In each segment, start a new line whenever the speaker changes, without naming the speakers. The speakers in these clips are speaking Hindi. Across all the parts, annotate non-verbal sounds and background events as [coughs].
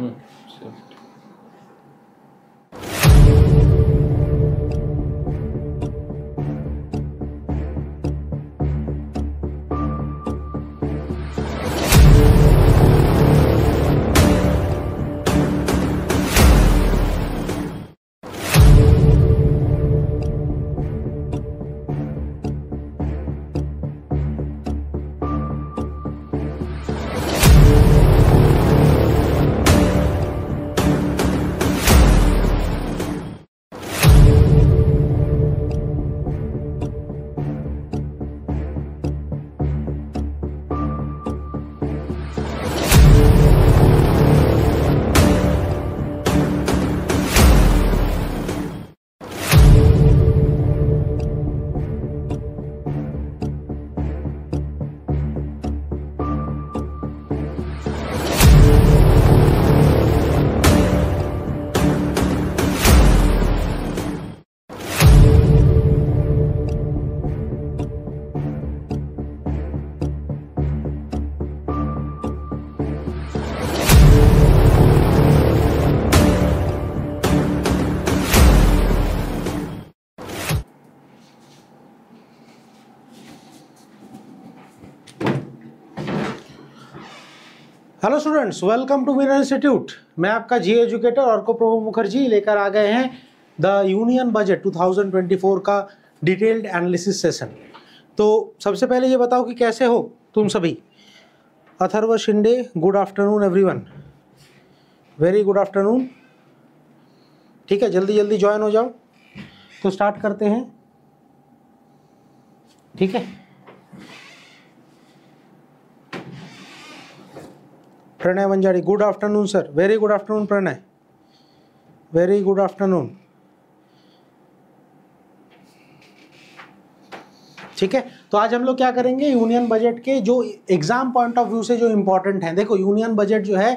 Mmh, c'est... hello students welcome to Meera institute मैं आपका जी एजुकेटर और प्रभु मुखर्जी लेकर आ गए हैं द यूनियन बजट 2024 का डिटेल्ड एनालिसिस सेशन तो सबसे पहले ये बताओ कि कैसे हो तुम सभी Atharva Shinde good afternoon everyone very good afternoon ठीक है जल्दी जल्दी ज्वाइन हो जाओ तो स्टार्ट करते हैं ठीक है Pranay Wanjari good afternoon sir very good afternoon Pranay very good afternoon ठीक है तो आज हम लोग क्या करेंगे यूनियन बजट के जो एग्जाम पॉइंट ऑफ व्यू से जो इंपॉर्टेंट है देखो यूनियन बजट जो है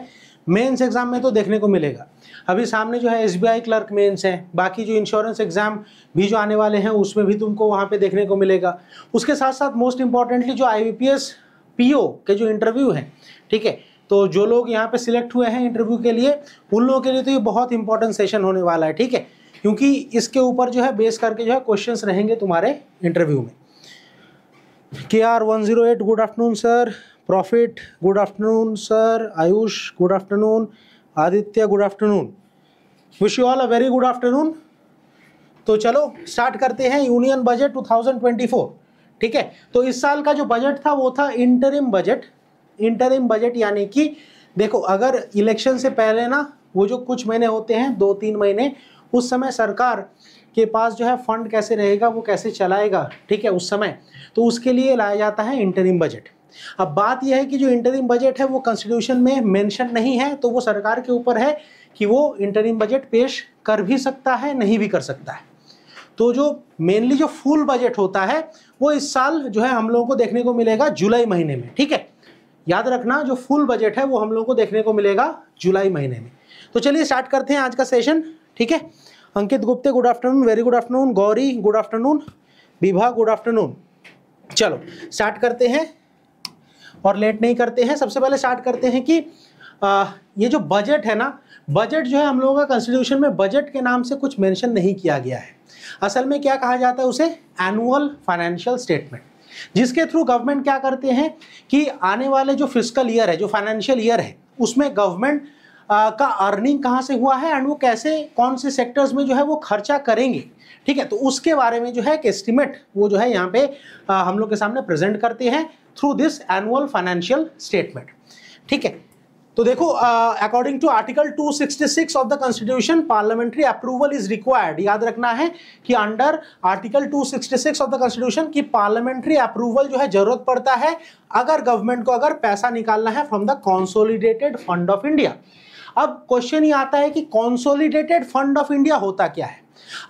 मेंस एग्जाम में तो देखने को मिलेगा अभी सामने जो है एसबीआई क्लर्क मेंस है बाकी जो इंश्योरेंस एग्जाम भी जो आने वाले हैं उसमें भी तुमको वहां पे देखने को मिलेगा उसके साथ साथ मोस्ट इंपॉर्टेंटली जो आई पीओ के जो इंटरव्यू है ठीक है तो जो लोग यहाँ पे सिलेक्ट हुए हैं इंटरव्यू के लिए उन लोगों के लिए तो ये बहुत इंपॉर्टेंट सेशन होने वाला है ठीक है क्योंकि इसके ऊपर जो है बेस करके जो है क्वेश्चंस रहेंगे तुम्हारे इंटरव्यू में K R one zero eight good afternoon sir प्रॉफिट good afternoon sir Ayush good afternoon Aditya good afternoon wish you all a very good afternoon तो चलो स्टार्ट करते हैं यूनियन बजट 2024 ठीक है तो इस साल का जो बजट था वो था इंटरिम बजट इंटरिम बजट यानी कि देखो अगर इलेक्शन से पहले ना वो जो कुछ महीने होते हैं दो तीन महीने उस समय सरकार के पास जो है फंड कैसे रहेगा वो कैसे चलाएगा ठीक है उस समय तो उसके लिए लाया जाता है इंटरिम बजट अब बात यह है कि जो इंटरिम बजट है वो कॉन्स्टिट्यूशन में मेंशन नहीं है तो वो सरकार के ऊपर है कि वो इंटरिम बजट पेश कर भी सकता है नहीं भी कर सकता है तो जो मेनली जो फुल बजट होता है वो इस साल जो है हम लोगों को देखने को मिलेगा जुलाई महीने में ठीक है याद रखना जो फुल बजट है वो हम लोगों को देखने को मिलेगा जुलाई महीने में तो चलिए स्टार्ट करते हैं आज का सेशन ठीक है Ankit Gupte good afternoon very good afternoon Gauri good afternoon Vibha good afternoon चलो स्टार्ट करते हैं और लेट नहीं करते हैं सबसे पहले स्टार्ट करते हैं कि आ, ये जो बजट है ना बजट जो है हम लोगों का कॉन्स्टिट्यूशन में बजट के नाम से कुछ मेंशन नहीं किया गया है असल में क्या कहा जाता है उसे एनुअल फाइनेंशियल स्टेटमेंट जिसके थ्रू गवर्नमेंट क्या करते हैं कि आने वाले जो फिजिकल ईयर है जो फाइनेंशियल ईयर है उसमें गवर्नमेंट का अर्निंग कहाँ से हुआ है एंड वो कैसे कौन से सेक्टर्स में जो है वो खर्चा करेंगे ठीक है तो उसके बारे में जो है एक एस्टिमेट वो जो है यहाँ पे आ, हम लोग के सामने प्रेजेंट करते हैं through this annual financial statement ठीक है तो देखो according to article 266 of the constitution parliamentary approval is required याद रखना है कि under article 266 of the constitution की पार्लियामेंट्री अप्रूवल जो है जरूरत पड़ता है अगर गवर्नमेंट को अगर पैसा निकालना है from the consolidated fund of India अब क्वेश्चन ये आता है कि कॉन्सोलिडेटेड फंड ऑफ इंडिया होता क्या है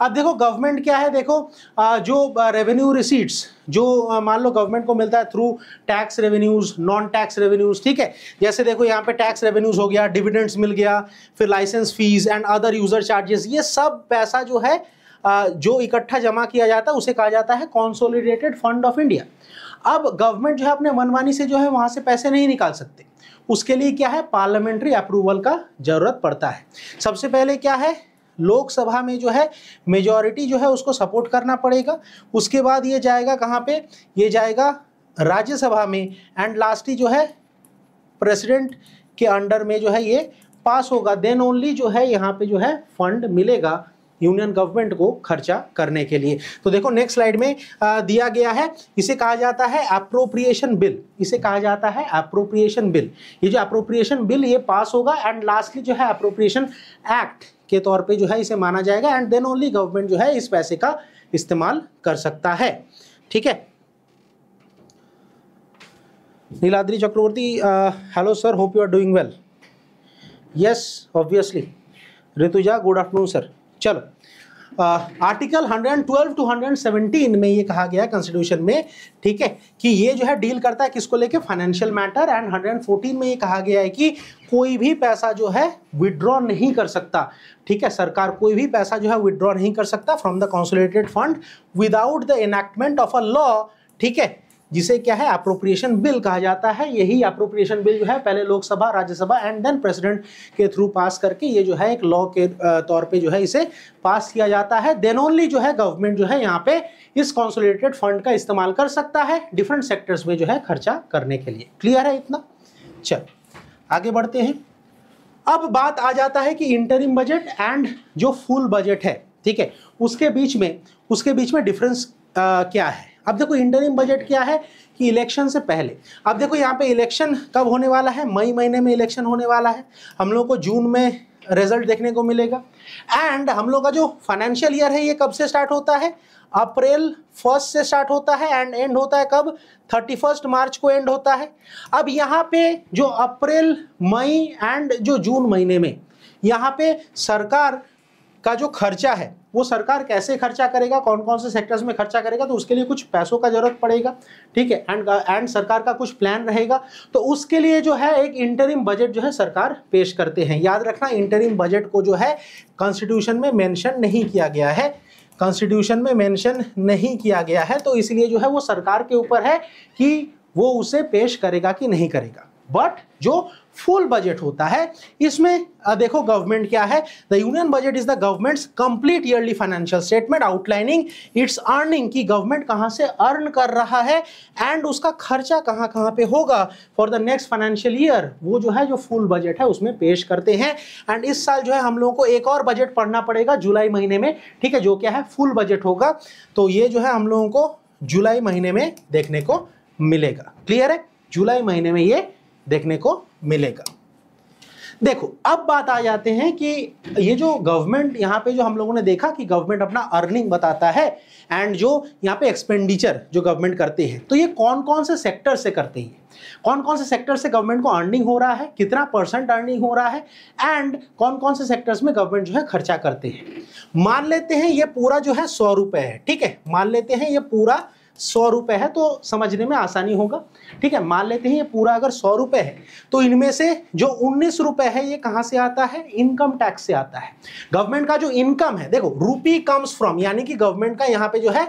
अब देखो गवर्नमेंट क्या है देखो जो रेवेन्यू रिसीट्स जो मान लो गवर्नमेंट को मिलता है through tax revenues non tax revenues ठीक है जैसे देखो यहाँ पे टैक्स रेवेन्यूज हो गया डिविडेंड्स मिल गया फिर licence fees and other user charges ये सब पैसा जो है जो इकट्ठा जमा किया जाता है उसे कहा जाता है कॉन्सोलिडेटेड फंड ऑफ इंडिया अब गवर्नमेंट जो है अपने मनमानी से जो है वहाँ से पैसे नहीं निकाल सकते उसके लिए क्या है पार्लियामेंट्री अप्रूवल का जरूरत पड़ता है सबसे पहले क्या है लोकसभा में जो है मेजॉरिटी जो है उसको सपोर्ट करना पड़ेगा उसके बाद ये जाएगा कहाँ पे ये जाएगा राज्यसभा में एंड लास्टली जो है प्रेसिडेंट के अंडर में जो है ये पास होगा देन ओनली जो है यहाँ पे जो है फंड मिलेगा यूनियन गवर्नमेंट को खर्चा करने के लिए तो देखो नेक्स्ट स्लाइड में आ, दिया गया है इसे कहा जाता है अप्रोप्रिएशन बिल इसे कहा जाता है अप्रोप्रिएशन बिल ये जो अप्रोप्रिएशन बिल ये पास होगा एंड लास्टली जो है अप्रोप्रिएशन एक्ट के तौर पे जो है इसे माना जाएगा एंड देन ओनली गवर्नमेंट जो है इस पैसे का इस्तेमाल कर सकता है ठीक है Niladri Chakraborty hello sir hope you are doing well yes obviously Rutuja good afternoon sir चलो आर्टिकल 112 टू 117 में ये कहा गया है कॉन्स्टिट्यूशन में ठीक है कि ये जो है डील करता है किसको लेके फाइनेंशियल मैटर एंड 114 में ये कहा गया है कि कोई भी पैसा जो है विदड्रॉ नहीं कर सकता ठीक है सरकार कोई भी पैसा जो है विदड्रॉ नहीं कर सकता from the consolidated fund without the enactment of a law ठीक है जिसे क्या है अप्रोप्रिएशन बिल कहा जाता है यही अप्रोप्रिएशन बिल जो है पहले Lok Sabha Rajya Sabha and then president के थ्रू पास करके ये जो है एक लॉ के तौर पे जो है इसे पास किया जाता है देन ओनली जो है गवर्नमेंट जो है यहाँ पे इस कॉन्सोलेटेड फंड का इस्तेमाल कर सकता है डिफरेंट सेक्टर्स में जो है खर्चा करने के लिए क्लियर है इतना चल आगे बढ़ते हैं अब बात आ जाता है कि इंटरिम बजट एंड जो फुल बजट है ठीक है उसके बीच में उसके बीच में डिफरेंस क्या है अब देखो इंटरिम बजट क्या है कि इलेक्शन से पहले अब देखो यहाँ पे इलेक्शन कब होने वाला है मई महीने में इलेक्शन होने वाला है हम लोग को जून में रिजल्ट देखने को मिलेगा एंड हम लोग का जो फाइनेंशियल ईयर है ये कब से स्टार्ट होता है अप्रैल फर्स्ट से स्टार्ट होता है एंड एंड होता है कब थर्टी फर्स्ट मार्च को एंड होता है अब यहाँ पे जो अप्रैल मई एंड जो जून महीने में यहाँ पे सरकार का जो खर्चा है वो सरकार कैसे खर्चा करेगा कौन कौन से सेक्टर्स में खर्चा करेगा तो उसके लिए कुछ पैसों का जरूरत पड़ेगा ठीक है एंड एंड सरकार का कुछ प्लान रहेगा तो उसके लिए जो है एक इंटरिम बजट जो है सरकार पेश करते हैं याद रखना इंटरिम बजट को जो है कॉन्स्टिट्यूशन में मैंशन नहीं किया गया है कॉन्स्टिट्यूशन में मैंशन नहीं किया गया है तो इसलिए जो है वो सरकार के ऊपर है कि वो उसे पेश करेगा कि नहीं करेगा बट जो फुल बजट होता है इसमें देखो गवर्नमेंट क्या है the union budget is the government complete yearly financial statement outlining its earning की गवर्नमेंट कहाँ से अर्न कर रहा है एंड उसका खर्चा कहाँ कहाँ पे होगा for the next financial year वो जो है जो फुल बजट है उसमें पेश करते हैं एंड इस साल जो है हम लोगों को एक और बजट पढ़ना पड़ेगा जुलाई महीने में ठीक है जो क्या है फुल बजट होगा तो ये जो है हम लोगों को जुलाई महीने में देखने को मिलेगा क्लियर है जुलाई महीने में ये देखने को मिलेगा देखो अब बात आ जाते हैं कि ये जो गवर्नमेंट यहाँ पे जो हम लोगों ने देखा कि गवर्नमेंट अपना अर्निंग बताता है एंड जो यहाँ पे एक्सपेंडिचर जो गवर्नमेंट करते हैं तो ये कौन कौन से सेक्टर से करते हैं कौन कौन से सेक्टर से गवर्नमेंट को अर्निंग हो रहा है कितना परसेंट अर्निंग हो रहा है एंड कौन कौन से सेक्टर्स में गवर्नमेंट जो है खर्चा करते हैं मान लेते हैं ये पूरा जो है सौ रुपये है ठीक है मान लेते हैं ये पूरा सौ रुपये है तो समझने में आसानी होगा ठीक है मान लेते हैं ये पूरा अगर सौ रुपये है तो इनमें से जो उन्नीस रुपये है ये कहाँ से आता है इनकम टैक्स से आता है गवर्नमेंट का जो इनकम है देखो रूपी कम्स फ्रॉम यानी कि गवर्नमेंट का यहाँ पे जो है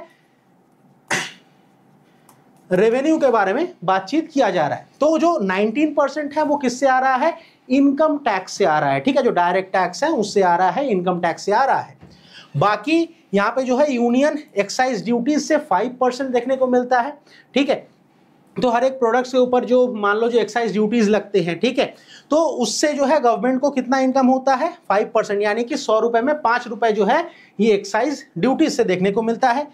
रेवेन्यू के बारे में बातचीत किया जा रहा है तो जो 19 परसेंट है वो किससे आ रहा है इनकम टैक्स से आ रहा है ठीक है जो डायरेक्ट टैक्स है उससे आ रहा है इनकम टैक्स से आ रहा है बाकी यहाँ पे जो है यूनियन एक्साइज ड्यूटीज से फाइव परसेंट देखने को मिलता है ठीक है तो हर एक प्रोडक्ट्स के ऊपर जो मान लो जो एक्साइज ड्यूटीज लगते हैं ठीक है तो उससे जो है गवर्नमेंट को कितना इनकम होता है फाइव परसेंट यानी कि सौ रुपए में पांच रुपए जो है ये एक्साइज ड्यूटीज से देखने को मिलता है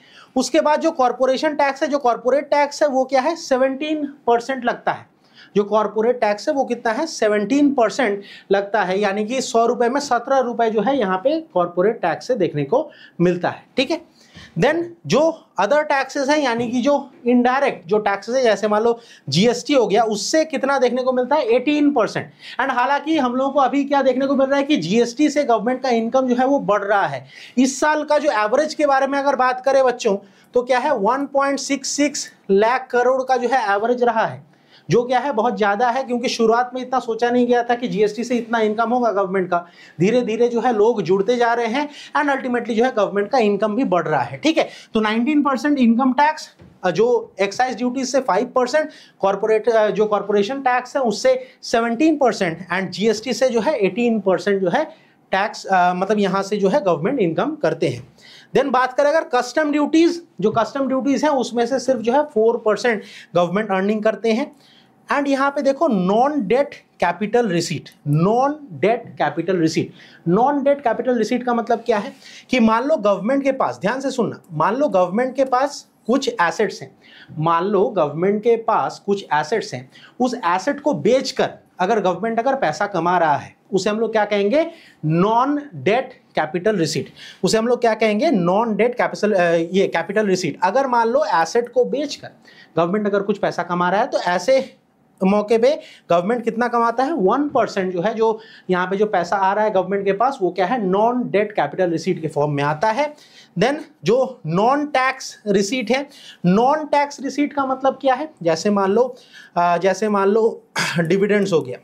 उसके बाद जो कॉरपोरेशन टैक्स है जो कॉरपोरेट टैक्स है वो क्या है सेवनटीन परसेंट लगता है जो कॉरपोरेट टैक्स है वो कितना है सेवनटीन परसेंट लगता है यानी कि सौ रुपए में सत्रह रुपए जो है यहाँ पे कॉरपोरेट टैक्स से देखने को मिलता है ठीक है देन जो अदर टैक्सेस है यानी कि जो इनडायरेक्ट जो टैक्सेस है जैसे मान लो जीएसटी हो गया उससे कितना देखने को मिलता है 18 परसेंट एंड हालांकि हम लोगों को अभी क्या देखने को मिल रहा है कि जीएसटी से गवर्नमेंट का इनकम जो है वो बढ़ रहा है इस साल का जो एवरेज के बारे में अगर बात करें बच्चों तो क्या है 1.66 लाख करोड़ का जो है एवरेज रहा है जो क्या है बहुत ज़्यादा है क्योंकि शुरुआत में इतना सोचा नहीं गया था कि जीएसटी से इतना इनकम होगा गवर्नमेंट का धीरे धीरे जो है लोग जुड़ते जा रहे हैं एंड अल्टीमेटली जो है गवर्नमेंट का इनकम भी बढ़ रहा है ठीक है तो नाइनटीन इनकम टैक्स जो एक्साइज ड्यूटी से 5 परसेंट कॉरपोरेट जो कॉरपोरेशन टैक्स है उससे 17 परसेंट एंड जीएसटी से जो है 18 परसेंट जो है टैक्स मतलब यहाँ से जो है गवर्नमेंट इनकम करते हैं देन बात करें अगर कस्टम ड्यूटीज़ जो कस्टम ड्यूटीज़ हैं उसमें से सिर्फ जो है फोर परसेंट गवर्नमेंट अर्निंग करते हैं एंड यहाँ पे देखो non debt capital receipt non debt capital receipt non debt capital receipt का मतलब क्या है कि मान लो गवर्नमेंट के पास ध्यान से सुनना मान लो गवर्नमेंट के पास कुछ एसेट्स हैं मान लो गवर्नमेंट के पास कुछ एसेट्स हैं उस एसेट को बेचकर अगर गवर्नमेंट अगर पैसा कमा रहा है उसे हम लोग क्या कहेंगे नॉन डेट कैपिटल रिसीट उसे हम लोग क्या कहेंगे नॉन डेट कैपिटल ये कैपिटल रिसीट अगर मान लो एसेट को बेचकर गवर्नमेंट अगर कुछ पैसा कमा रहा है तो ऐसे मौके पे गवर्नमेंट कितना कमाता है वन परसेंट जो है जो यहाँ पे जो पैसा आ रहा है गवर्नमेंट के पास वो क्या है नॉन डेट कैपिटल रिसीट के फॉर्म में आता है देन जो नॉन टैक्स रिसीट है नॉन टैक्स रिसीट का मतलब क्या है जैसे मान लो जैसे मान लो डिविडेंड्स [clears throat] हो गया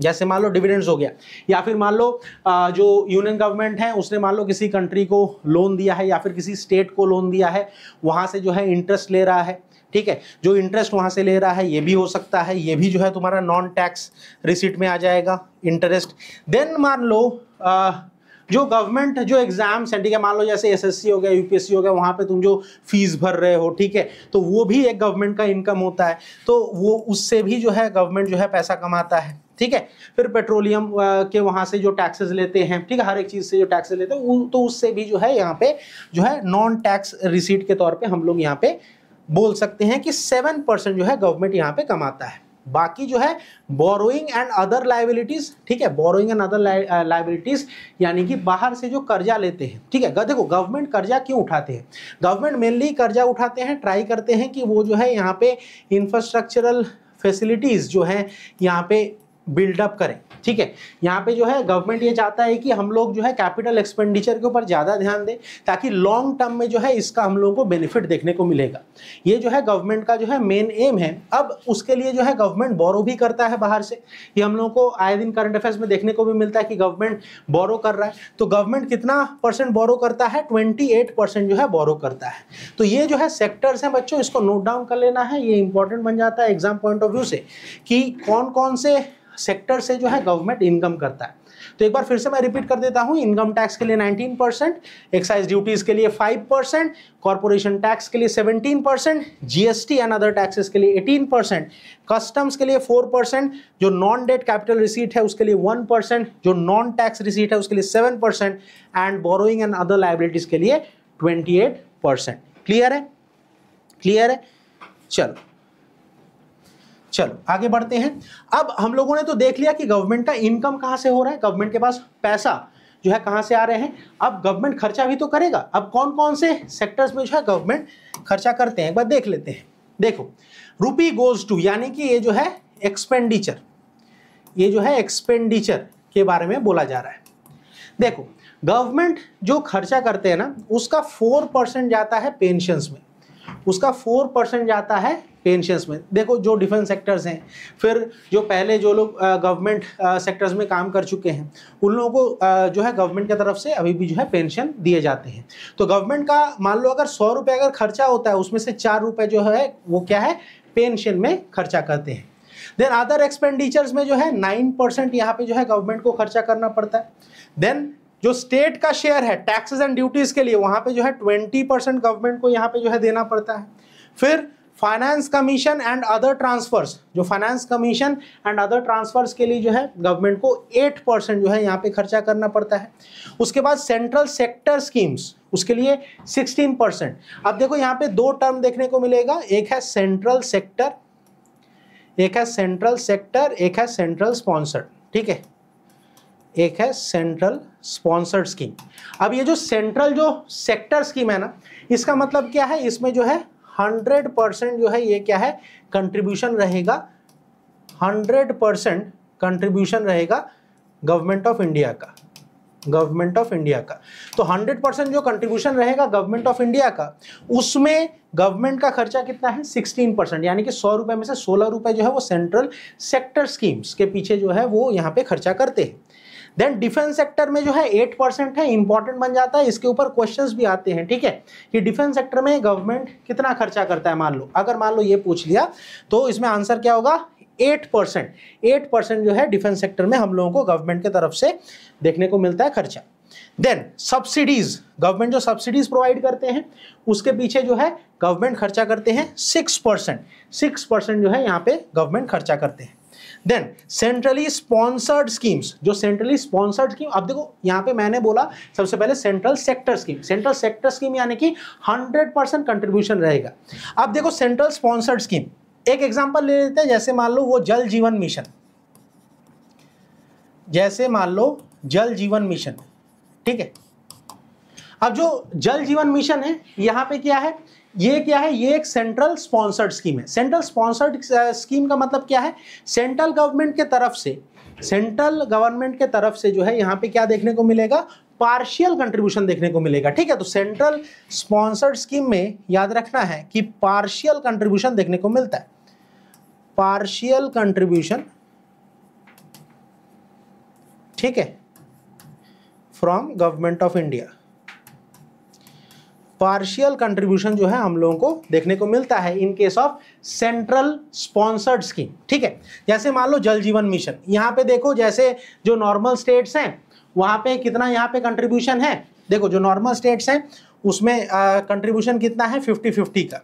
जैसे मान लो डिविडेंड्स हो गया या फिर मान लो जो यूनियन गवर्नमेंट है उसने मान लो किसी कंट्री को लोन दिया है या फिर किसी स्टेट को लोन दिया है वहाँ से जो है इंटरेस्ट ले रहा है ठीक है जो इंटरेस्ट वहाँ से ले रहा है ये भी हो सकता है ये भी जो है तुम्हारा नॉन टैक्स रिसिट में आ जाएगा इंटरेस्ट देन मान लो आ, जो गवर्नमेंट जो एग्जाम्स हैं ठीक है मान लो जैसे एसएससी हो गया यूपीएससी हो गया वहाँ पे तुम जो फीस भर रहे हो ठीक है तो वो भी एक गवर्नमेंट का इनकम होता है तो वो उससे भी जो है गवर्नमेंट जो है पैसा कमाता है ठीक है फिर पेट्रोलियम के वहाँ से जो टैक्सेस लेते हैं ठीक है हर एक चीज़ से जो टैक्सेस लेते हैं तो उससे भी जो है यहाँ पे जो है नॉन टैक्स रिसीट के तौर पर हम लोग यहाँ पे बोल सकते हैं कि सेवन परसेंट जो है गवर्नमेंट यहाँ पे कमाता है बाकी जो है बोरोइंग एंड अदर लाइबिलिटीज ठीक है बोरोइंग एंड अदर लाइबिलिटीज यानी कि बाहर से जो कर्जा लेते हैं ठीक है देखो गवर्नमेंट कर्जा क्यों उठाते हैं गवर्नमेंट मेनली कर्जा उठाते हैं ट्राई करते हैं कि वो जो है यहाँ पे इंफ्रास्ट्रक्चरल फैसिलिटीज़ जो है यहाँ पे बिल्डअप करें ठीक है यहाँ पे जो है गवर्नमेंट ये चाहता है कि हम लोग जो है कैपिटल एक्सपेंडिचर के ऊपर ज़्यादा ध्यान दें ताकि लॉन्ग टर्म में जो है इसका हम लोगों को बेनिफिट देखने को मिलेगा ये जो है गवर्नमेंट का जो है मेन एम है अब उसके लिए जो है गवर्नमेंट बोरो भी करता है बाहर से ये हम लोगों को आए दिन करंट अफेयर्स में देखने को भी मिलता है कि गवर्नमेंट बोरो कर रहा है तो गवर्नमेंट कितना परसेंट बोरो करता है ट्वेंटी जो है बोरो करता है तो ये जो है सेक्टर्स हैं बच्चों इसको नोट डाउन कर लेना है ये इंपॉर्टेंट बन जाता है एग्जाम पॉइंट ऑफ व्यू से कि कौन कौन से सेक्टर से जो है गवर्नमेंट इनकम करता है तो एक बार फिर से मैं रिपीट कर देता हूं इनकम टैक्स के लिए 19 परसेंट एक्साइज ड्यूटीज के लिए 5 परसेंट कॉरपोरेशन टैक्स के लिए 17 percent GST and other taxes के लिए 18 परसेंट कस्टम्स के लिए 4 परसेंट जो नॉन डेट कैपिटल रिसीट है उसके लिए 1 परसेंट जो नॉन टैक्स रिसीट है उसके लिए 7 percent and borrowing and other liabilities के लिए ट्वेंटी क्लियर है क्लियर है चलो चलो आगे बढ़ते हैं अब हम लोगों ने तो देख लिया कि गवर्नमेंट का इनकम कहाँ से हो रहा है गवर्नमेंट के पास पैसा जो है कहाँ से आ रहे हैं अब गवर्नमेंट खर्चा भी तो करेगा अब कौन कौन से सेक्टर्स में जो है गवर्नमेंट खर्चा करते हैं एक बार देख लेते हैं देखो रुपी गोज टू यानी कि ये जो है एक्सपेंडिचर ये जो है एक्सपेंडिचर के बारे में बोला जा रहा है देखो गवर्नमेंट जो खर्चा करते हैं ना उसका फोर परसेंट जाता है पेंशन में उसका फोर परसेंट जाता है पेंशन्स में देखो जो डिफेंस सेक्टर्स हैं फिर जो पहले जो लोग गवर्नमेंट सेक्टर्स में काम कर चुके हैं उन लोगों को आ, जो है गवर्नमेंट की तरफ से अभी भी जो है पेंशन दिए जाते हैं तो गवर्नमेंट का मान लो अगर सौ रुपये अगर खर्चा होता है उसमें से चार रुपये जो है वो क्या है पेंशन में खर्चा करते हैं देन अदर एक्सपेंडिचर्स में जो है नाइन परसेंट यहाँ पे जो है गवर्नमेंट को खर्चा करना पड़ता है देन जो स्टेट का शेयर है टैक्सेस एंड ड्यूटीज के लिए वहां पे जो है ट्वेंटी परसेंट गवर्नमेंट को यहाँ पे जो है देना पड़ता है फिर finance commission and other transfers जो finance commission and other transfers के लिए जो है गवर्नमेंट को एट परसेंट जो है यहाँ पे खर्चा करना पड़ता है उसके बाद सेंट्रल सेक्टर स्कीम्स उसके लिए सिक्सटीन परसेंट अब देखो यहाँ पे दो टर्म देखने को मिलेगा एक है सेंट्रल सेक्टर एक है सेंट्रल सेक्टर एक है सेंट्रल स्पॉन्सर्ड ठीक है एक है सेंट्रल स्पॉन्सर्ड स्कीम अब ये जो सेंट्रल जो सेक्टर स्कीम है ना इसका मतलब क्या है इसमें जो है हंड्रेड परसेंट जो है ये क्या है कंट्रीब्यूशन रहेगा हंड्रेड परसेंट कंट्रीब्यूशन रहेगा गवर्नमेंट ऑफ इंडिया का गवर्नमेंट ऑफ इंडिया का तो 100 परसेंट जो कंट्रीब्यूशन रहेगा गवर्नमेंट ऑफ इंडिया का उसमें गवर्नमेंट का खर्चा कितना है 16 परसेंट यानी कि सौ रुपए में से सोलह रुपए जो है वो सेंट्रल सेक्टर स्कीम्स के पीछे जो है वो यहाँ पे खर्चा करते हैं देन डिफेंस सेक्टर में जो है एट परसेंट है इंपॉर्टेंट बन जाता है इसके ऊपर क्वेश्चन भी आते हैं ठीक है कि डिफेंस सेक्टर में गवर्नमेंट कितना खर्चा करता है मान लो अगर मान लो ये पूछ लिया तो इसमें आंसर क्या होगा एट परसेंट एट परसेंट जो है डिफेंस सेक्टर में हम लोगों को गवर्नमेंट की तरफ से देखने को मिलता है खर्चा देन सब्सिडीज गवर्नमेंट जो सब्सिडीज प्रोवाइड करते हैं उसके पीछे जो है गवर्नमेंट खर्चा करते हैं सिक्स परसेंट सिक्स परसेंट जो है यहाँ पे गवर्नमेंट खर्चा करते हैं देन सेंट्रली स्पॉन्सर्ड स्कीम्स जो सेंट्रली स्पॉन्सर्ड स्कीम अब देखो यहाँ पे मैंने बोला सबसे पहले central sector scheme central sector scheme यानी कि 100 परसेंट कंट्रीब्यूशन रहेगा अब देखो सेंट्रल स्पॉन्सर्ड स्कीम एक एग्जांपल ले लेते हैं जैसे मान लो वो जल जीवन मिशन जैसे मान लो जल जीवन मिशन ठीक है अब जो जल जीवन मिशन है यहाँ पे क्या है ये क्या है ये एक सेंट्रल स्पॉन्सर्ड स्कीम है सेंट्रल स्पॉन्सर्ड स्कीम का मतलब क्या है सेंट्रल गवर्नमेंट के तरफ से सेंट्रल गवर्नमेंट के तरफ से जो है यहाँ पे क्या देखने को मिलेगा पार्शियल कंट्रीब्यूशन देखने को मिलेगा ठीक है तो सेंट्रल स्पॉन्सर्ड स्कीम में याद रखना है कि पार्शियल कंट्रीब्यूशन देखने को मिलता है पार्शियल कंट्रीब्यूशन ठीक है from government of India partial contribution जो है हम लोगों को देखने को मिलता है in case of central sponsored scheme ठीक है जैसे मान लो जल जीवन मिशन यहाँ पे देखो जैसे जो नॉर्मल स्टेट्स हैं वहाँ पे कितना यहाँ पे कंट्रीब्यूशन है देखो जो नॉर्मल स्टेट्स हैं उसमें कंट्रीब्यूशन uh, कितना है फिफ्टी फिफ्टी का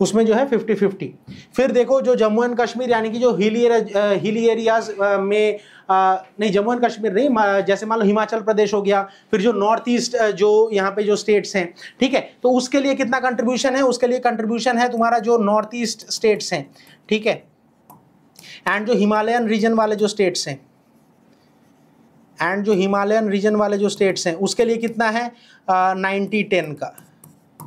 उसमें जो है फिफ्टी फिफ्टी फिर देखो जो जम्मू एंड कश्मीर यानी कि जो हिली एरिया हिली एरियाज में नहीं जम्मू एंड कश्मीर नहीं जैसे मान लो हिमाचल प्रदेश हो गया फिर जो नॉर्थ ईस्ट जो यहाँ पे जो स्टेट्स हैं ठीक है तो उसके लिए कितना कंट्रीब्यूशन है उसके लिए कंट्रीब्यूशन है तुम्हारा जो नॉर्थ ईस्ट स्टेट्स हैं ठीक है एंड जो हिमालयन रीजन वाले जो स्टेट्स हैं एंड जो हिमालयन रीजन वाले जो स्टेट्स हैं उसके लिए कितना है नाइन्टी टेन का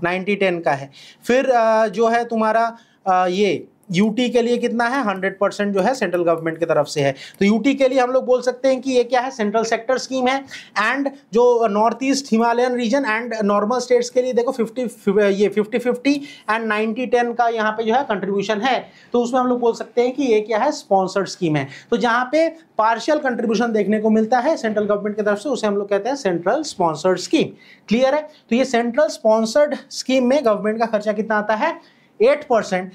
नाइन्टी टेन का है फिर जो है तुम्हारा ये यूटी के लिए कितना है 100 परसेंट जो है सेंट्रल गवर्नमेंट की तरफ से है तो यूटी के लिए हम लोग बोल सकते हैं कि ये क्या है सेंट्रल सेक्टर स्कीम है एंड जो north east Himalayan region and normal states के लिए देखो 50 ये 50 50 एंड 90 10 का यहाँ पे जो है कंट्रीब्यूशन है तो उसमें हम लोग बोल सकते हैं कि ये क्या है स्पॉन्सर्ड स्कीम है तो जहाँ पे पार्शियल कंट्रीब्यूशन देखने को मिलता है सेंट्रल गवर्नमेंट की तरफ से उसे हम लोग कहते हैं सेंट्रल स्पॉन्सर्ड स्कीम क्लियर है तो ये सेंट्रल स्पॉन्सर्ड स्कीम में गवर्नमेंट का खर्चा कितना आता है एट परसेंट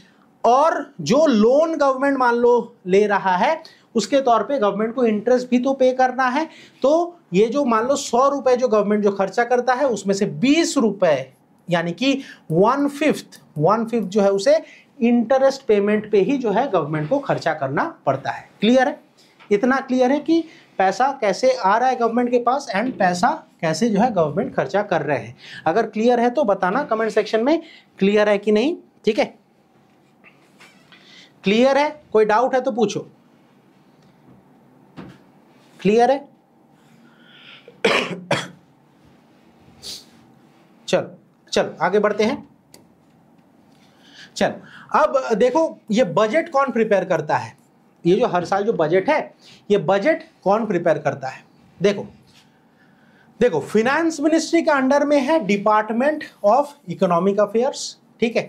और जो लोन गवर्नमेंट मान लो ले रहा है उसके तौर पे गवर्नमेंट को इंटरेस्ट भी तो पे करना है तो ये जो मान लो सौ रुपए जो गवर्नमेंट जो खर्चा करता है उसमें से बीस रुपए यानी कि वन फिफ्थ वन फिफ्थ जो है उसे इंटरेस्ट पेमेंट पे ही जो है गवर्नमेंट को खर्चा करना पड़ता है क्लियर है इतना क्लियर है कि पैसा कैसे आ रहा है गवर्नमेंट के पास एंड पैसा कैसे जो है गवर्नमेंट खर्चा कर रहे हैं अगर क्लियर है तो बताना कमेंट सेक्शन में क्लियर है कि नहीं ठीक है क्लियर है कोई डाउट है तो पूछो क्लियर है चल चल आगे बढ़ते हैं चल अब देखो ये बजट कौन प्रिपेयर करता है ये जो हर साल जो बजट है ये बजट कौन प्रिपेयर करता है देखो देखो फिनेंस मिनिस्ट्री के अंडर में है डिपार्टमेंट ऑफ इकोनॉमिक अफेयर्स ठीक है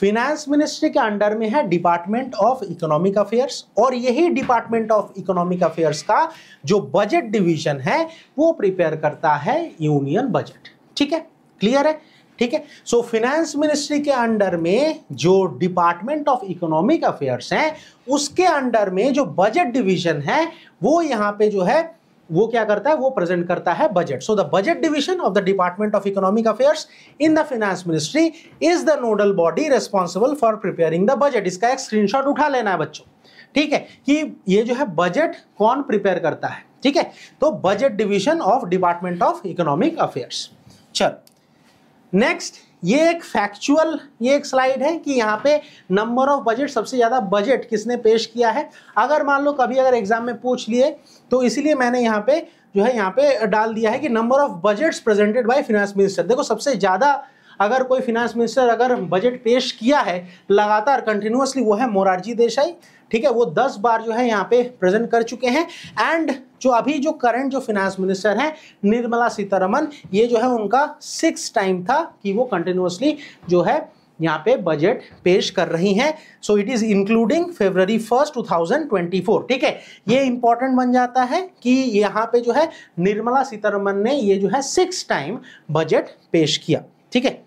फिनेंस मिनिस्ट्री के अंडर में है डिपार्टमेंट ऑफ इकोनॉमिक अफेयर्स और यही डिपार्टमेंट ऑफ इकोनॉमिक अफेयर्स का जो बजट डिवीजन है वो प्रिपेयर करता है यूनियन बजट ठीक है क्लियर है ठीक है सो फिनेंस मिनिस्ट्री के अंडर में जो डिपार्टमेंट ऑफ इकोनॉमिक अफेयर्स हैं उसके अंडर में जो बजट डिवीजन है वो यहाँ पे जो है वो क्या करता है वो प्रेजेंट करता है budget so the budget division of the department of economic affairs in the finance ministry is the nodal body responsible for preparing the budget इसका एक स्क्रीनशॉट उठा लेना है बच्चों ठीक है कि ये जो है बजट कौन प्रिपेयर करता है ठीक है तो budget division of department of economic affairs चल नेक्स्ट ये एक फैक्चुअल ये एक स्लाइड है कि यहाँ पे नंबर ऑफ बजट सबसे ज़्यादा बजट किसने पेश किया है अगर मान लो कभी अगर एग्जाम में पूछ लिए तो इसीलिए मैंने यहाँ पे जो है यहाँ पे डाल दिया है कि number of budgets presented by finance minister देखो सबसे ज़्यादा अगर कोई फिनेंस मिनिस्टर अगर बजट पेश किया है लगातार कंटिन्यूसली वो है मोरारजी देसाई ठीक है वो दस बार जो है यहाँ पे प्रेजेंट कर चुके हैं एंड जो अभी जो करंट जो फाइनेंस मिनिस्टर हैं निर्मला सीतारमन ये जो है उनका सिक्स टाइम था कि वो कंटिन्यूसली जो है यहाँ पे बजट पेश कर रही हैं so it is including February first 2024 ठीक है ये इंपॉर्टेंट बन जाता है कि यहाँ पे जो है निर्मला सीतारमन ने ये जो है सिक्स टाइम बजट पेश किया ठीक है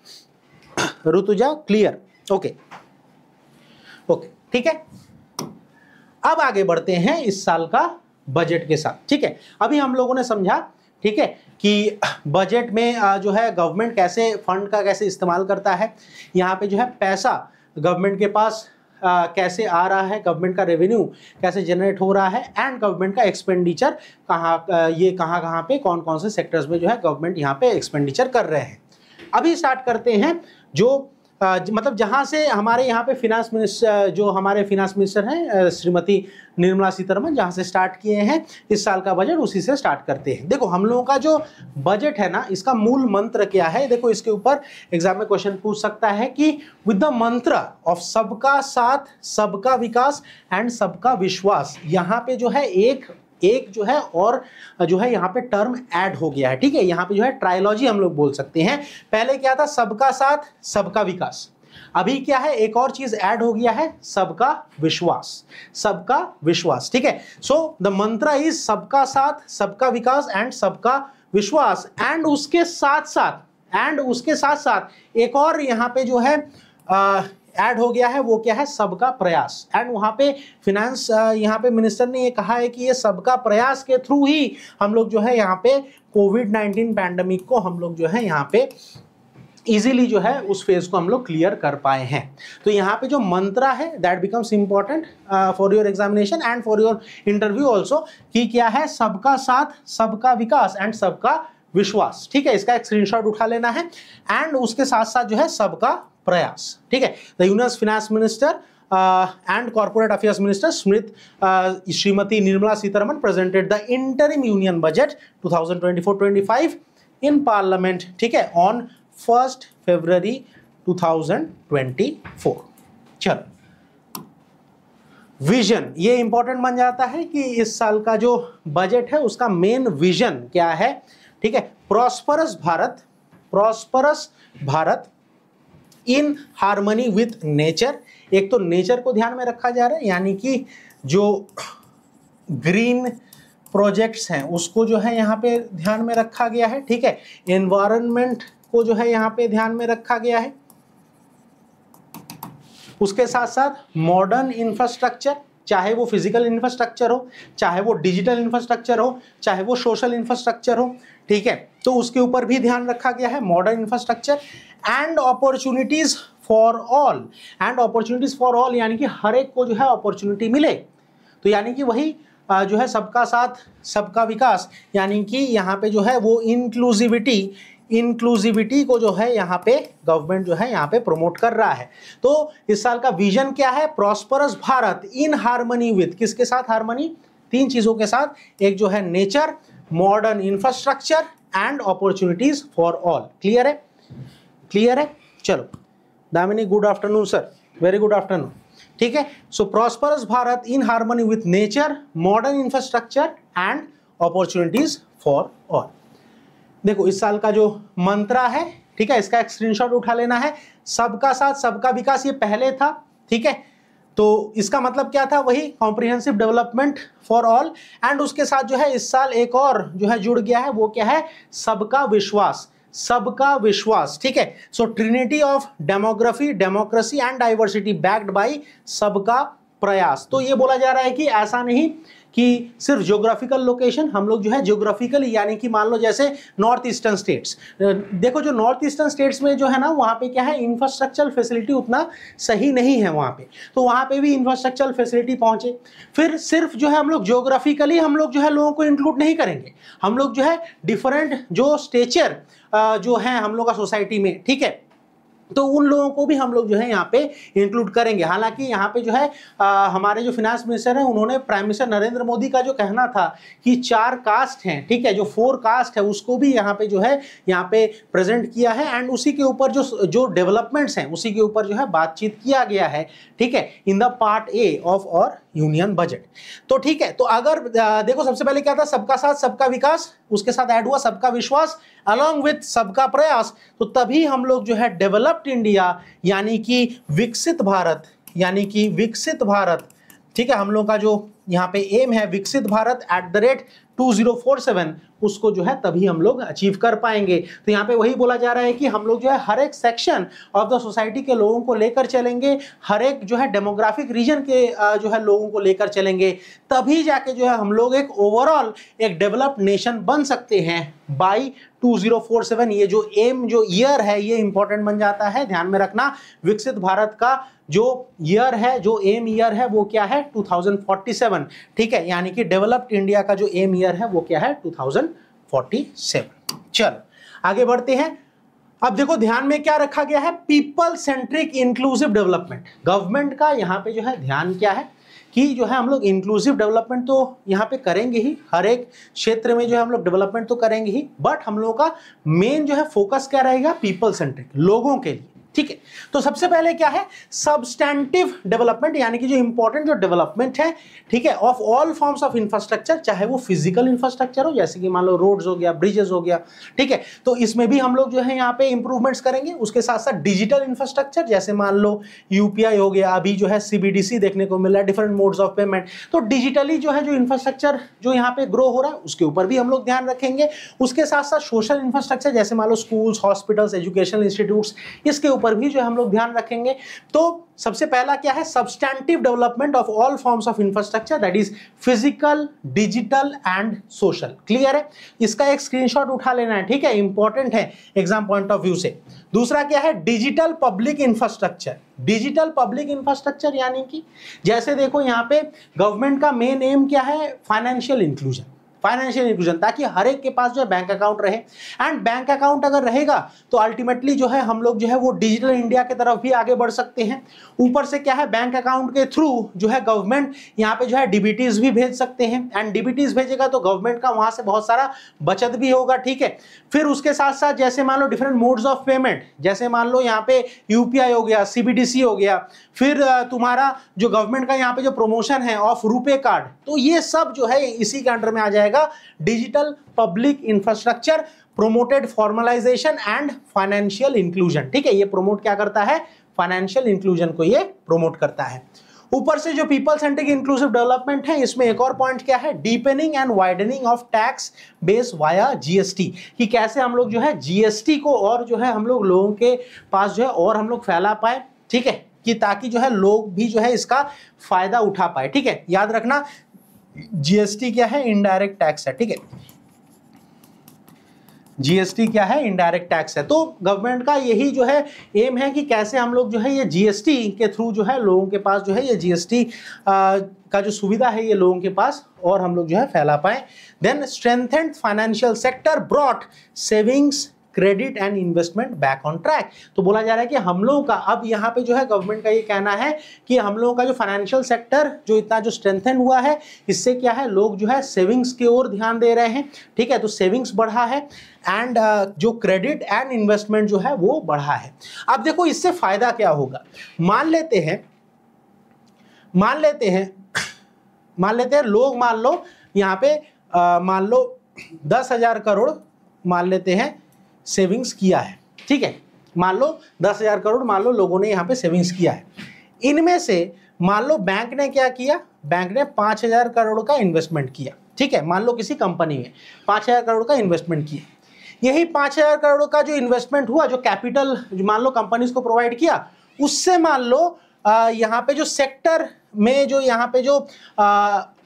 ऋतुजा क्लियर ओके ओके ठीक है अब आगे बढ़ते हैं इस साल का बजट के साथ ठीक है अभी हम लोगों ने समझा ठीक है कि बजट में जो है गवर्नमेंट कैसे फंड का कैसे इस्तेमाल करता है यहाँ पे जो है पैसा गवर्नमेंट के पास आ, कैसे आ रहा है गवर्नमेंट का रेवेन्यू कैसे जनरेट हो रहा है एंड गवर्नमेंट का एक्सपेंडिचर कहाँ ये कहाँ कहाँ पे कौन कौन से सेक्टर्स में जो है गवर्नमेंट यहाँ पे एक्सपेंडिचर कर रहे हैं अभी स्टार्ट करते हैं जो मतलब जहाँ से हमारे यहाँ पे फिनांस मिनिस्टर जो हमारे फिनांस मिनिस्टर हैं श्रीमती निर्मला सीतारमन जहाँ से स्टार्ट किए हैं इस साल का बजट उसी से स्टार्ट करते हैं देखो हम लोगों का जो बजट है ना इसका मूल मंत्र क्या है देखो इसके ऊपर एग्जाम में क्वेश्चन पूछ सकता है कि विद द मंत्र ऑफ सबका साथ सबका विकास एंड सबका विश्वास यहाँ पे जो है एक एक जो है और जो है यहाँ पे टर्म ऐड हो गया है ठीक है यहाँ पे जो है ट्रायोलॉजी हम लोग बोल सकते हैं पहले क्या था सबका साथ सबका विकास अभी क्या है एक और चीज ऐड हो गया है सबका विश्वास सबका विश्वास ठीक है सो द मंत्र इज सबका साथ सबका विकास एंड सबका विश्वास एंड उसके साथ साथ एंड उसके साथ साथ एक और यहाँ पे जो है आ, ऐड हो गया है वो क्या है सबका प्रयास एंड वहाँ पे फिनेंस यहाँ पे मिनिस्टर ने ये कहा है कि ये सबका प्रयास के थ्रू ही हम लोग जो है यहाँ पे कोविड नाइन्टीन पैंडमिक को हम लोग जो है यहाँ पे इजीली जो है उस फेज को हम लोग क्लियर कर पाए हैं तो यहाँ पे जो मंत्रा है that becomes important for your examination and for your interview also कि क्या है सबका साथ सबका विकास एंड सबका विश्वास ठीक है इसका एक स्क्रीनशॉट उठा लेना है एंड उसके साथ साथ जो है सबका प्रयास ठीक है the union finance minister and corporate affairs minister स्मृत Shrimati Nirmala Sitharaman presented the interim union budget 2024-25 in parliament ठीक है ऑन फर्स्ट फेब्रवरी 2024 चलो विजन ये इंपॉर्टेंट बन जाता है कि इस साल का जो बजट है उसका मेन विजन क्या है ठीक है prosperous Bharat prosperous Bharat in harmony with nature एक तो नेचर को ध्यान में रखा जा रहा है यानी कि जो ग्रीन प्रोजेक्ट्स हैं उसको जो है यहाँ पे ध्यान में रखा गया है ठीक है एनवायरमेंट को जो है यहाँ पे ध्यान में रखा गया है उसके साथ साथ मॉडर्न इंफ्रास्ट्रक्चर चाहे वो फिजिकल इंफ्रास्ट्रक्चर हो चाहे वो डिजिटल इंफ्रास्ट्रक्चर हो चाहे वो सोशल इंफ्रास्ट्रक्चर हो ठीक है तो उसके ऊपर भी ध्यान रखा गया है modern infrastructure and opportunities for all and opportunities for all यानी कि हर एक को जो है अपॉर्चुनिटी मिले तो यानी कि वही जो है सबका साथ सबका विकास यानी कि यहाँ पे जो है वो इंक्लूसिविटी इंक्लूसिविटी को जो है यहाँ पे गवर्नमेंट जो है यहाँ पे प्रमोट कर रहा है तो इस साल का विजन क्या है prosperous Bharat in harmony with किसके साथ हारमोनी तीन चीज़ों के साथ एक जो है nature modern infrastructure and opportunities for all clear है क्लियर है चलो Damini good afternoon sir very good afternoon ठीक है so prosperous Bharat in harmony with nature modern infrastructure and opportunities for all देखो इस साल का जो मंत्रा है ठीक है इसका एक स्क्रीनशॉट उठा लेना है सबका साथ सबका विकास ये पहले था ठीक है तो इसका मतलब क्या था वही कॉम्प्रिहेंसिव डेवलपमेंट फॉर ऑल एंड उसके साथ जो है इस साल एक और जो है जुड़ गया है वो क्या है सबका विश्वास सबका विश्वास ठीक है so trinity of demography democracy and diversity backed by सबका प्रयास तो ये बोला जा रहा है कि ऐसा नहीं कि सिर्फ जोग्राफिकल लोकेशन हम लोग जो है जोग्राफिकल यानी कि मान लो जैसे नॉर्थ ईस्टर्न स्टेट्स देखो जो नॉर्थ ईस्टर्न स्टेट्स में जो है ना वहाँ पे क्या है इंफ्रास्ट्रक्चर फैसिलिटी उतना सही नहीं है वहाँ पे तो वहाँ पे भी इंफ्रास्ट्रक्चर फैसिलिटी पहुँचे फिर सिर्फ जो है हम लोग जोग्राफिकली हम लोग जो है लोगों को इंक्लूड नहीं करेंगे हम लोग जो है डिफरेंट जो स्टेचर जो है हम लोग का सोसाइटी में ठीक है तो उन लोगों को भी हम लोग जो है यहाँ पे इंक्लूड करेंगे हालांकि यहाँ पे जो है आ, हमारे जो फिनेंस मिनिस्टर हैं उन्होंने प्राइम मिनिस्टर नरेंद्र मोदी का जो कहना था कि चार कास्ट हैं ठीक है जो फोर कास्ट है उसको भी यहाँ पे जो है यहाँ पे प्रेजेंट किया है एंड उसी के ऊपर जो जो डेवलपमेंट्स हैं उसी के ऊपर जो है बातचीत किया गया है ठीक है in the part A of our union budget तो ठीक है तो अगर देखो सबसे पहले क्या था सबका साथ सबका विकास उसके साथ ऐड हुआ सबका विश्वास अलोंग विथ सबका प्रयास तो तभी हम लोग जो है डेवलप्ड इंडिया यानी कि विकसित भारत यानी कि विकसित भारत ठीक है हम लोग का जो यहाँ पे एम है विकसित भारत एट द रेट 2047 उसको जो है तभी हम लोग अचीव कर पाएंगे तो यहाँ पे वही बोला जा रहा है कि हम लोग जो है हर एक सेक्शन ऑफ द सोसाइटी के लोगों को लेकर चलेंगे हर एक जो है डेमोग्राफिक रीजन के जो है लोगों को लेकर चलेंगे तभी जाके जो है हम लोग एक ओवरऑल एक डेवलप्ड नेशन बन सकते हैं बाय 2047 ये जो एम जो ईयर है ये इंपॉर्टेंट बन जाता है ध्यान में रखना विकसित भारत का जो ईयर है जो एम ईयर है वो क्या है 2047 ठीक है यानी कि डेवलप्ड इंडिया का जो एम ईयर है वो क्या है 2047 चलो आगे बढ़ते हैं अब देखो ध्यान में क्या रखा गया है people centric inclusive development government का यहाँ पे जो है ध्यान क्या है कि जो है हम लोग इंक्लूसिव डेवलपमेंट तो यहाँ पे करेंगे ही हर एक क्षेत्र में जो है हम लोग डेवलपमेंट तो करेंगे ही बट हम लोगों का मेन जो है फोकस क्या रहेगा पीपल सेंट्रिक लोगों के लिए ठीक है तो सबसे पहले क्या है सबस्टेंटिव डेवलपमेंट यानी कि जो इंपॉर्टेंट जो डेवलपमेंट है ठीक है of all forms of infrastructure चाहे वो फिजिकल इंफ्रास्ट्रक्चर हो जैसे कि मान लो रोड्स हो गया ब्रिजेस हो गया ठीक है तो इसमें भी हम लोग जो है यहाँ पे इंप्रूवमेंट्स करेंगे उसके साथ साथ डिजिटल इंफ्रास्ट्रक्चर जैसे मान लो यूपीआई हो गया अभी जो है सीबीडीसी देखने को मिला डिफरेंट मोड्स ऑफ पेमेंट तो डिजिटली जो है जो इंफ्रास्ट्रक्चर जो यहाँ पे ग्रो हो रहा है उसके ऊपर भी हम लोग ध्यान रखेंगे उसके साथ साथ सोशल इंफ्रास्ट्रक्चर जैसे मान लो स्कूल्स हॉस्पिटल्स एजुकेशन इंस्टीट्यूट इसके ऊपर पर भी जो हम लोग ध्यान रखेंगे तो सबसे पहला क्या है substantive development of all forms of infrastructure that is physical digital and social clear है इसका एक स्क्रीनशॉट उठा लेना है ठीक है इंपॉर्टेंट है एग्जाम पॉइंट ऑफ व्यू से दूसरा क्या है digital public infrastructure digital public infrastructure यानी कि जैसे देखो यहाँ पे गवर्नमेंट का मेन एम क्या है फाइनेंशियल इंक्लूजन फाइनेंशियल इंक्लूजन ताकि हर एक के पास जो है बैंक अकाउंट रहे एंड बैंक अकाउंट अगर रहेगा तो अल्टीमेटली जो है हम लोग जो है वो डिजिटल इंडिया की तरफ भी आगे बढ़ सकते हैं ऊपर से क्या है बैंक अकाउंट के थ्रू जो है गवर्नमेंट यहाँ पे जो है डीबीटीज भी भेज सकते हैं एंड डीबीटीज भेजेगा तो गवर्नमेंट का वहां से बहुत सारा बचत भी होगा ठीक है फिर उसके साथ साथ जैसे मान लो डिफरेंट मोड्स ऑफ पेमेंट जैसे मान लो यहाँ पे यूपीआई हो गया सीबीडीसी हो गया फिर तुम्हारा जो गवर्नमेंट का यहाँ पे जो प्रमोशन है ऑफ रुपे कार्ड तो ये सब जो है इसी के अंडर में आ जाएगा रहेगा digital public infrastructure promoted formalisation and financial inclusion ठीक है ये प्रोमोट क्या करता है फाइनेंशियल इंक्लूजन को ये प्रोमोट करता है ऊपर से जो पीपल सेंट्रिक इंक्लूसिव डेवलपमेंट है इसमें एक और पॉइंट क्या है deepening and widening of tax base via GST कि कैसे हम लोग जो है जीएसटी को और जो है हम लोग लोगों के पास जो है और हम लोग फैला पाए ठीक है कि ताकि जो है लोग भी जो है इसका फायदा उठा पाए ठीक है याद रखना जीएसटी क्या है इनडायरेक्ट टैक्स है ठीक है जीएसटी क्या है इनडायरेक्ट टैक्स है तो गवर्नमेंट का यही जो है एम है कि कैसे हम लोग जो है ये जीएसटी के थ्रू जो है लोगों के पास जो है ये जीएसटी का जो सुविधा है ये लोगों के पास और हम लोग जो है फैला पाए then strengthened financial sector brought savings credit and investment back on track तो बोला जा रहा है कि हम लोगों का अब यहाँ पे जो है गवर्नमेंट का ये कहना है कि हम लोगों का जो फाइनेंशियल सेक्टर जो इतना जो स्ट्रेंथन हुआ है इससे क्या है लोग जो है सेविंग्स की ओर ध्यान दे रहे हैं ठीक है तो सेविंग्स बढ़ा है एंड uh, जो क्रेडिट एंड इन्वेस्टमेंट जो है वो बढ़ा है अब देखो इससे फायदा क्या होगा मान लेते हैं मान लेते हैं मान लेते हैं लोग मान लो यहाँ पे uh, मान लो दस हजार करोड़ मान लेते हैं सेविंग्स किया है ठीक है मान लो दस हज़ार करोड़ मान लो लोगों ने यहाँ पे सेविंग्स किया है इनमें से मान लो बैंक ने क्या किया बैंक ने पाँच हज़ार करोड़ का इन्वेस्टमेंट किया ठीक है मान लो किसी कंपनी में पाँच हज़ार करोड़ का इन्वेस्टमेंट किया यही पाँच हज़ार करोड़ का जो इन्वेस्टमेंट हुआ जो कैपिटल मान लो कंपनीज को प्रोवाइड किया उससे मान लो यहाँ पे जो सेक्टर में जो यहाँ पे जो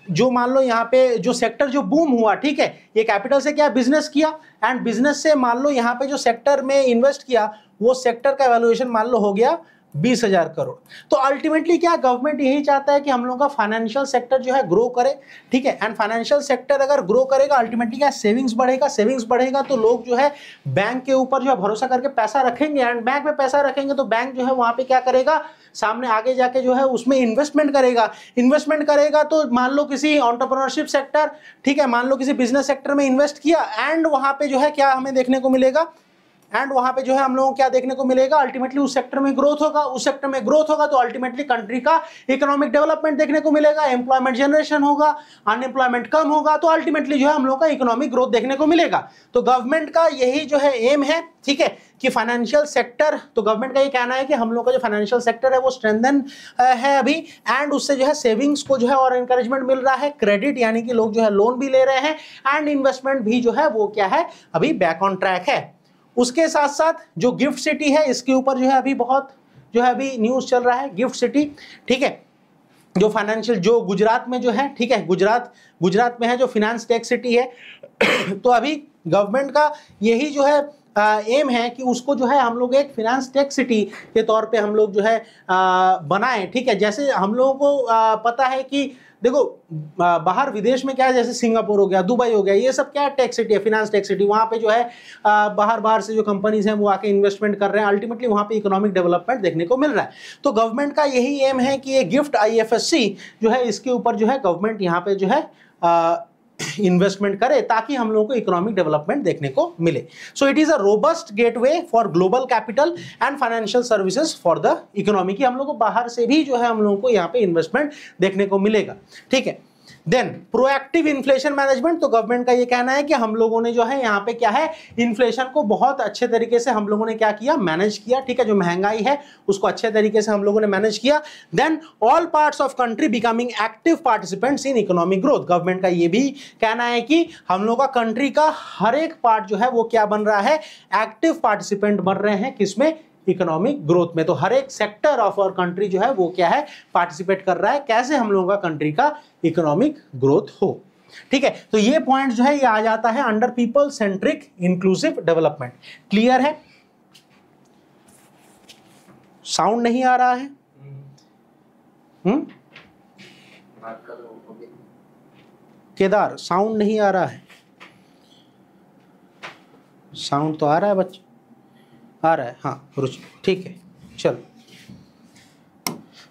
जो मान लो यहाँ पे जो सेक्टर जो बूम हुआ ठीक है ये कैपिटल से क्या बिजनेस किया एंड बिजनेस से मान लो यहाँ पे जो सेक्टर में इन्वेस्ट किया वो सेक्टर का वैल्यूएशन मान लो हो गया बीस हजार करोड़ तो अल्टीमेटली क्या गवर्नमेंट यही चाहता है कि हम लोगों का फाइनेंशियल सेक्टर जो है ग्रो करे ठीक है एंड फाइनेंशियल सेक्टर अगर ग्रो करेगा अल्टीमेटली क्या सेविंग्स बढ़ेगा सेविंग्स बढ़ेगा तो लोग जो है बैंक के ऊपर जो है भरोसा करके पैसा रखेंगे एंड बैंक में पैसा रखेंगे तो बैंक जो है वहां पर क्या करेगा सामने आगे जाके जो है उसमें इन्वेस्टमेंट करेगा इन्वेस्टमेंट करेगा तो मान लो किसी ऑन्टरप्रनरशिप सेक्टर ठीक है मान लो किसी बिजनेस सेक्टर में इन्वेस्ट किया एंड वहां पे जो है क्या हमें देखने को मिलेगा एंड वहां पे जो है हम लोगों को क्या देखने को मिलेगा अल्टीमेटली उस सेक्टर में ग्रोथ होगा उस सेक्टर में ग्रोथ होगा तो अल्टीमेटली कंट्री का इकोनॉमिक डेवलपमेंट देखने को मिलेगा एम्प्लॉयमेंट जनरेशन होगा अनएम्प्लॉयमेंट कम होगा तो अल्टीमेटली जो है हम लोग का इकोनॉमिक ग्रोथ देखने को मिलेगा तो गवर्नमेंट का यही जो है एम है ठीक है कि फाइनेंशियल सेक्टर तो गवर्नमेंट का ये कहना है कि हम लोग का जो फाइनेंशियल सेक्टर है वो स्ट्रेंथन है अभी एंड उससे जो है सेविंग्स को जो है और इंकरेजमेंट मिल रहा है क्रेडिट यानी कि लोग जो है लोन भी ले रहे हैं एंड इन्वेस्टमेंट भी जो है वो क्या है अभी बैक ऑन ट्रैक है उसके साथ साथ जो गिफ्ट सिटी है इसके ऊपर जो है अभी बहुत जो है अभी न्यूज़ चल रहा है गिफ्ट सिटी ठीक है जो फाइनेंशियल जो गुजरात में जो है ठीक है गुजरात गुजरात में है जो फिनेंस टैक्स सिटी है तो अभी गवर्नमेंट का यही जो है आ, एम है कि उसको जो है हम लोग एक फिनेंस टेक सिटी के तौर पे हम लोग जो है आ, बनाएं ठीक है जैसे हम लोगों को आ, पता है कि देखो बाहर विदेश में क्या है जैसे सिंगापुर हो गया दुबई हो गया ये सब क्या टैक्स सिटी है फिनांस टैक्स सिटी वहाँ पे जो है बाहर बाहर से जो कंपनीज हैं वो आके इन्वेस्टमेंट कर रहे हैं अल्टीमेटली वहाँ पे इकोनॉमिक डेवलपमेंट देखने को मिल रहा है तो गवर्नमेंट का यही एम है कि ये गिफ्ट आई जो है इसके ऊपर जो है गवर्नमेंट यहाँ पे जो है इन्वेस्टमेंट करे ताकि हम लोगों को इकोनॉमिक डेवलपमेंट देखने को मिले so it is a robust gateway for global capital and financial services for the economy की हम लोग को बाहर से भी जो है हम लोगों को यहाँ पे इन्वेस्टमेंट देखने को मिलेगा ठीक है देन प्रोएक्टिव इन्फ्लेशन मैनेजमेंट तो गवर्नमेंट का ये कहना है कि हम लोगों ने जो है यहाँ पे क्या है इन्फ्लेशन को बहुत अच्छे तरीके से हम लोगों ने क्या किया मैनेज किया ठीक है जो महंगाई है उसको अच्छे तरीके से हम लोगों ने मैनेज किया then all parts of country becoming active participants in economic growth government का ये भी कहना है कि हम लोग का कंट्री का हर एक पार्ट जो है वो क्या बन रहा है एक्टिव पार्टिसिपेंट बन रहे हैं किसमें इकोनॉमिक ग्रोथ में तो हर एक सेक्टर ऑफ आवर कंट्री जो है वो क्या है पार्टिसिपेट कर रहा है कैसे हम लोगों का कंट्री का इकोनॉमिक ग्रोथ हो ठीक है तो ये पॉइंट जो है ये आ जाता है under people centric inclusive development clear है साउंड नहीं आ रहा है हम्म, हम्म? केदार साउंड नहीं आ रहा है साउंड तो आ रहा है बच्चे आ रहा है हाँ रुचि ठीक है चलो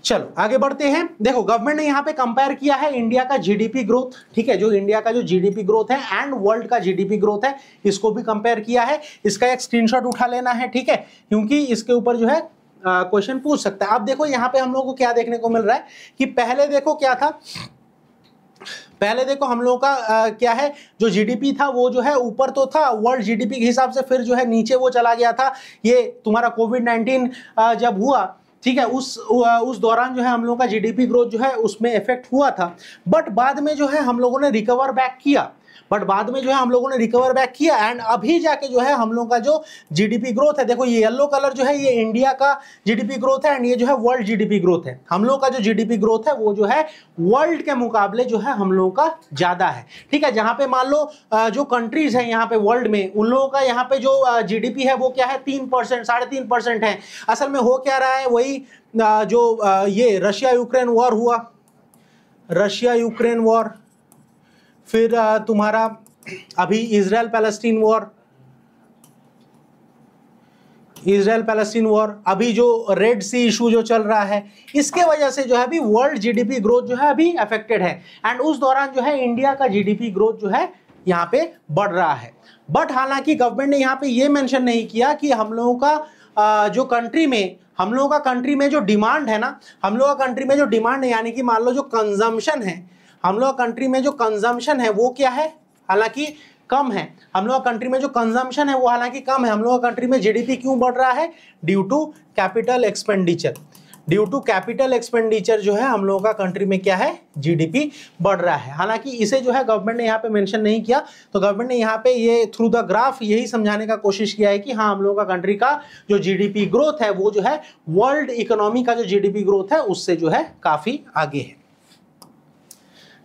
चलो आगे बढ़ते हैं देखो गवर्नमेंट ने यहाँ पे कंपेयर किया है इंडिया का जीडीपी ग्रोथ ठीक है जो इंडिया का जो जीडीपी ग्रोथ है एंड वर्ल्ड का जीडीपी ग्रोथ है इसको भी कंपेयर किया है इसका एक स्क्रीनशॉट उठा लेना है ठीक है क्योंकि इसके ऊपर जो है क्वेश्चन पूछ सकता है अब देखो यहाँ पे हम लोग को क्या देखने को मिल रहा है कि पहले देखो क्या था पहले देखो हम लोगों का आ, क्या है जो जीडीपी था वो जो है ऊपर तो था वर्ल्ड जीडीपी के हिसाब से फिर जो है नीचे वो चला गया था ये तुम्हारा कोविड नाइन्टीन जब हुआ ठीक है उस उस दौरान जो है हम लोगों का जीडीपी ग्रोथ जो है उसमें इफेक्ट हुआ था बट बाद में जो है हम लोगों ने रिकवर बैक किया बट बाद में जो है हम लोगों ने रिकवर बैक किया एंड अभी जाके जो है हम लोगों का जो जीडीपी ग्रोथ है देखो ये येलो कलर जो है ये इंडिया का जीडीपी ग्रोथ है एंड ये जो है वर्ल्ड जीडीपी ग्रोथ है हम लोगों का जो जीडीपी ग्रोथ है वो जो है वर्ल्ड के मुकाबले जो है हम लोगों का ज़्यादा है ठीक है जहां पे मान लो जो कंट्रीज है यहाँ पे वर्ल्ड में उन लोगों का यहाँ पे जो जीडीपी है वो क्या है तीन परसेंट साढ़े तीन परसेंट है असल में हो क्या रहा है वही जो ये रशिया यूक्रेन वॉर हुआ रशिया यूक्रेन वॉर फिर तुम्हारा अभी Israel Palestine war Israel Palestine war अभी जो रेड सी इशू जो चल रहा है इसके वजह से जो है अभी वर्ल्ड जीडीपी ग्रोथ जो है अभी अफेक्टेड है एंड उस दौरान जो है इंडिया का जीडीपी ग्रोथ जो है यहाँ पे बढ़ रहा है बट हालांकि गवर्नमेंट ने यहाँ पे ये मेंशन नहीं किया कि हम लोगों का जो कंट्री में हम लोगों का कंट्री में जो डिमांड है ना हम लोगों का कंट्री में जो डिमांड है यानी कि मान लो जो कंजम्पन है हम लोग कंट्री में जो कंजम्पशन है वो क्या है हालांकि कम है हम लोग कंट्री में जो कंजम्पशन है वो हालांकि कम है हम लोग कंट्री में जीडीपी क्यों बढ़ रहा है due to capital expenditure due to capital expenditure जो है हम लोगों का कंट्री में क्या है जीडीपी बढ़ रहा है हालांकि इसे जो है गवर्नमेंट ने यहाँ पे मेंशन नहीं किया तो गवर्नमेंट ने यहाँ पे ये थ्रू द ग्राफ यही समझाने का कोशिश किया है कि हाँ हम लोगों का कंट्री का जो जीडीपी ग्रोथ है वो जो है वर्ल्ड इकोनॉमी का जो जी ग्रोथ है उससे जो है काफ़ी आगे है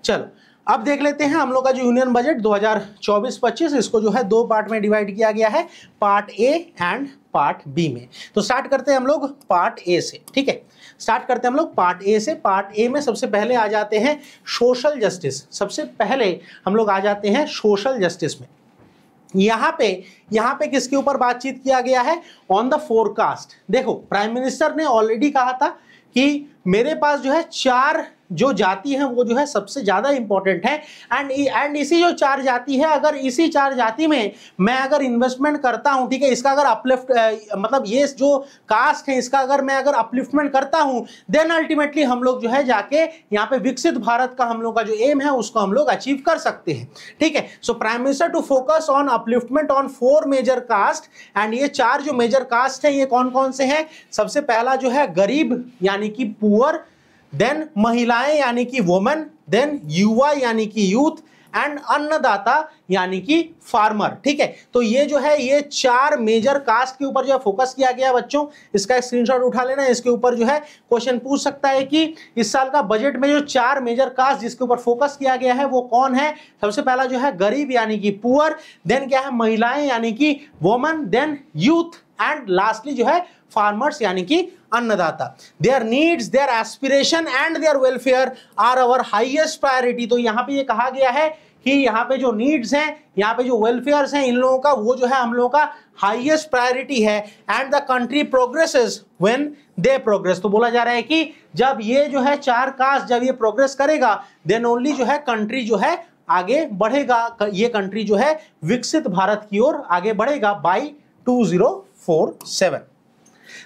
चलो अब देख लेते हैं हम लोग का जो यूनियन बजट 2024-25 इसको जो है दो पार्ट में डिवाइड किया गया है part A and part B में तो स्टार्ट करते हैं हम लोग पार्ट ए से ठीक है स्टार्ट करते हैं हम लोग पार्ट ए से पार्ट ए में सबसे पहले आ जाते हैं सोशल जस्टिस सबसे पहले हम लोग आ जाते हैं सोशल जस्टिस में यहाँ पे यहाँ पे किसके ऊपर बातचीत किया गया है ऑन द फोरकास्ट देखो प्राइम मिनिस्टर ने ऑलरेडी कहा था कि मेरे पास जो है चार जो जाति है वो जो है सबसे ज़्यादा इंपॉर्टेंट है एंड एंड इसी जो चार जाति है अगर इसी चार जाति में मैं अगर इन्वेस्टमेंट करता हूँ ठीक है इसका अगर अपलिफ्ट मतलब ये जो कास्ट है इसका अगर मैं अगर अपलिफ्टमेंट करता हूँ देन अल्टीमेटली हम लोग जो है जाके यहाँ पे विकसित भारत का हम लोग का जो एम है उसको हम लोग अचीव कर सकते हैं ठीक है so prime minister to focus on upliftment on four major caste and ये चार जो मेजर कास्ट है ये कौन कौन से हैं सबसे पहला जो है गरीब यानी कि पुअर देन महिलाएं यानी कि वोमेन देन युवा यानी कि यूथ एंड अन्नदाता यानी कि फार्मर ठीक है तो ये जो है ये चार मेजर कास्ट के ऊपर जो है फोकस किया गया बच्चों इसका स्क्रीनशॉट उठा लेना इसके ऊपर जो है क्वेश्चन पूछ सकता है कि इस साल का बजट में जो चार मेजर कास्ट जिसके ऊपर फोकस किया गया है वो कौन है सबसे पहला जो है गरीब यानी कि पुअर देन क्या है महिलाएं यानी कि women then youth and lastly जो है फार्मर्स यानी कि अन्नदाता their needs their aspiration and their welfare are our highest priority तो यहाँ पे ये कहा गया है कि यहाँ पे जो नीड्स हैं यहाँ पे जो वेलफेयर्स हैं इन लोगों का वो जो है हम लोगों का हाइएस्ट प्रायोरिटी है and the country progresses when they progress तो बोला जा रहा है कि जब ये जो है चार कास्ट जब ये प्रोग्रेस करेगा देन ओनली जो है कंट्री जो है आगे बढ़ेगा ये कंट्री जो है विकसित भारत की ओर आगे बढ़ेगा by two zero four seven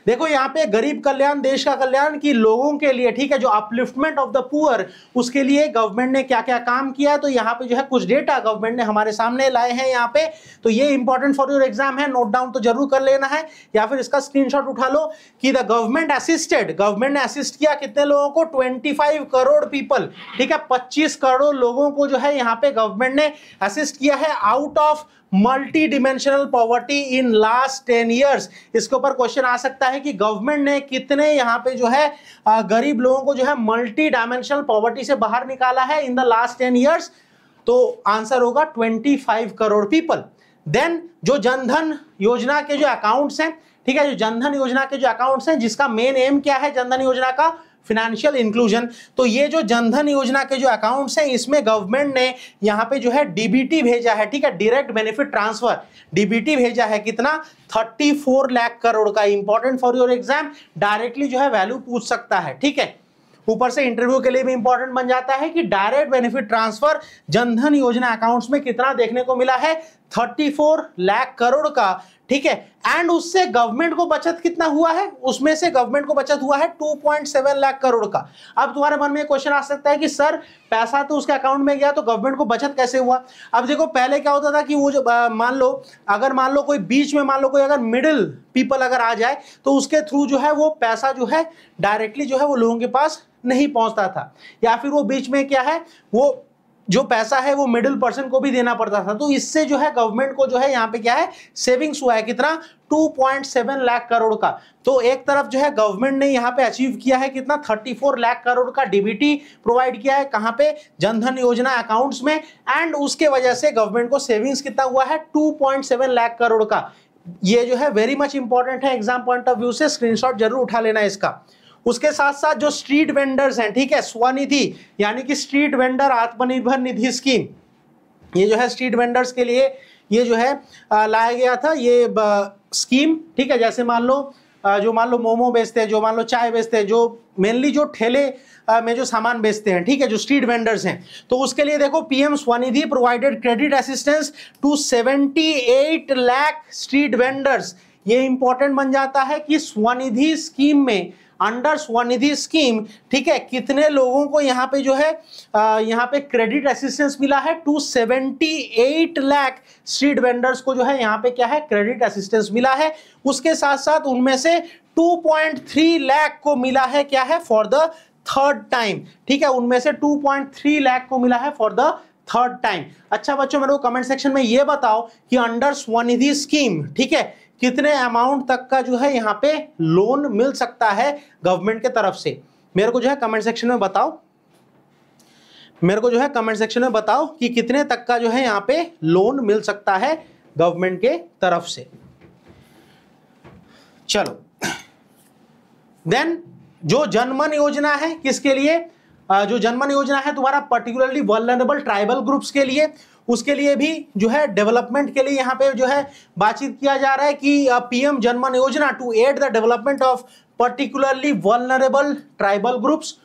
देखो यहाँ पे गरीब कल्याण देश का कल्याण की लोगों के लिए ठीक है जो अपलिफ्टमेंट ऑफ द पुअर उसके लिए गवर्नमेंट ने क्या क्या काम किया तो यहाँ पे जो है कुछ डेटा गवर्नमेंट ने हमारे सामने लाए हैं यहाँ पे तो ये इंपॉर्टेंट फॉर योर एग्जाम है नोट डाउन तो जरूर कर लेना है या फिर इसका स्क्रीन उठा लो कि द गवर्नमेंट असिस्टेड गवर्नमेंट ने असिस्ट किया कितने लोगों को ट्वेंटी करोड़ पीपल ठीक है पच्चीस करोड़ लोगों को जो है यहाँ पे गवर्नमेंट ने असिस्ट किया है out of multi dimensional poverty in last ten years इसके ऊपर क्वेश्चन आ सकता है कि गवर्नमेंट ने कितने यहाँ पे जो है गरीब लोगों को जो है मल्टी डायमेंशनल पॉवर्टी से बाहर निकाला है in the last ten years तो आंसर होगा twenty five crore people then जो जनधन योजना के जो अकाउंट्स हैं ठीक है जो जनधन योजना के जो अकाउंट्स हैं जिसका मेन एम क्या है जनधन योजना का फिनेंशियल इंक्लूजन तो ये जो जनधन योजना के जो अकाउंट्स हैं इसमें गवर्नमेंट ने यहाँ पे जो है डीबीटी भेजा है ठीक है डायरेक्ट बेनिफिट ट्रांसफर डीबीटी भेजा है कितना 34 लाख करोड़ का important for your exam directly जो है वैल्यू पूछ सकता है ठीक है ऊपर से इंटरव्यू के लिए भी इंपॉर्टेंट बन जाता है कि डायरेक्ट बेनिफिट ट्रांसफर जनधन योजना अकाउंट्स में कितना देखने को मिला है 34 लाख करोड़ का ठीक है एंड उससे गवर्नमेंट को बचत कितना हुआ है उसमें से गवर्नमेंट को बचत हुआ है 2.7 लाख करोड़ का अब तुम्हारे मन में क्वेश्चन आ सकता है कि सर पैसा तो उसके अकाउंट में गया तो गवर्नमेंट को बचत कैसे हुआ अब देखो पहले क्या होता था कि वो जो मान लो अगर मान लो कोई बीच में मान लो कोई अगर मिडिल पीपल अगर आ जाए तो उसके थ्रू जो है वो पैसा जो है डायरेक्टली जो है वो लोगों के पास नहीं पहुंचता था या फिर वो बीच में क्या है वो जो पैसा है वो मिडिल पर्सन को भी देना पड़ता था तो इससे जो है गवर्नमेंट को जो है यहाँ पे क्या है सेविंग्स हुआ है कितना 2.7 लाख करोड़ का तो एक तरफ जो है गवर्नमेंट ने यहाँ पे अचीव किया है कितना 34 लाख करोड़ का डीबीटी प्रोवाइड किया है कहाँ पे जनधन योजना अकाउंट्स में एंड उसके वजह से गवर्नमेंट को सेविंग्स कितना हुआ है टू लाख करोड़ का ये जो है वेरी मच इंपॉर्टेंट है एग्जाम पॉइंट ऑफ व्यू से स्क्रीन जरूर उठा लेना इसका उसके साथ साथ जो स्ट्रीट वेंडर्स हैं ठीक है स्वनिधि यानी कि स्ट्रीट वेंडर आत्मनिर्भर निधि स्कीम ये जो है स्ट्रीट वेंडर्स के लिए ये जो है लाया गया था ये स्कीम ठीक है जैसे मान लो जो मान लो मोमो बेचते हैं जो मान लो चाय बेचते हैं जो मेनली जो ठेले में जो सामान बेचते हैं ठीक है जो स्ट्रीट वेंडर्स हैं तो उसके लिए देखो PM Svanidhi provided credit assistance to 78 lakh street vendors ये इंपॉर्टेंट बन जाता है कि स्वनिधि स्कीम में अंडर स्वनिधि स्कीम ठीक है कितने लोगों को यहाँ पे जो है यहाँ पे क्रेडिट असिस्टेंस मिला है to seventy eight lakh street vendors को जो है यहाँ पे क्या है क्रेडिट असिस्टेंस मिला है उसके साथ साथ उनमें से 2.3 लैख को मिला है क्या है फॉर द थर्ड टाइम ठीक है उनमें से 2.3 लैख को मिला है फॉर द थर्ड टाइम अच्छा बच्चों मेरे को कमेंट सेक्शन में ये बताओ कि अंडर स्वनिधि स्कीम ठीक है कितने अमाउंट तक का जो है यहाँ पे लोन मिल सकता है गवर्नमेंट के तरफ से मेरे को जो है कमेंट सेक्शन में बताओ मेरे को जो है कमेंट सेक्शन में बताओ कि कितने तक का जो है यहाँ पे लोन मिल सकता है गवर्नमेंट के तरफ से चलो देन जो जनमन योजना है किसके लिए जो जनमन योजना है तुम्हारा पर्टिकुलरली वर्लनेबल ट्राइबल ग्रुप्स के लिए उसके लिए भी जो है डेवलपमेंट के लिए यहाँ पे जो है बातचीत किया जा रहा है कि PM Janman Yojana to aid the development of particularly vulnerable tribal groups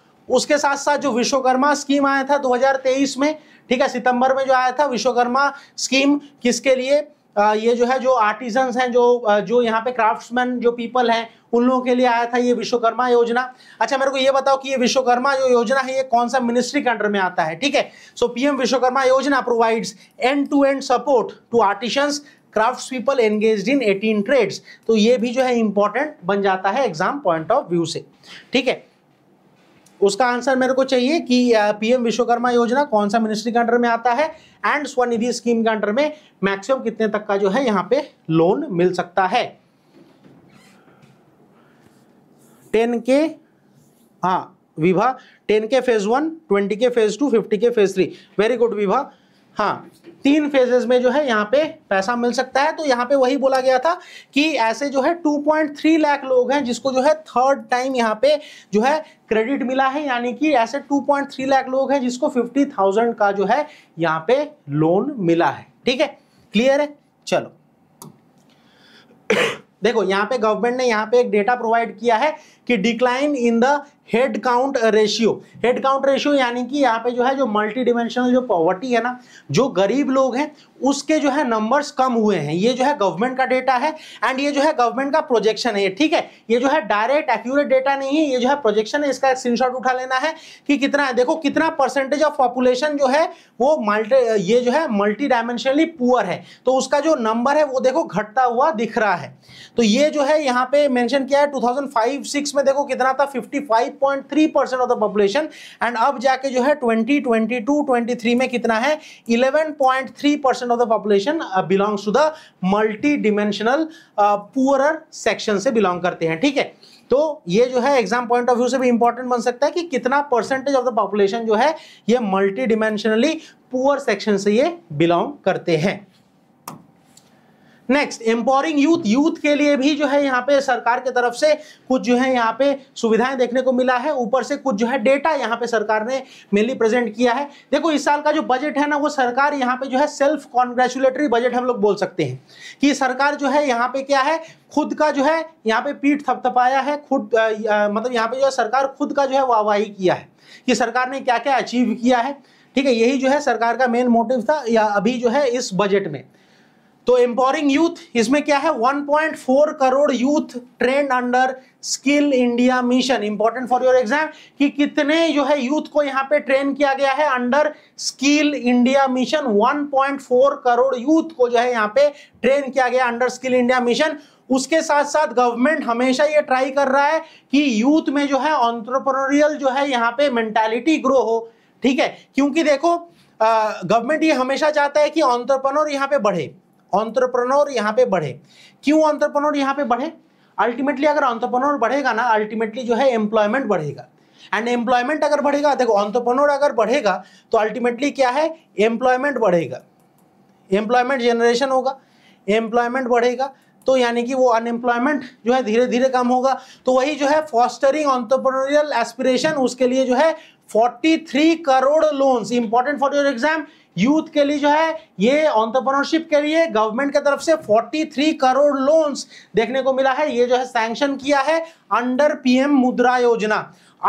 उसके साथ साथ जो विश्वकर्मा स्कीम आया था 2023 में ठीक है सितंबर में जो आया था विश्वकर्मा स्कीम किसके लिए ये जो है जो आर्टिजन हैं जो जो यहाँ पे क्राफ्ट्समैन जो पीपल हैं उन लोगों के लिए आया था ये विश्वकर्मा योजना अच्छा मेरे को ये बताओ कि ये विश्वकर्मा जो योजना है ये कौन सा मिनिस्ट्री के अंडर में आता है ठीक है सो PM Vishwakarma Yojana provides end to end support to artisans craft people engage in eighteen trades तो ये भी जो है इंपॉर्टेंट बन जाता है एग्जाम पॉइंट ऑफ व्यू से ठीक है उसका आंसर मेरे को चाहिए कि पीएम विश्वकर्मा योजना कौन सा मिनिस्ट्री के अंडर में आता है एंड स्वनिधि स्कीम के अंडर में मैक्सिमम कितने तक का जो है यहां पे लोन मिल सकता है टेन के हा Vibha ten K phase one twenty K phase two fifty K phase three very good Vibha हाँ तीन फेजेस में जो है यहाँ पे पैसा मिल सकता है तो यहाँ पे वही बोला गया था कि ऐसे जो है 2.3 लाख लोग हैं जिसको जो है थर्ड टाइम यहाँ पे जो है क्रेडिट मिला है यानी कि ऐसे 2.3 लाख लोग हैं जिसको 50,000 का जो है यहाँ पे लोन मिला है ठीक है क्लियर है चलो देखो यहाँ पे गवर्नमेंट ने यहाँ पे एक डेटा प्रोवाइड किया है कि decline in the head count ratio head count ratio यानी कि यहाँ पे जो है जो मल्टी डिमेंशनल जो पॉवर्टी है ना जो गरीब लोग हैं उसके जो है नंबर्स कम हुए हैं ये जो है गवर्नमेंट का डेटा है एंड ये जो है गवर्नमेंट का प्रोजेक्शन है ठीक है ये जो है डायरेक्ट एक्यूरेट डेटा नहीं है ये जो है प्रोजेक्शन है इसका स्क्रीनशॉट उठा लेना है कि कितना देखो कितना परसेंटेज ऑफ पॉपुलेशन जो है वो मल्टी ये जो है मल्टी डायमेंशनली पुअर है तो उसका जो नंबर है वो देखो घटता हुआ दिख रहा है तो ये जो है यहाँ पे मैंशन किया है टू थाउजेंड में देखो कितना था fifty 5.3 percent of the population and अब जाके जो है 2022 23 में कितना है 11.3 percent of the population belongs to the multi dimensional poorer section से बिलोंग करते हैं ठीक है तो ये जो है एग्जाम पॉइंट ऑफ व्यू से भी इंपॉर्टेंट बन सकता है कि कितना परसेंटेज ऑफ द पॉपुलेशन जो है ये मल्टी डिमेंशनली पुअर सेक्शन से ये बिलोंग करते हैं नेक्स्ट एम्पोरिंग यूथ यूथ के लिए भी जो है यहाँ पे सरकार की तरफ से कुछ जो है यहाँ पे सुविधाएं देखने को मिला है ऊपर से कुछ जो है डेटा यहाँ पे सरकार ने मेनली प्रेजेंट किया है देखो इस साल का जो बजट है ना वो सरकार यहाँ पे जो है सेल्फ कॉन्ग्रेचुलेटरी बजट हम लोग बोल सकते हैं कि सरकार जो है यहाँ पे क्या है खुद का जो है यहाँ पे पीठ थपथपाया है खुद आ, आ, मतलब यहाँ पे जो है सरकार खुद का जो है वाहवाही किया है कि सरकार ने क्या क्या अचीव किया है ठीक है यही जो है सरकार का मेन मोटिव था या अभी जो है इस बजट में तो एम्पावरिंग यूथ इसमें क्या है 1.4 crore youth trained under skill India mission important for your exam कि कितने जो है यूथ को यहाँ पे ट्रेन किया गया है under skill India mission 1.4 crore youth को जो है यहाँ पे ट्रेन किया गया अंडर स्किल इंडिया मिशन उसके साथ साथ गवर्नमेंट हमेशा ये ट्राई कर रहा है कि यूथ में जो है ऑन्ट्रप्रनोरियल जो है यहाँ पे मेंटेलिटी ग्रो हो ठीक है क्योंकि देखो गवर्नमेंट ये हमेशा चाहता है कि ऑन्ट्रप्रनोर यहाँ पे बढ़े ऑन्ट्रप्रनोर यहाँ पे बढ़े क्यों ऑन्ट्रप्रनोर यहाँ पे बढ़े अल्टीमेटली अगर ऑन्ट्रप्रनोर बढ़ेगा ना अल्टीमेटली जो है एम्प्लॉयमेंट बढ़ेगा एंड एम्प्लॉयमेंट अगर बढ़ेगा देखो ऑन्ट्रप्रनोर अगर बढ़ेगा तो अल्टीमेटली क्या है एम्प्लॉयमेंट बढ़ेगा एम्प्लॉयमेंट जनरेशन होगा एम्प्लॉयमेंट बढ़ेगा तो यानी कि वो अनएम्प्लॉयमेंट जो है धीरे धीरे कम होगा तो वही जो है फॉस्टरिंग ऑन्टरप्रनोरियल एस्पिरेशन उसके लिए जो है 43 crore loans important for your exam youth के लिए जो है ये ऑन्टरप्रनरशिप के लिए गवर्नमेंट के तरफ से 43 करोड़ लोन्स देखने को मिला है ये जो है सैंक्शन किया है अंडर पीएम मुद्रा योजना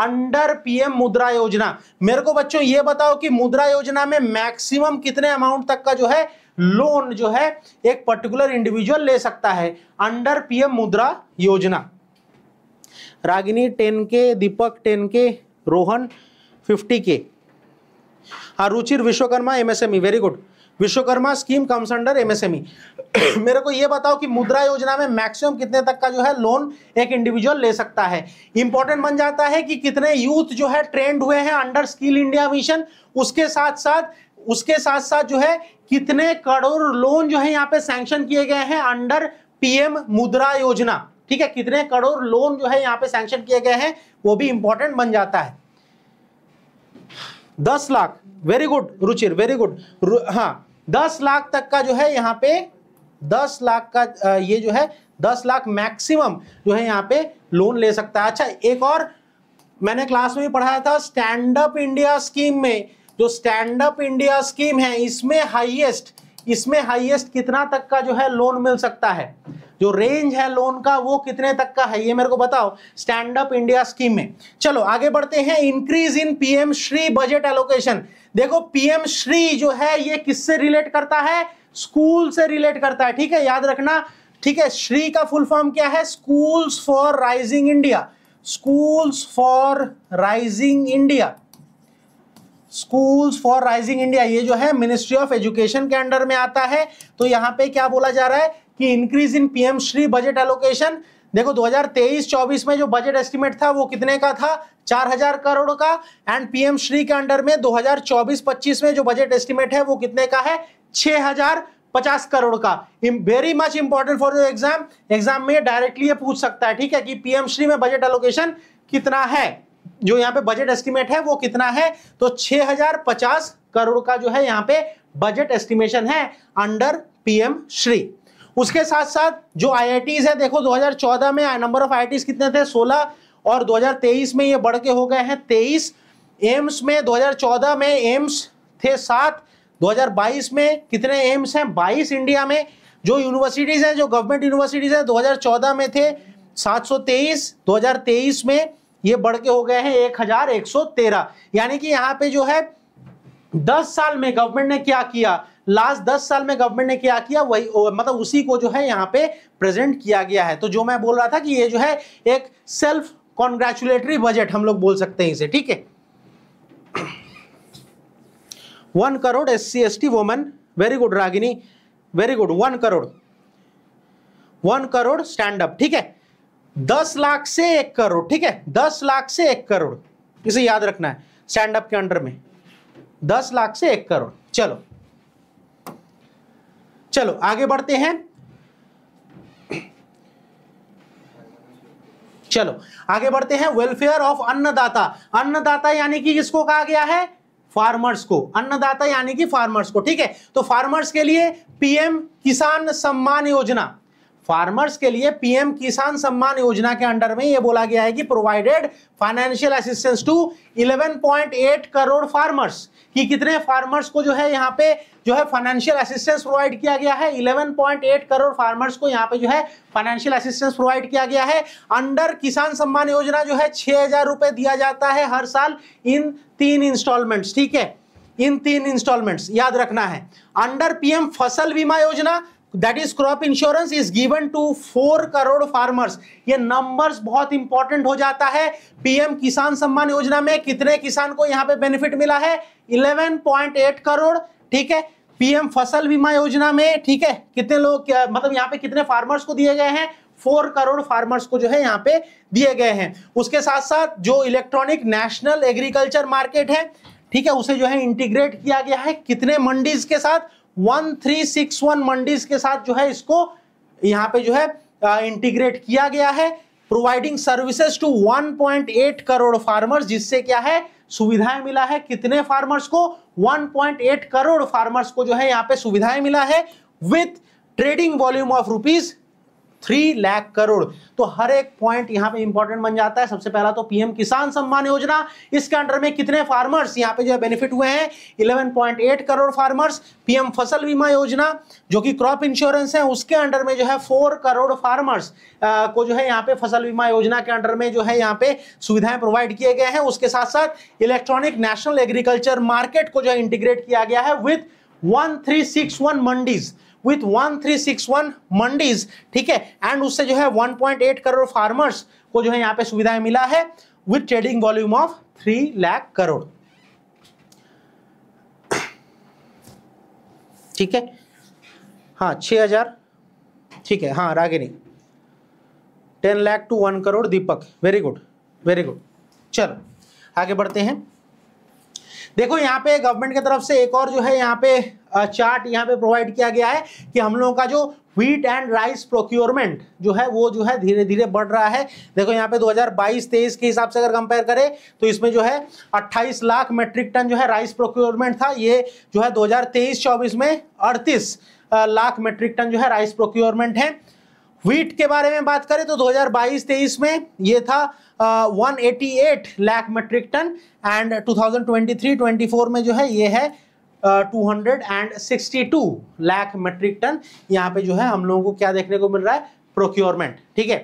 अंडर पीएम मुद्रा योजना मेरे को बच्चों ये बताओ कि मुद्रा योजना में मैक्सिमम कितने अमाउंट तक का जो है लोन जो है एक पर्टिकुलर इंडिविजुअल ले सकता है अंडर पीएम मुद्रा योजना रागिनी टेन के दीपक टेन के रोहन फिफ्टी के हाँ Ruchir Vishwakarma MSME very good Vishwakarma scheme comes under MSME मेरे को ये बताओ कि मुद्रा योजना में मैक्सिमम कितने तक का जो है लोन एक इंडिविजुअल ले सकता है इंपॉर्टेंट बन जाता है कि कितने यूथ जो है ट्रेंड हुए हैं अंडर स्किल इंडिया मिशन उसके साथ साथ उसके साथ साथ जो है कितने करोड़ लोन जो है यहाँ पे सैंक्शन किए गए हैं अंडर पीएम मुद्रा योजना ठीक है कितने करोड़ लोन जो है यहाँ पे सैंक्शन किए गए हैं वो भी इंपॉर्टेंट बन जाता है दस lakh very good Ruchir very good हाँ दस लाख तक का जो है यहाँ पे दस लाख का ये जो है दस लाख मैक्सिमम जो है यहाँ पे लोन ले सकता है अच्छा एक और मैंने क्लास में भी पढ़ाया था स्टैंड अप इंडिया स्कीम में जो स्टैंड अप इंडिया स्कीम है इसमें हाईएस्ट इसमें हाईएस्ट कितना तक का जो है लोन मिल सकता है जो रेंज है लोन का वो कितने तक का है ये मेरे को बताओ स्टैंड अप इंडिया स्कीम में चलो आगे बढ़ते हैं increase in PM Shri budget allocation देखो पीएम श्री जो है ये किससे रिलेट करता है स्कूल से रिलेट करता है ठीक है याद रखना ठीक है श्री का फुल फॉर्म क्या है schools for rising India schools for rising India schools for rising India ये जो है मिनिस्ट्री ऑफ एजुकेशन के अंडर में आता है तो यहां पे क्या बोला जा रहा है कि increase in PM Shri budget allocation देखो 2023-24 में जो बजट एस्टिमेट था वो कितने का था 4000 करोड़ का एंड पीएम श्री के अंडर में 2024-25 में जो बजट एस्टिमेट है वो कितने का है 6050 करोड़ का very much important for your exam exam में डायरेक्टली ये पूछ सकता है ठीक है कि पीएम श्री में बजट एलोकेशन कितना है जो यहाँ पे बजट एस्टिमेट है वो कितना है तो पचास करोड़ का जो है यहाँ पे बजट एस्टिमेशन है अंडर पीएम श्री उसके साथ साथ जो आई है देखो 2014 में नंबर ऑफ आई कितने थे 16 और 2023 में ये बढ़ के हो गए हैं 23 एम्स में 2014 में एम्स थे सात 2022 में कितने एम्स हैं 22 इंडिया में जो यूनिवर्सिटीज़ हैं जो गवर्नमेंट यूनिवर्सिटीज़ हैं 2014 में थे 723 2023 में ये बढ़ के हो गए हैं एक यानी कि यहाँ पे जो है 10 साल में गवर्नमेंट ने क्या किया लास्ट दस साल में गवर्नमेंट ने क्या किया वही मतलब उसी को जो है यहाँ पे प्रेजेंट किया गया है तो जो मैं बोल रहा था कि ये जो है एक सेल्फ कॉन्ग्रेचुलेटरी बजट हम लोग बोल सकते हैं इसे ठीक है one crore S C S T women very good Ragini very good one crore one crore stand up ठीक है दस लाख से एक करोड़ ठीक है दस लाख से एक करोड़ इसे याद रखना है स्टैंड अप के अंडर में दस लाख से एक करोड़ चलो चलो आगे बढ़ते हैं चलो आगे बढ़ते हैं वेलफेयर ऑफ अन्नदाता अन्नदाता यानी कि किसको कहा गया है फार्मर्स को अन्नदाता यानी कि फार्मर्स को ठीक है तो फार्मर्स के लिए पीएम किसान सम्मान योजना फार्मर्स के लिए पीएम किसान सम्मान योजना के अंडर में यह बोला गया है कि provided financial assistance to 11.8 crore farmers कि कितने फार्मर्स को जो है यहाँ पे जो है फाइनेंशियल असिस्टेंस प्रोवाइड किया गया है 11.8 करोड़ फार्मर्स को यहाँ पे जो है फाइनेंशियल असिस्टेंस प्रोवाइड किया गया है अंडर किसान सम्मान योजना जो है छह हजार रुपए दिया जाता है हर साल इन तीन इंस्टॉलमेंट्स ठीक है इन तीन इंस्टॉलमेंट्स याद रखना है under PM Fasal Bima Yojana that is crop insurance is given to four crore farmers ये नंबर्स बहुत इंपॉर्टेंट हो जाता है पीएम किसान सम्मान योजना में कितने किसान को यहाँ पे बेनिफिट मिला है 11.8 करोड़ ठीक है पीएम फसल बीमा योजना में ठीक है कितने लोग मतलब यहाँ पे कितने फार्मर्स को दिए गए हैं फोर करोड़ फार्मर्स को जो है यहाँ पे दिए गए हैं उसके साथ साथ जो इलेक्ट्रॉनिक नेशनल एग्रीकल्चर मार्केट है ठीक है उसे जो है इंटीग्रेट किया गया है कितने मंडीज के साथ 1361 मंडीज के साथ जो है इसको यहाँ पे जो है इंटीग्रेट किया गया है providing services to 1.8 crore farmers जिससे क्या है सुविधाएं मिला है कितने फार्मर्स को 1.8 करोड़ फार्मर्स को जो है यहाँ पे सुविधाएं मिला है with trading volume of rupees three lakh crore तो हर एक पॉइंट यहाँ पे इंपॉर्टेंट बन जाता है सबसे पहला तो पीएम किसान सम्मान योजना इसके अंडर में कितने फार्मर्स यहाँ पे जो है बेनिफिट हुए हैं 11.8 करोड़ फार्मर्स पीएम फसल बीमा योजना जो कि क्रॉप इंश्योरेंस है उसके अंडर में जो है फोर करोड़ फार्मर्स आ, को जो है यहाँ पे फसल बीमा योजना के अंडर में जो है यहाँ पे सुविधाएं प्रोवाइड किए गए हैं उसके साथ साथ इलेक्ट्रॉनिक नेशनल एग्रीकल्चर मार्केट को जो है इंटीग्रेट किया गया है with one mandis with 1361 mandis ठीक है एंड उससे जो है 1.8 करोड़ फार्मर्स को जो है यहाँ पे सुविधाएं मिला है with trading volume of three lakh crore ठीक है हाँ छ हजार ठीक है हाँ Ragini ten lakh to one crore Deepak very good very good चलो आगे बढ़ते हैं देखो यहाँ पे गवर्नमेंट की तरफ से एक और जो है यहाँ पे चार्ट यहाँ पे प्रोवाइड किया गया है कि हम लोगों का जो व्हीट एंड राइस प्रोक्योरमेंट जो है वो जो है धीरे धीरे बढ़ रहा है देखो यहाँ पे 2022-23 के हिसाब से अगर कंपेयर करें तो इसमें जो है 28 लाख मेट्रिक टन जो है राइस प्रोक्योरमेंट था ये जो है 2023-24 में 38 लाख मेट्रिक टन जो है राइस प्रोक्योरमेंट है व्हीट के बारे में बात करें तो 2022-23 में ये था one eighty eight lakh metric ton and 2023-24 में जो है ये है two hundred and lakh metric ton यहाँ पे जो है हम लोगों को क्या देखने को मिल रहा है प्रोक्योरमेंट ठीक है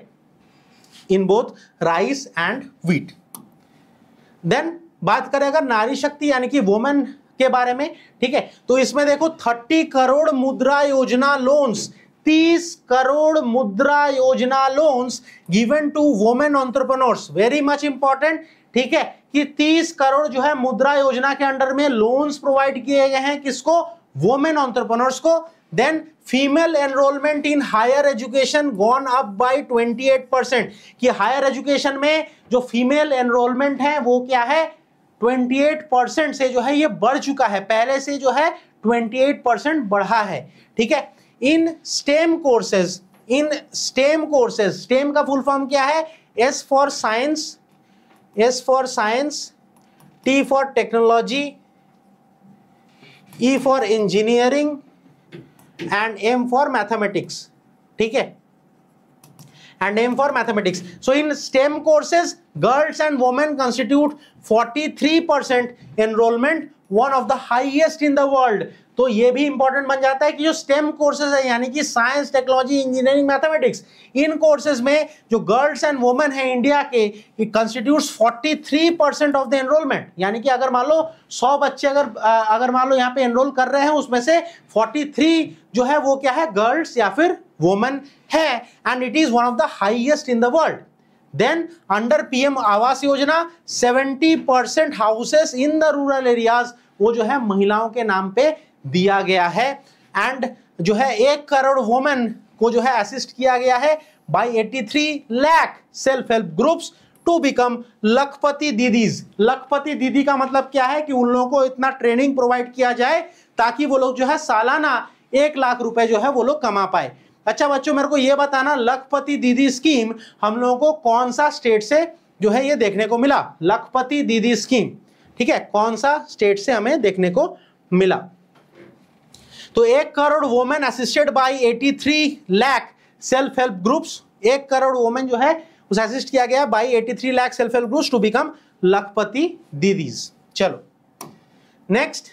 in both rice and wheat then बात करें अगर नारी शक्ति यानी कि वोमेन के बारे में ठीक है तो इसमें देखो 30 करोड़ मुद्रा योजना loans 30 crore Mudra Yojana loans given to women entrepreneurs very much important ठीक है कि 30 करोड़ जो है मुद्रा योजना के अंडर में लोन्स प्रोवाइड किए गए हैं किसको वोमेन ऑन्ट्रप्रनोर्स को then female enrolment in higher education gone up by 28 percent कि हायर एजुकेशन में जो फीमेल एनरोलमेंट है वो क्या है 28 परसेंट से जो है ये बढ़ चुका है पहले से जो है 28 परसेंट बढ़ा है ठीक है in STEM courses in STEM courses STEM का फुल फॉर्म क्या है S for science S for science T for technology E for engineering and M for mathematics ठीक है and M for mathematics so in STEM courses girls and women constitute forty three percent enrolment one of the highest in the world तो ये भी इंपॉर्टेंट बन जाता है कि जो स्टेम कोर्सेज है यानी कि साइंस टेक्नोलॉजी इंजीनियरिंग मैथमेटिक्स इन कोर्सेज में जो गर्ल्स एंड वुमेन है इंडिया के constitute three percent of the enrolment यानी कि अगर मान लो सौ बच्चे अगर अगर मान लो यहाँ पे एनरोल कर रहे हैं उसमें से थ्री जो है वो क्या है गर्ल्स या फिर वुमेन है and it is one of the highest in the world under P M Awas Yojana seventy percent houses in the rural areas वो जो है महिलाओं के नाम पे दिया गया है एंड जो है एक करोड़ वोमेन को जो है असिस्ट किया गया है by 83 lakh self help groups to become Lakhpati Didis लखपति दीदी का मतलब क्या है कि उन लोगों को इतना ट्रेनिंग प्रोवाइड किया जाए ताकि वो लोग जो है सालाना एक लाख रुपए जो है वो लोग कमा पाए अच्छा बच्चों मेरे को ये बताना लखपति दीदी स्कीम हम लोगों को कौन सा स्टेट से जो है ये देखने को मिला लखपति दीदी स्कीम ठीक है कौन सा स्टेट से हमें देखने को मिला तो एक crore women assisted by eighty three lakh self help groups एक करोड़ वोमेन जो है उसे असिस्ट किया गया by eighty three lakh self help groups to become Lakhpati Didis चलो नेक्स्ट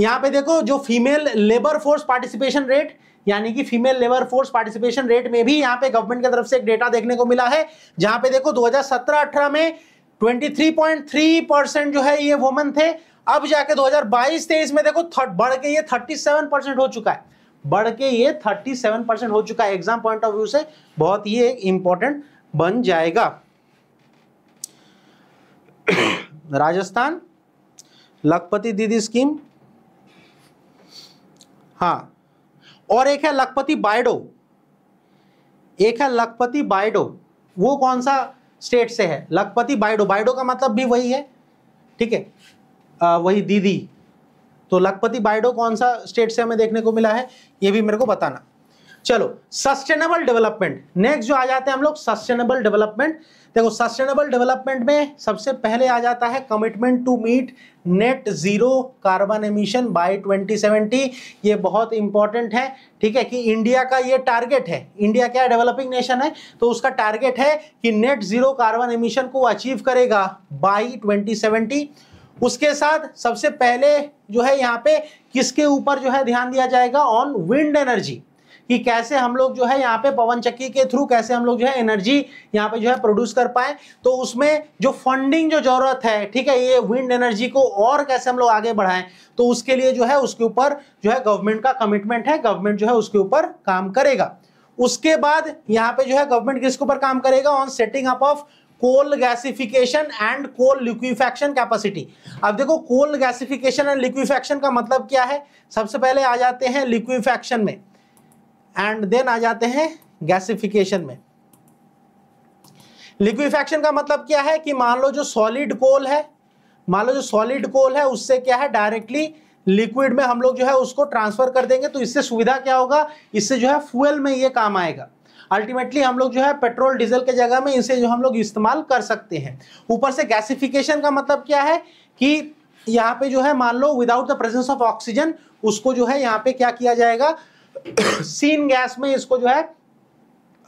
यहाँ पे देखो जो female labour force participation rate यानी कि female labour force participation rate में भी यहाँ पे गवर्नमेंट की तरफ से एक डेटा देखने को मिला है जहां पे देखो 2017-18 में 23.3 परसेंट जो है ये वोमेन थे अब जाके 2022-23 में देखो बढ़ के ये 37 परसेंट हो चुका है बढ़ के ये 37 परसेंट हो चुका है एग्जाम पॉइंट ऑफ व्यू से बहुत ही इंपॉर्टेंट बन जाएगा [coughs] राजस्थान लखपति दीदी स्कीम हाँ और एक है लखपति बायडो एक है लखपति बायडो वो कौन सा स्टेट से है लखपति बायडो बायडो का मतलब भी वही है ठीक है आ, वही दीदी तो लखपति बाइडो कौन सा स्टेट से हमें देखने को मिला है ये भी मेरे को बताना चलो सस्टेनेबल डेवलपमेंट नेक्स्ट जो आ जाते हैं हम लोग सस्टेनेबल डेवलपमेंट देखो सस्टेनेबल डेवलपमेंट में सबसे पहले आ जाता है commitment to meet net zero carbon emission by 2070 ये बहुत इंपॉर्टेंट है ठीक है कि इंडिया का ये टारगेट है इंडिया क्या डेवलपिंग नेशन है तो उसका टारगेट है कि नेट जीरो कार्बन एमिशन को अचीव करेगा बाई ट्वेंटी उसके साथ सबसे पहले जो है यहाँ पे किसके ऊपर जो है ध्यान दिया जाएगा ऑन विंड एनर्जी कि कैसे हम लोग जो है यहाँ पे पवन चक्की के थ्रू कैसे हम लोग जो है एनर्जी यहाँ पे जो है प्रोड्यूस कर पाए तो उसमें जो फंडिंग जो जरूरत है ठीक है ये विंड एनर्जी को और कैसे हम लोग आगे बढ़ाएं तो उसके लिए जो है उसके ऊपर जो है गवर्नमेंट का कमिटमेंट है गवर्नमेंट जो है उसके ऊपर काम करेगा उसके बाद यहाँ पे जो है गवर्नमेंट किसके ऊपर काम करेगा on setting up of coal gasification and coal liquefaction capacity अब देखो कोल गैसिफिकेशन एंड लिक्विफैक्शन का मतलब क्या है सबसे पहले आ जाते हैं लिक्विफैक्शन में एंड देन आ जाते हैं गैसिफिकेशन में लिक्विफैक्शन का मतलब क्या है कि मान लो जो सॉलिड कोल है मान लो जो सॉलिड कोल है उससे क्या है डायरेक्टली लिक्विड में हम लोग जो है उसको ट्रांसफर कर देंगे तो इससे सुविधा क्या होगा इससे जो है फ्यूल में ये काम आएगा अल्टीमेटली हम लोग जो है पेट्रोल डीजल के जगह में इसे जो हम लोग इस्तेमाल कर सकते हैं ऊपर से गैसिफिकेशन का मतलब क्या है कि यहाँ पे जो है मान लो without the presence of oxygen उसको जो है यहाँ पे क्या किया जाएगा सीन [coughs] गैस में इसको जो है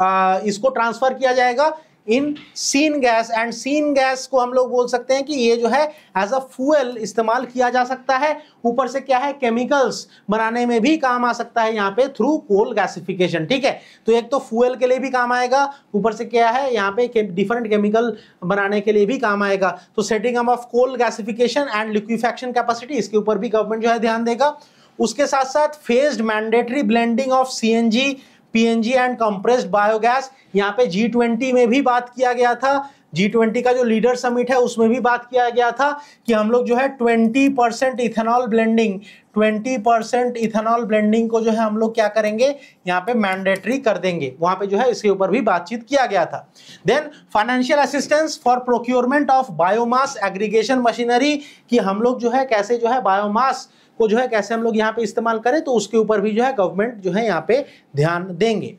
आ, इसको ट्रांसफर किया जाएगा in syngas and syngas को हम लोग बोल सकते हैं कि ये जो है एज अ फ्यूल इस्तेमाल किया जा सकता है ऊपर से क्या है केमिकल्स बनाने में भी काम आ सकता है यहाँ पे थ्रू कोल गैसिफिकेशन ठीक है तो एक तो फ्यूल के लिए भी काम आएगा ऊपर से क्या है यहाँ पे डिफरेंट केमिकल बनाने के लिए भी काम आएगा तो setting of coal gasification and liquefaction capacity इसके ऊपर भी गवर्नमेंट जो है ध्यान देगा उसके साथ साथ phased mandatory blending of C PNG and compressed biogas यहाँ पे जी ट्वेंटी में भी बात किया गया था जी ट्वेंटी का जो लीडर समिट है उसमें भी बात किया गया था कि हम लोग जो है twenty percent ethanol blending twenty percent ethanol blending को जो है हम लोग क्या करेंगे यहाँ पे मैंडेटरी कर देंगे वहाँ पे जो है इसके ऊपर भी बातचीत किया गया था then financial assistance for procurement of biomass aggregation machinery कि हम लोग जो है कैसे जो है बायोमास को जो है कैसे हम लोग यहाँ पे इस्तेमाल करें तो उसके ऊपर भी जो है गवर्नमेंट जो है यहाँ पे ध्यान देंगे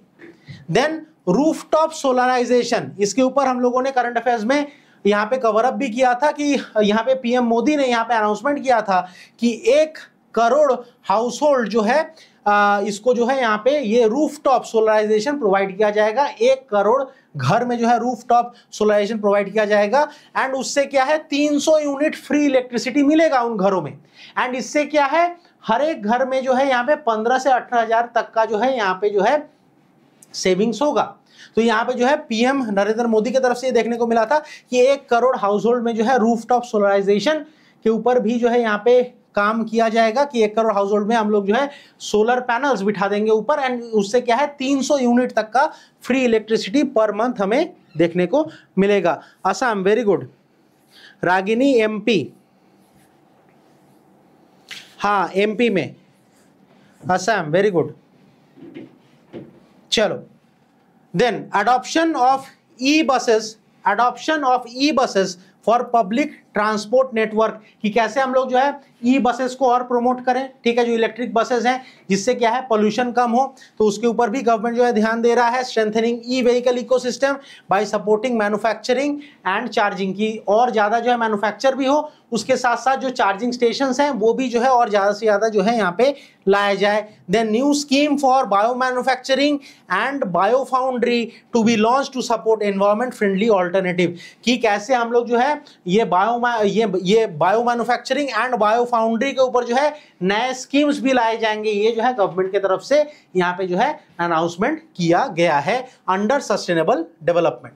देन रूफटॉप सोलराइजेशन इसके ऊपर हम लोगों ने करंट अफेयर्स में यहाँ पे कवरअप भी किया था कि यहाँ पे पीएम मोदी ने यहाँ पे अनाउंसमेंट किया था कि एक करोड़ हाउस होल्ड जो है आ, इसको जो है यहाँ पे ये रूफ टॉप सोलराइजेशन प्रोवाइड किया जाएगा एक करोड़ घर में जो है रूफ टॉप सोलराइजेशन प्रोवाइड किया जाएगा एंड उससे क्या है 300 यूनिट फ्री इलेक्ट्रिसिटी मिलेगा उन घरों में एंड इससे क्या है हर एक घर में जो है यहाँ पे पंद्रह से अठारह हजार तक का जो है यहाँ पे जो है सेविंग्स होगा तो यहाँ पे जो है पीएम नरेंद्र मोदी की तरफ से ये देखने को मिला था कि एक करोड़ हाउस होल्ड में जो है रूफ टॉप सोलराइजेशन के ऊपर भी जो है यहाँ पे काम किया जाएगा कि एक करोड़ हाउस होल्ड में हम लोग जो है सोलर पैनल्स बिठा देंगे ऊपर एंड उससे क्या है 300 यूनिट तक का फ्री इलेक्ट्रिसिटी पर मंथ हमें देखने को मिलेगा Assam very good Ragini MP हाँ एमपी में असम वेरी गुड चलो then adoption of e buses adoption of e buses for public transport network कि कैसे हम लोग जो है ई बसेस को और प्रमोट करें ठीक है जो इलेक्ट्रिक बसेस हैं जिससे क्या है पोल्यूशन कम हो तो उसके ऊपर भी गवर्नमेंट जो है ध्यान दे रहा है strengthening e vehicle ecosystem by supporting manufacturing and charging की और ज़्यादा जो है मैनुफैक्चर भी हो उसके साथ साथ जो चार्जिंग स्टेशन हैं वो भी जो है और ज़्यादा से ज़्यादा जो है यहाँ पे लाया जाए then new scheme for bio manufacturing and bio foundry to be launch to support environment friendly alternative कि कैसे हम लोग जो है ये बायो ये ये bio manufacturing and bio foundry के ऊपर जो है नए स्कीम्स भी लाए जाएंगे ये जो है गवर्नमेंट की तरफ से यहाँ पे जो है अनाउंसमेंट किया गया है अंडर सस्टेनेबल डेवलपमेंट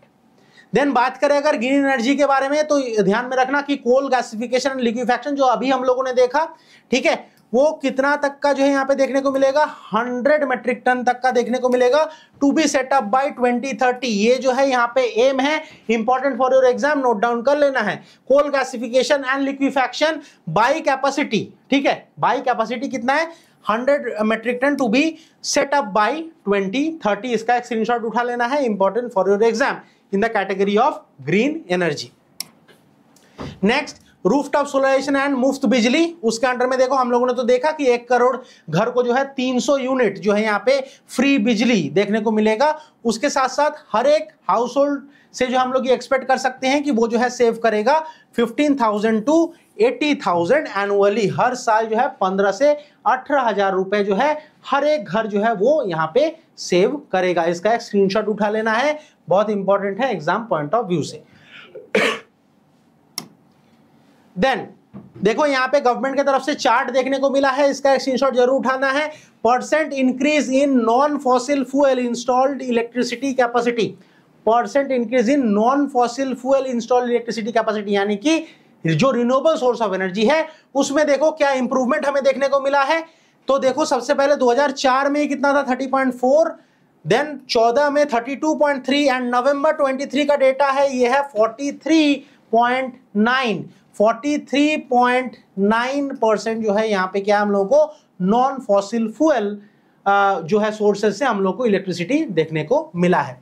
देन बात करें अगर ग्रीन एनर्जी के बारे में तो ध्यान में रखना कि कोल गैसिफिकेशन एंड लिक्विफैक्शन जो अभी हम लोगों ने देखा ठीक है वो कितना तक का जो है यहाँ पे देखने को मिलेगा 100 मेट्रिक टन तक का देखने को मिलेगा टू बी सेटअप बाय 2030 ये जो है यहाँ पे एम है important for your exam note down कर लेना है coal gasification and liquefaction by capacity ठीक है बाय कैपेसिटी कितना है 100 metric ton to be set up by 2030 इसका एक स्क्रीनशॉट उठा लेना है important for your exam in the category of green energy next rooftop solarisation and मुफ्त बिजली उसके अंडर में देखो हम लोगों ने तो देखा कि एक करोड़ घर को जो है 300 यूनिट जो है यहाँ पे फ्री बिजली देखने को मिलेगा उसके साथ साथ हर एक हाउस होल्ड से जो हम लोग ये एक्सपेक्ट कर सकते हैं कि वो जो है सेव करेगा 15,000 टू 80,000 एनुअली हर साल जो है 15 से अठारह हजार रुपए जो है हर एक घर जो है वो यहाँ पे सेव करेगा इसका एक स्क्रीनशॉट उठा लेना है बहुत इंपॉर्टेंट है एग्जाम पॉइंट ऑफ व्यू से देन देखो यहां पे गवर्नमेंट की तरफ से चार्ट देखने को मिला है इसका एक स्क्रीनशॉट जरूर उठाना है percent increase in non fossil fuel installed electricity capacity percent increase in non fossil fuel installed electricity capacity यानी कि जो रिन्यूएबल सोर्स ऑफ एनर्जी है उसमें देखो क्या इंप्रूवमेंट हमें देखने को मिला है तो देखो सबसे पहले 2004 में कितना था 30.4 देन चौदह में 32.3 एंड नवंबर 23 का डेटा है ये है 43.9 43.9 परसेंट जो है यहाँ पे क्या हम लोगों को नॉन फॉसिल फ्यूल जो है सोर्सेज से हम लोग को इलेक्ट्रिसिटी देखने को मिला है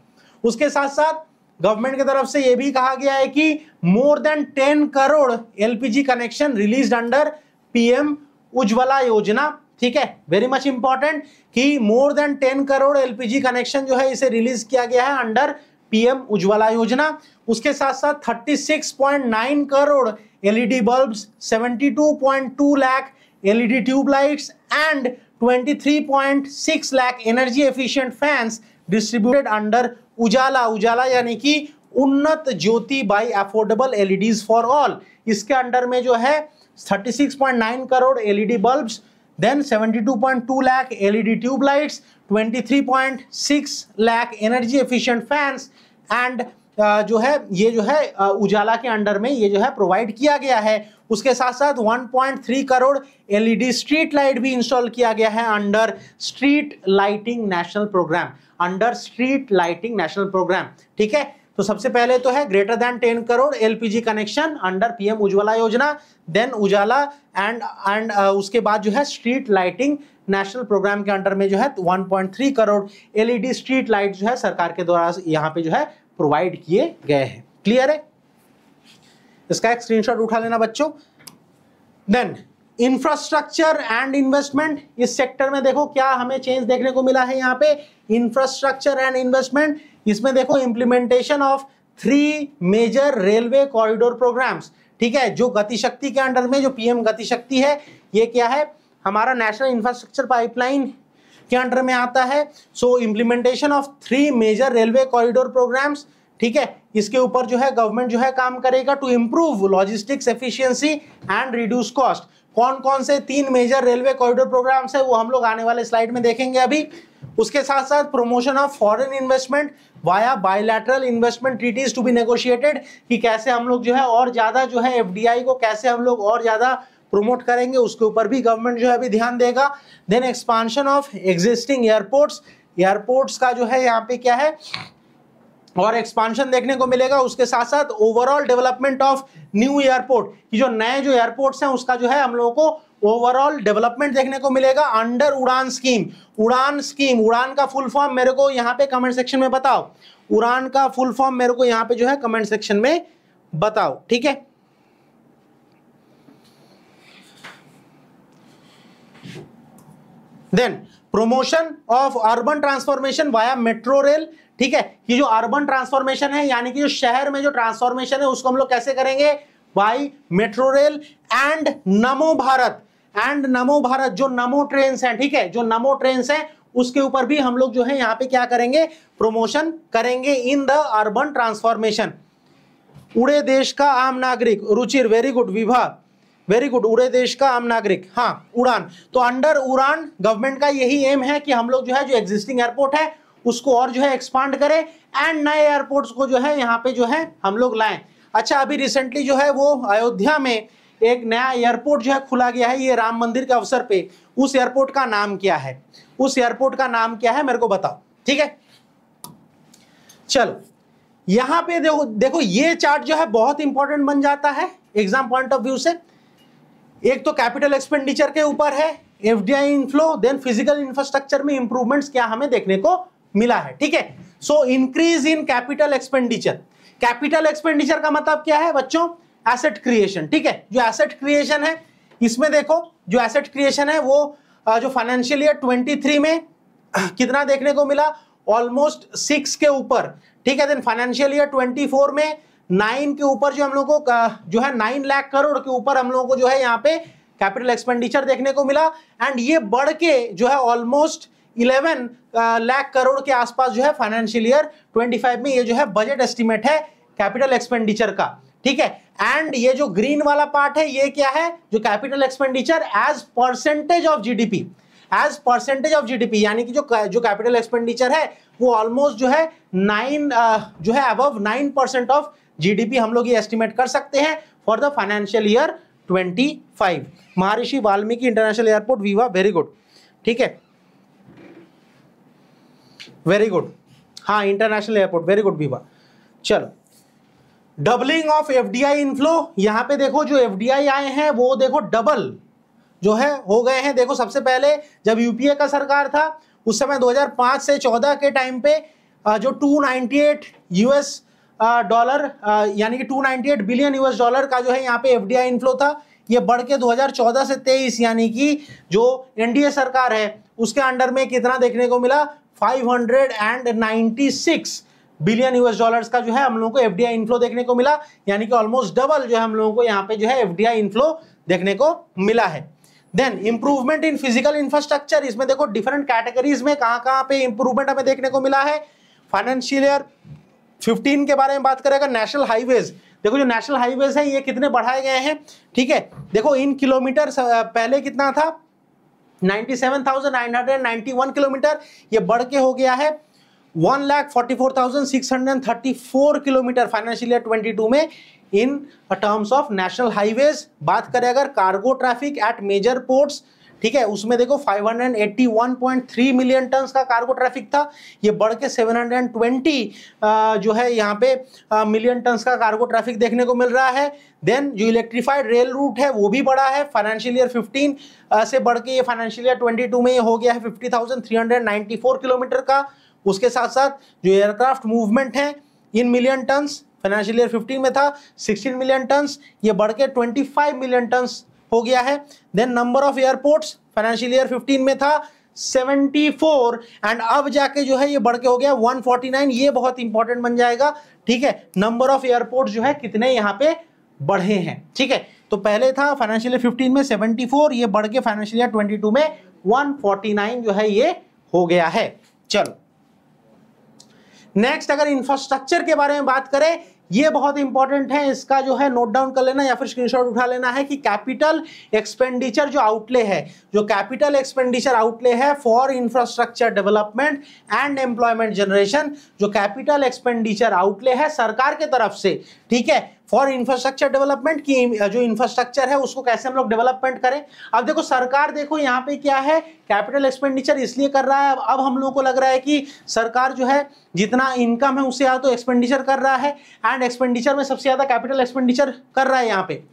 उसके साथ साथ गवर्नमेंट की तरफ से यह भी कहा गया है कि more than 10 crore LPG connection release under PM Ujjwala Yojana ठीक है वेरी मच इंपॉर्टेंट कि more than 10 crore LPG connection जो है इसे रिलीज किया गया है अंडर पीएम उज्ज्वला योजना उसके साथ साथ 36.9 crore LED bulbs 72.2 lakh LED tubelights and 23.6 lakh energy efficient fans distributed under Ujala Ujala यानी कि Unnat Jyoti by affordable LEDs for all इसके अंडर में जो है 36.9 crore LED bulbs then 72.2 lakh LED e tubelights 23.6 lakh energy efficient fans and जो है ये जो है uh, उजाला के अंडर में ये जो है प्रोवाइड किया गया है उसके साथ साथ 1.3 करोड़ एलईडी स्ट्रीट लाइट भी इंस्टॉल किया गया है under street lighting national programme under street lighting national programme ठीक है तो सबसे पहले तो है greater than ten crore LPG connection under PM Ujjwala Yojana then Ujala and and उसके बाद जो है स्ट्रीट लाइटिंग नेशनल प्रोग्राम के अंडर में जो है 1.3 करोड़ एलईडी स्ट्रीट लाइट जो है सरकार के द्वारा यहाँ पे जो है प्रोवाइड किए गए हैं क्लियर है इसका एक स्क्रीन उठा लेना बच्चों देन इंफ्रास्ट्रक्चर एंड इन्वेस्टमेंट इस सेक्टर में देखो क्या हमें चेंज देखने को मिला है यहाँ पे इंफ्रास्ट्रक्चर एंड इन्वेस्टमेंट इसमें देखो implementation of three major railway corridor programmes ठीक है जो गतिशक्ति के अंडर में जो पीएम गतिशक्ति है ये क्या है हमारा नेशनल इंफ्रास्ट्रक्चर पाइपलाइन के अंडर में आता है so implementation of three major railway corridor programmes ठीक है इसके ऊपर जो है गवर्नमेंट जो है काम करेगा to improve logistics efficiency and reduce cost कौन कौन से तीन मेजर रेलवे कॉरिडोर प्रोग्राम्स है वो हम लोग आने वाले स्लाइड में देखेंगे अभी उसके साथ साथ promotion of foreign investment via bilateral investment treaties to be negotiated कि कैसे हम लोग जो है और ज़्यादा जो है एफ को कैसे हम लोग और ज़्यादा प्रमोट करेंगे उसके ऊपर भी गवर्नमेंट जो है अभी ध्यान देगा then expansion of existing airports airports का जो है यहाँ पे क्या है और एक्सपांशन देखने को मिलेगा उसके साथ साथ overall development of new airport कि जो नए जो एयरपोर्ट्स हैं उसका जो है हम लोगों को ओवरऑल डेवलपमेंट देखने को मिलेगा अंडर उड़ान स्कीम उड़ान स्कीम उड़ान का फुल फॉर्म मेरे को यहाँ पे कमेंट सेक्शन में बताओ उड़ान का फुल फॉर्म मेरे को यहाँ पे जो है कमेंट सेक्शन में बताओ ठीक है then promotion of urban transformation via metro rail ठीक है कि जो अर्बन ट्रांसफॉर्मेशन है यानी कि जो शहर में जो ट्रांसफॉर्मेशन है उसको हम लोग कैसे करेंगे बाई मेट्रो रेल एंड नमो भारत एंड नमो भारत जो नमो ट्रेन है ठीक है जो नमो ट्रेन है उसके ऊपर भी हम लोग जो है यहाँ पे क्या करेंगे प्रमोशन करेंगे इन द अर्बन ट्रांसफॉर्मेशन उड़े देश का आम नागरिक Ruchir very good Vibha very good उड़े देश का आम नागरिक हाँ उड़ान तो अंडर उड़ान गवर्नमेंट का यही एम है कि हम लोग जो है जो एग्जिस्टिंग एयरपोर्ट है उसको और जो है एक्सपांड करें एंड नए एयरपोर्ट्स को जो है यहाँ पे जो है हम लोग लाएं अच्छा अभी रिसेंटली जो है वो अयोध्या में एक नया एयरपोर्ट जो है खुला गया है ये राम मंदिर के अवसर पे उस एयरपोर्ट का नाम क्या है उस एयरपोर्ट का नाम क्या है मेरे को बताओ ठीक है चलो यहां पे देखो देखो ये चार्ट जो है बहुत इंपॉर्टेंट बन जाता है एग्जाम पॉइंट ऑफ व्यू से एक तो कैपिटल एक्सपेंडिचर के ऊपर है FDI inflow then physical infrastructure में इंप्रूवमेंट्स क्या हमें देखने को मिला है ठीक है so increase in capital expenditure capital expenditure का मतलब क्या है बच्चों एसेट क्रिएशन ठीक है जो एसेट क्रिएशन है इसमें देखो जो एसेट क्रिएशन है वो जो फाइनेंशियल ईयर 23 में [clears throat] कितना देखने को मिला ऑलमोस्ट सिक्स के ऊपर ठीक है देन फाइनेंशियल ईयर 24 में नाइन के ऊपर जो हम लोग को जो है नाइन लाख करोड़ के ऊपर हम लोगों को जो है यहाँ पे कैपिटल एक्सपेंडिचर देखने को मिला एंड ये बढ़ के जो है ऑलमोस्ट इलेवन लाख करोड़ के आसपास जो है फाइनेंशियल ईयर 25 में ये जो है बजट एस्टिमेट है कैपिटल एक्सपेंडिचर का ठीक है एंड ये जो ग्रीन वाला पार्ट है ये क्या है जो capital expenditure as percentage of GDP as percentage of GDP यानी कि जो जो कैपिटल एक्सपेंडिचर है वो ऑलमोस्ट जो है नाइन जो है above nine percent of GDP हम लोग ये एस्टिमेट कर सकते हैं for the financial year 25 Maharshi Valmiki international airport Vibha very good ठीक है वेरी गुड हाँ international airport very good Vibha चलो doubling of F D I inflow यहां पे देखो जो एफ डी आई आए हैं वो देखो डबल जो है हो गए हैं देखो सबसे पहले जब यूपीए का सरकार था उस समय 2005 से 14 के टाइम पे जो 298 यूएस डॉलर यानी कि 298 बिलियन यूएस डॉलर का जो है यहाँ पे एफडीआई इनफ्लो था ये बढ़ के 2014 से 23 यानी कि जो एनडीए सरकार है उसके अंडर में कितना देखने को मिला 596 बिलियन यूएस डॉलर्स का जो है हम लोगों को एफडीआई इनफ्लो देखने को मिला यानी कि ऑलमोस्ट डबल जो है हम लोगों को यहाँ पे जो है एफडीआई इनफ्लो देखने को मिला है then improvement in physical infrastructure इसमें देखो डिफरेंट कैटेगरीज में कहाँ कहाँ पे इंप्रूवमेंट हमें देखने को मिला है फाइनेंशियल ईयर 15 के बारे में बात करेगा नेशनल हाईवेज देखो जो नेशनल हाईवेज है ये कितने बढ़ाए गए हैं ठीक है देखो इन किलोमीटर पहले कितना था 97,991 किलोमीटर ये बढ़ के हो गया है one lakh forty four thousand six hundred thirty four kilometre financial year twenty two में in terms of national highways बात करें अगर cargo traffic at major ports ठीक है उसमें देखो 581.3 मिलियन टन का कार्गो ट्रैफिक था ये बढ़ के 720 जो है यहाँ पे मिलियन टन का कार्गो ट्रैफिक देखने को मिल रहा है देन जो इलेक्ट्रीफाइड रेल रूट है वो भी बढ़ा है फाइनेंशियल ईयर 15 से बढ़ के ये फाइनेंशियल ईयर 22 में ये हो गया है 50,394 किलोमीटर का उसके साथ साथ जो एयरक्राफ्ट मूवमेंट है in million tonne financial year fifteen में था सिक्सटीन मिलियन टन ये बढ़ के ट्वेंटी मिलियन टन हो गया है then number of airports financial year 15 में था 74 एंड अब जाके जो है ये बढ़ के हो गया 149 ये बहुत इंपॉर्टेंट बन जाएगा ठीक है नंबर ऑफ एयरपोर्ट जो है कितने यहाँ पे बढ़े हैं ठीक है तो पहले था फाइनेंशियल ईयर 15 में 74 ये बढ़ के फाइनेंशियल ईयर 22 में 149 जो है ये हो गया है चलो नेक्स्ट अगर इंफ्रास्ट्रक्चर के बारे में बात करें ये बहुत इंपॉर्टेंट है इसका जो है नोट डाउन कर लेना या फिर स्क्रीनशॉट उठा लेना है कि कैपिटल एक्सपेंडिचर जो आउटले है जो कैपिटल एक्सपेंडिचर आउटले है for infrastructure development and employment generation जो कैपिटल एक्सपेंडिचर आउटले है सरकार के तरफ से ठीक है फॉर इंफ्रास्ट्रक्चर डेवलपमेंट की जो इंफ्रास्ट्रक्चर है उसको कैसे हम लोग डेवलपमेंट करें अब देखो सरकार देखो यहाँ पे क्या है कैपिटल एक्सपेंडिचर इसलिए कर रहा है अब अब हम लोगों को लग रहा है कि सरकार जो है जितना इनकम है उससे ज़्यादा तो एक्सपेंडिचर कर रहा है एंड एक्सपेंडिचर में सबसे ज़्यादा कैपिटल एक्सपेंडिचर कर रहा है यहाँ पे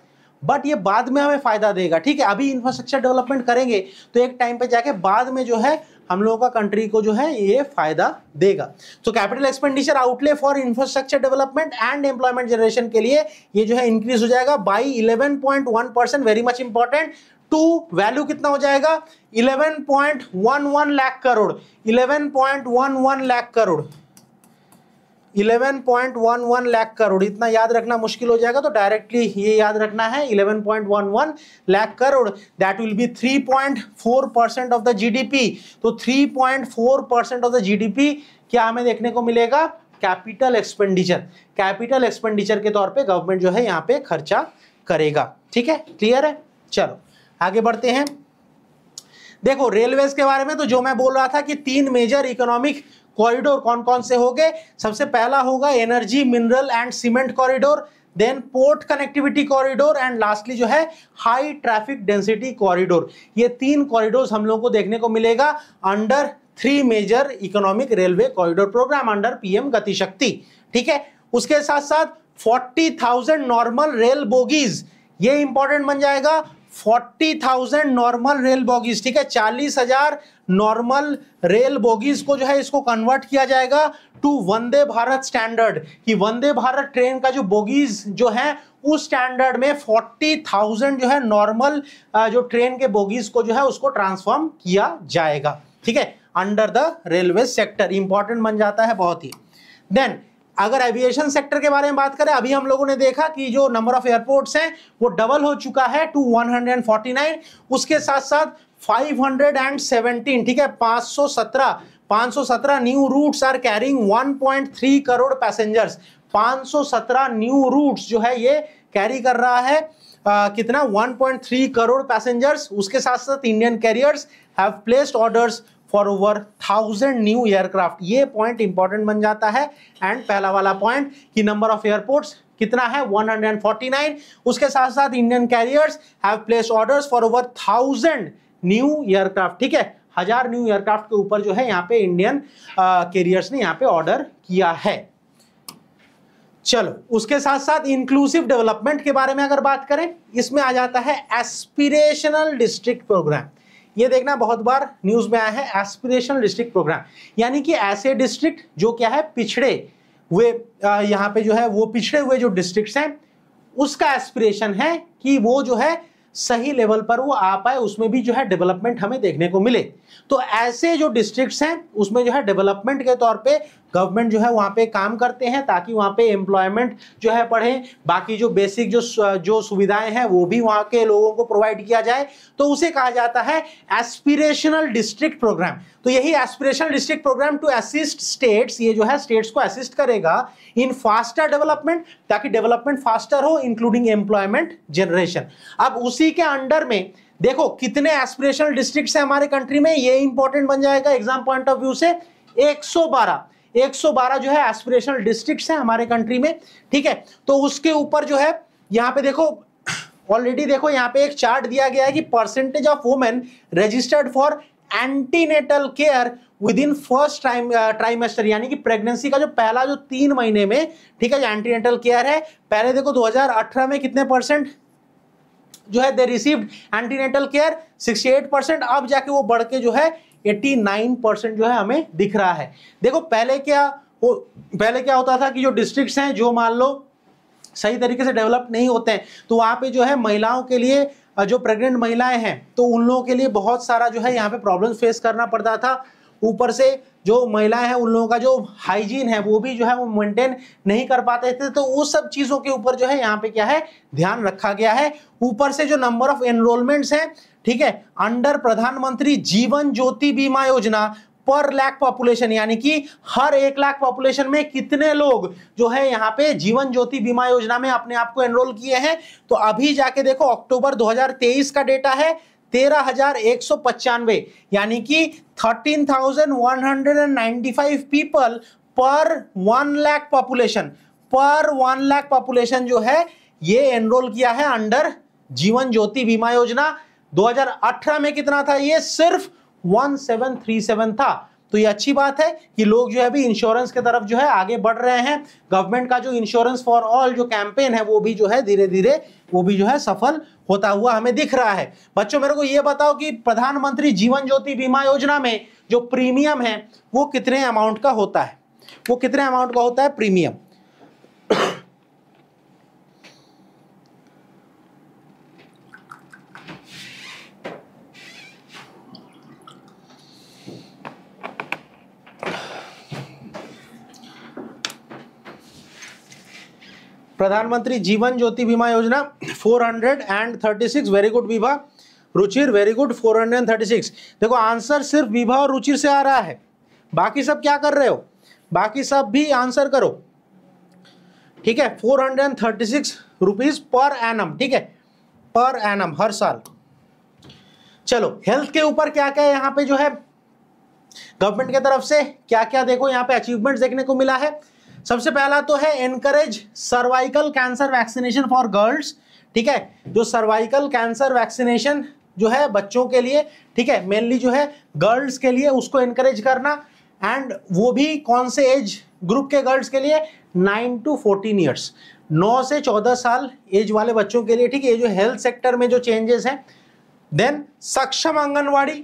बट ये बाद में हमें फ़ायदा देगा ठीक है अभी इंफ्रास्ट्रक्चर डेवलपमेंट करेंगे तो एक टाइम पे जाके बाद में जो है हम लोगों का कंट्री को जो है ये फायदा देगा तो capital expenditure outlay for infrastructure development and employment generation के लिए ये जो है इंक्रीज हो जाएगा by eleven point one percent very much important to value कितना हो जाएगा वन लाख करोड़ वन लाख करोड़ 11.11 लाख करोड़ इतना याद रखना मुश्किल हो जाएगा तो डायरेक्टली ये याद रखना है 11.11 lakh crore that will be 3.4 percent of the GDP तो 3.4 परसेंट ऑफ द जीडीपी क्या हमें देखने को मिलेगा कैपिटल एक्सपेंडिचर कैपिटल एक्सपेंडिचर के तौर पे गवर्नमेंट जो है यहाँ पे खर्चा करेगा ठीक है क्लियर है चलो आगे बढ़ते हैं देखो रेलवेज के बारे में तो जो मैं बोल रहा था कि तीन मेजर इकोनॉमिक कॉरिडोर कौन कौन से होंगे सबसे पहला होगा energy mineral and cement corridor then port connectivity corridor and lastly जो है हाई ट्रैफिक डेंसिटी कॉरिडोर ये तीन कॉरिडोर हम लोगों को देखने को मिलेगा under three major economic railway corridor programme under PM Gatishakti ठीक है उसके साथ साथ 40,000 नॉर्मल रेल बोगीज ये इंपॉर्टेंट बन जाएगा 40,000 नॉर्मल रेल बोगीज ठीक है चालीस हजार नॉर्मल रेल बोगीज को जो है इसको कन्वर्ट किया जाएगा टू वंदे भारत स्टैंडर्ड कि वंदे भारत ट्रेन का जो बोगीज जो है उस स्टैंडर्ड में 40,000 जो है नॉर्मल जो ट्रेन के बोगीज को जो है उसको ट्रांसफॉर्म किया जाएगा ठीक है under the railway sector important बन जाता है बहुत ही देन अगर एविएशन सेक्टर के बारे में बात करें अभी हम लोगों ने देखा कि जो नंबर ऑफ एयरपोर्ट्स हैं वो डबल हो चुका है टू 149 उसके साथ साथ 517 ठीक है 517 517 new routes are carrying 1.3 crore passengers 517 new routes जो है ये कैरी कर रहा है Uh, कितना 1.3 करोड़ पैसेंजर्स उसके साथ साथ Indian carriers have placed orders for over thousand new aircraft ये पॉइंट इंपॉर्टेंट बन जाता है एंड पहला वाला पॉइंट कि नंबर ऑफ एयरपोर्ट्स कितना है 149 उसके साथ साथ Indian carriers have placed orders for over thousand new aircraft ठीक है हजार न्यू एयरक्राफ्ट के ऊपर जो है यहाँ पे इंडियन कैरियर्स ने यहाँ पे ऑर्डर किया है चलो उसके साथ साथ इंक्लूसिव डेवलपमेंट के बारे में अगर बात करें इसमें आ जाता है एस्पिरेशनल डिस्ट्रिक्ट प्रोग्राम ये देखना बहुत बार न्यूज में आया है एस्पिरेशनल डिस्ट्रिक्ट प्रोग्राम यानी कि ऐसे डिस्ट्रिक्ट जो क्या है पिछड़े हुए यहाँ पे जो है वो पिछड़े हुए जो डिस्ट्रिक्ट हैं उसका एस्पिरेशन है कि वो जो है सही लेवल पर वो आ पाए उसमें भी जो है डेवलपमेंट हमें देखने को मिले तो ऐसे जो डिस्ट्रिक्ट्स हैं उसमें जो है डेवलपमेंट के तौर पे गवर्नमेंट जो है वहाँ पे काम करते हैं ताकि वहाँ पे एम्प्लॉयमेंट जो है बढ़े बाकी जो बेसिक जो जो सुविधाएं हैं वो भी वहाँ के लोगों को प्रोवाइड किया जाए तो उसे कहा जाता है एस्पिरेशनल डिस्ट्रिक्ट प्रोग्राम तो यही aspirational district programme to assist states ये जो है स्टेट्स को असिस्ट करेगा इन फास्टर डेवलपमेंट ताकि डेवलपमेंट फास्टर हो इंक्लूडिंग एम्प्लॉयमेंट जनरेशन अब उसी के अंडर में देखो कितने एस्पिरेशनल डिस्ट्रिक्ट है हमारे कंट्री में ये इंपॉर्टेंट बन जाएगा एग्जाम पॉइंट ऑफ व्यू से 112 112 जो है एस्पिरेशनल डिस्ट्रिक्ट है हमारे कंट्री में ठीक है तो उसके ऊपर जो है यहाँ पे देखो ऑलरेडी देखो यहाँ पे एक चार्ट दिया गया है कि percentage of women registered for antenatal care within first time trimester यानी कि प्रेगनेंसी का जो पहला जो तीन महीने में ठीक है एंटीनेटल केयर है पहले देखो 2018 में कितने परसेंट जो है they received antenatal care 68 percent अब जाके वो बढ़ के जो है 89 जो है हमें दिख रहा है देखो पहले क्या हो पहले क्या होता था कि जो डिस्ट्रिक्ट्स हैं जो मान लो सही तरीके से डेवलप नहीं होते हैं तो वहाँ पे जो है महिलाओं के लिए जो प्रेग्नेंट महिलाएं हैं तो उन लोगों के लिए बहुत सारा जो है यहाँ पे प्रॉब्लम फेस करना पड़ता था ऊपर से जो महिलाएं हैं उन लोगों का जो हाइजीन है वो भी जो है वो मेंटेन नहीं कर पाते थे तो उस सब चीज़ों के ऊपर जो है यहाँ पे क्या है ध्यान रखा गया है ऊपर से जो नंबर ऑफ एनरोलमेंट्स हैं ठीक है अंडर प्रधानमंत्री जीवन ज्योति बीमा योजना पर लाख पॉपुलेशन यानी कि हर एक लाख पॉपुलेशन में कितने लोग जो है यहाँ पे जीवन ज्योति बीमा योजना में अपने आप को एनरोल किए हैं तो अभी जाके देखो अक्टूबर 2023 का डेटा है तेरह हजार एक सौ पचानवे यानी कि thirteen thousand one hundred and ninety five people per one lakh population per one lakh population जो है ये एनरोल किया है अंडर जीवन ज्योति बीमा योजना 2018 में कितना था ये सिर्फ 1737 था तो ये अच्छी बात है कि लोग जो है भी इंश्योरेंस की तरफ जो है आगे बढ़ रहे हैं गवर्नमेंट का जो इंश्योरेंस फॉर ऑल जो कैंपेन है वो भी जो है धीरे धीरे वो भी जो है सफल होता हुआ हमें दिख रहा है बच्चों मेरे को ये बताओ कि प्रधानमंत्री जीवन ज्योति बीमा योजना में जो प्रीमियम है वो कितने अमाउंट का होता है वो कितने अमाउंट का होता है प्रीमियम प्रधानमंत्री जीवन ज्योति बीमा योजना 436 वेरी गुड विभा रुचिर वेरी गुड 436 देखो आंसर सिर्फ विभा और रुचिर से आ रहा है बाकी सब क्या कर रहे हो बाकी सब भी आंसर करो ठीक है four hundred and thirty six rupees per annum ठीक है पर एनम हर साल चलो हेल्थ के ऊपर क्या क्या यहाँ पे जो है गवर्नमेंट की तरफ से क्या क्या देखो यहाँ पे अचीवमेंट देखने को मिला है सबसे पहला तो है encourage cervical cancer vaccination for girls ठीक है जो सर्वाइकल कैंसर वैक्सीनेशन जो है बच्चों के लिए ठीक है मेनली जो है गर्ल्स के लिए उसको एनकरेज करना एंड वो भी कौन से एज ग्रुप के गर्ल्स के लिए नाइन टू फोर्टीन ईयर्स नौ से चौदह साल एज वाले बच्चों के लिए ठीक है ये जो हेल्थ सेक्टर में जो चेंजेस हैं देन सक्षम आंगनवाड़ी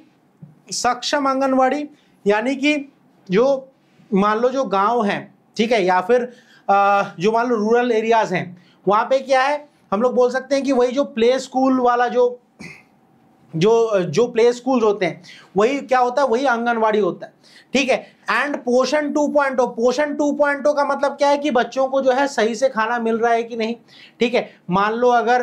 सक्षम आंगनवाड़ी यानी कि जो मान लो जो गांव हैं ठीक है या फिर आ, जो मान लो रूरल एरियाज हैं वहाँ पे क्या है हम लोग बोल सकते हैं कि वही जो प्ले स्कूल वाला जो जो जो प्ले स्कूल होते हैं वही क्या होता है वही आंगनवाड़ी होता है ठीक है एंड पोषण 2.0 पोषण 2.0 का मतलब क्या है कि बच्चों को जो है सही से खाना मिल रहा है कि नहीं ठीक है मान लो अगर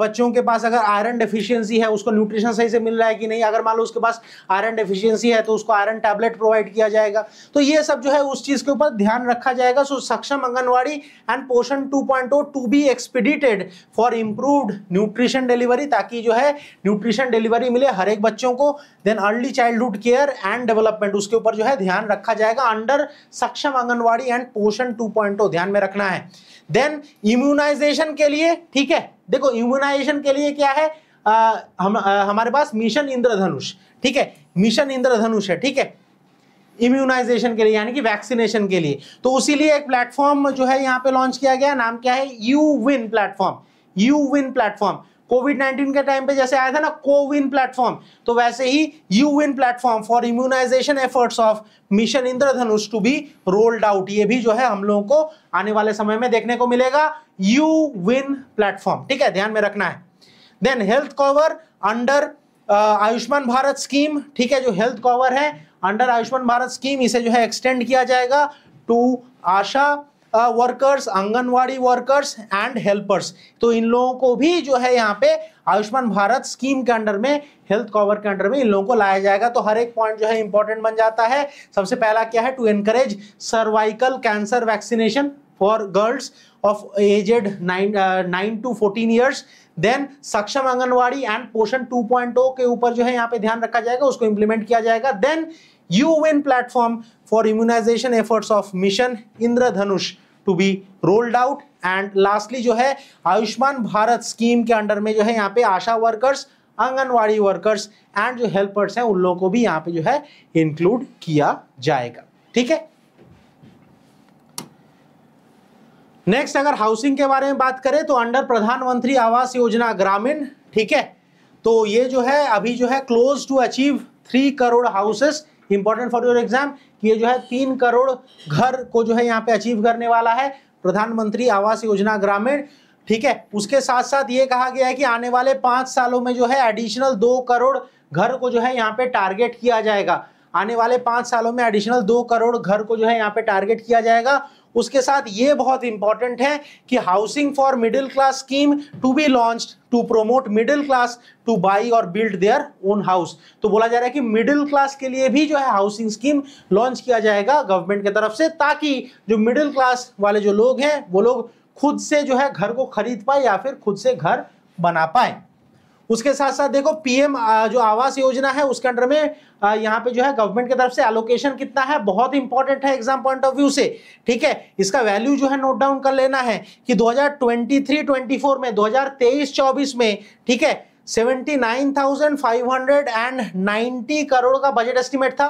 बच्चों के पास अगर आयरन डेफिशिएंसी है उसको न्यूट्रिशन सही से मिल रहा है कि नहीं अगर मान लो उसके पास आयरन डेफिशिएंसी है तो उसको आयरन टैबलेट प्रोवाइड किया जाएगा तो ये सब जो है उस चीज़ के ऊपर ध्यान रखा जाएगा सो सक्षम anganwadi and Poshan 2.0 to be expedited for improve nutrition delivery ताकि जो है न्यूट्रिशन डिलीवरी मिले हर एक बच्चों को then early early childhood care and development उसके ऊपर जो है ध्यान रखा जाएगा अंडर सक्षम आंगनवाड़ी एंड पोषण 2.0 ध्यान में रखना है देन इम्यूनाइजेशन के लिए ठीक है देखो इम्यूनाइजेशन के लिए क्या है आ, हम आ, हमारे पास मिशन इंद्रधनुष ठीक है मिशन इंद्रधनुष है ठीक है इम्यूनाइजेशन के लिए यानी कि वैक्सीनेशन के लिए तो उसी लिए एक प्लेटफॉर्म जो है यहाँ पे लॉन्च किया गया नाम क्या है U win platform U win platform COVID nineteen के टाइम पे जैसे आया था ना कोविन प्लेटफॉर्म तो वैसे ही U win platform for immunization efforts of mission Indradhanush to be rolled out ये भी जो है हम लोगों को आने वाले समय में देखने को मिलेगा यू विन प्लेटफॉर्म ठीक है ध्यान में रखना है then health cover under Ayushman Bharat scheme ठीक है जो हेल्थ कवर है अंडर आयुष्मान भारत स्कीम इसे जो है एक्सटेंड किया जाएगा to ASHA workers anganwadi workers and helpers तो इन लोगों को भी जो है यहाँ पे आयुष्मान भारत स्कीम के अंडर में हेल्थ कवर के अंडर में इन लोगों को लाया जाएगा तो हर एक पॉइंट जो है इंपॉर्टेंट बन जाता है सबसे पहला क्या है to encourage cervical cancer vaccination for girls of aged nine to fourteen years then Saksham anganwadi and Poshan 2.0 के ऊपर जो है यहाँ पे ध्यान रखा जाएगा उसको इंप्लीमेंट किया जाएगा then U win platform for immunization efforts of mission Indradhanush to be rolled out and lastly जो है आयुष्मान भारत स्कीम के अंडर में जो है यहाँ पे ASHA workers anganwadi workers and जो हेल्पर्स हैं उन लोगों को भी यहाँ पे जो है इंक्लूड किया जाएगा ठीक है नेक्स्ट अगर हाउसिंग के बारे में बात करें तो अंडर प्रधानमंत्री आवास योजना ग्रामीण ठीक है तो ये जो है अभी जो है close to achieve three crore houses important for your exam कि ये जो है तीन करोड़ घर को जो है यहाँ पे अचीव करने वाला है प्रधानमंत्री आवास योजना ग्रामीण ठीक है उसके साथ साथ ये कहा गया है कि आने वाले पांच सालों में जो है एडिशनल दो करोड़ घर को जो है यहाँ पे टारगेट किया जाएगा आने वाले पांच सालों में एडिशनल दो करोड़ घर को जो है यहाँ पे टारगेट किया जाएगा उसके साथ ये बहुत इंपॉर्टेंट है कि housing for middle class scheme to be launch to promote middle class to buy और बिल्ड देयर ओन हाउस तो बोला जा रहा है कि मिडिल क्लास के लिए भी जो है हाउसिंग स्कीम लॉन्च किया जाएगा गवर्नमेंट की तरफ से ताकि जो मिडिल क्लास वाले जो लोग हैं वो लोग खुद से जो है घर को खरीद पाए या फिर खुद से घर बना पाए उसके साथ साथ देखो पीएम जो आवास योजना है उसके अंडर में यहाँ पे जो है गवर्नमेंट की तरफ से एलोकेशन कितना है बहुत इंपॉर्टेंट है एग्जाम पॉइंट ऑफ व्यू से ठीक है इसका वैल्यू जो है नोट डाउन कर लेना है कि 2023-24 में 2023-24 में ठीक है 79,590 करोड़ का बजट एस्टिमेट था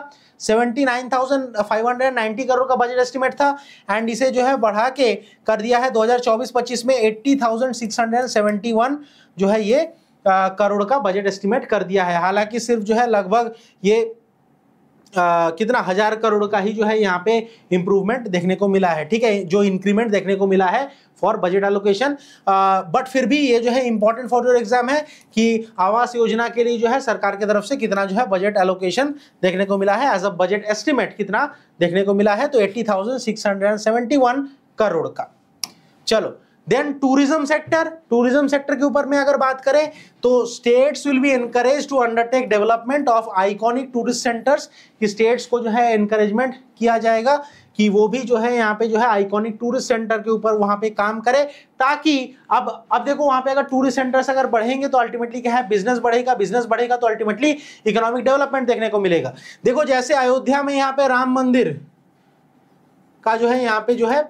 79,590 करोड़ का बजट एस्टिमेट था एंड इसे जो है बढ़ा के कर दिया है 2024-25 में 80,671 जो है ये करोड़ का बजट एस्टिमेट कर दिया है हालांकि सिर्फ जो है लगभग ये आ, कितना हजार करोड़ का ही जो है यहाँ पे इम्प्रूवमेंट देखने को मिला है ठीक है जो इंक्रीमेंट देखने को मिला है फॉर बजट एलोकेशन बट फिर भी ये जो है इंपॉर्टेंट फॉर योर एग्जाम है कि आवास योजना के लिए जो है सरकार की तरफ से कितना जो है बजट एलोकेशन देखने को मिला है एज अ बजट एस्टिमेट कितना देखने को मिला है तो एट्टी करोड़ का चलो then tourism sector tourism sector के ऊपर में अगर बात करें तो states will be encourage to undertake development of iconic tourist centres कि स्टेट्स को जो है एनकरेजमेंट किया जाएगा कि वो भी जो है यहाँ पे जो है आइकॉनिक टूरिस्ट सेंटर के ऊपर वहां पे काम करे ताकि अब अब देखो वहां पे अगर टूरिस्ट सेंटर्स अगर बढ़ेंगे तो अल्टीमेटली क्या है बिजनेस बढ़ेगा बिजनेस बढ़ेगा तो अल्टीमेटली इकोनॉमिक डेवलपमेंट देखने को मिलेगा देखो जैसे अयोध्या में यहाँ पे राम मंदिर का जो है यहाँ पे जो है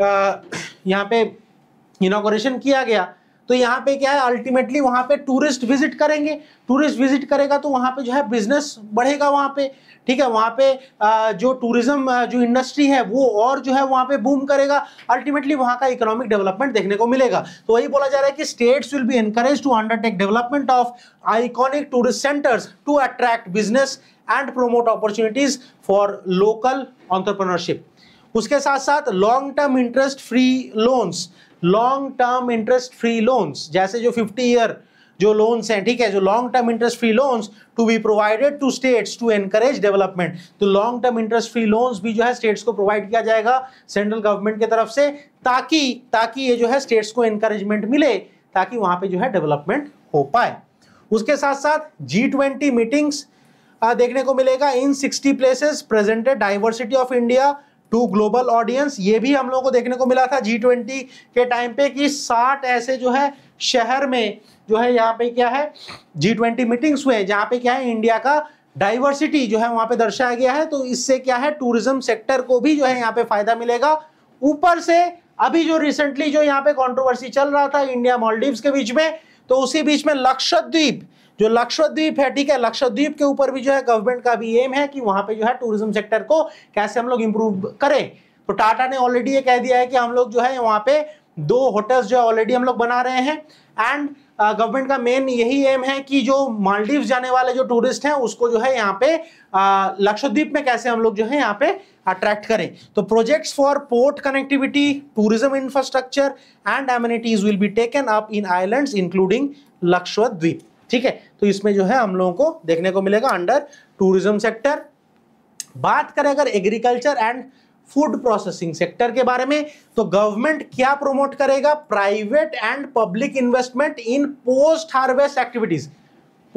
यहाँ पे इनाग्रेशन किया गया तो यहाँ पे क्या है अल्टीमेटली वहाँ पे टूरिस्ट विजिट करेंगे टूरिस्ट विजिट करेगा तो वहाँ पे जो है बिजनेस बढ़ेगा वहाँ पे ठीक है वहाँ पे जो टूरिज्म जो इंडस्ट्री है वो और जो है वहाँ पे बूम करेगा अल्टीमेटली वहाँ का इकोनॉमिक डेवलपमेंट देखने को मिलेगा तो वही बोला जा रहा है कि states will be encourage to undertake development of iconic tourist centres to attract business and promote opportunities for local entrepreneurship उसके साथ साथ long term interest free loans long term interest free loans जैसे जो 50 ईयर जो लोन्स हैं ठीक है जो long term interest free loans to be provided to states to encourage development तो long term interest free loans भी जो है स्टेट्स को प्रोवाइड किया जाएगा सेंट्रल गवर्नमेंट की तरफ से ताकि ताकि ये जो है स्टेट्स को एनकरेजमेंट मिले ताकि वहाँ पे जो है डेवलपमेंट हो पाए उसके साथ साथ जी ट्वेंटी मीटिंग्स देखने को मिलेगा in sixty places presented diversity of India to global audience ये भी हम लोगों को देखने को मिला था जी ट्वेंटी के टाइम पे कि साठ ऐसे जो है शहर में जो है यहाँ पे क्या है जी ट्वेंटी मीटिंग्स हुए जहाँ पे क्या है इंडिया का डाइवर्सिटी जो है वहाँ पे दर्शाया गया है तो इससे क्या है टूरिज्म सेक्टर को भी जो है यहाँ पे फायदा मिलेगा ऊपर से अभी जो रिसेंटली जो यहाँ पे कॉन्ट्रोवर्सी चल रहा था इंडिया मॉलडीव्स के बीच में तो उसी बीच में लक्षद्वीप जो लक्षद्वीप है ठीक है लक्षद्वीप के ऊपर भी जो है गवर्नमेंट का भी एम है कि वहां पे जो है टूरिज्म सेक्टर को कैसे हम लोग इंप्रूव करें तो टाटा ने ऑलरेडी ये कह दिया है कि हम लोग जो है वहाँ पे दो होटल्स जो है ऑलरेडी हम लोग बना रहे हैं एंड गवर्नमेंट uh, का मेन यही एम है कि जो मालदीव जाने वाले जो टूरिस्ट हैं उसको जो है यहाँ पे uh, लक्षद्वीप में कैसे हम लोग जो है यहाँ पे अट्रैक्ट करें तो projects for port connectivity tourism infrastructure and amenities will be taken up in islands including Lakshadweep ठीक है तो इसमें जो है हम लोगों को देखने को मिलेगा अंडर टूरिज्म सेक्टर बात करें अगर agriculture and food processing sector के बारे में तो गवर्नमेंट क्या प्रमोट करेगा private and public investment in post harvest activities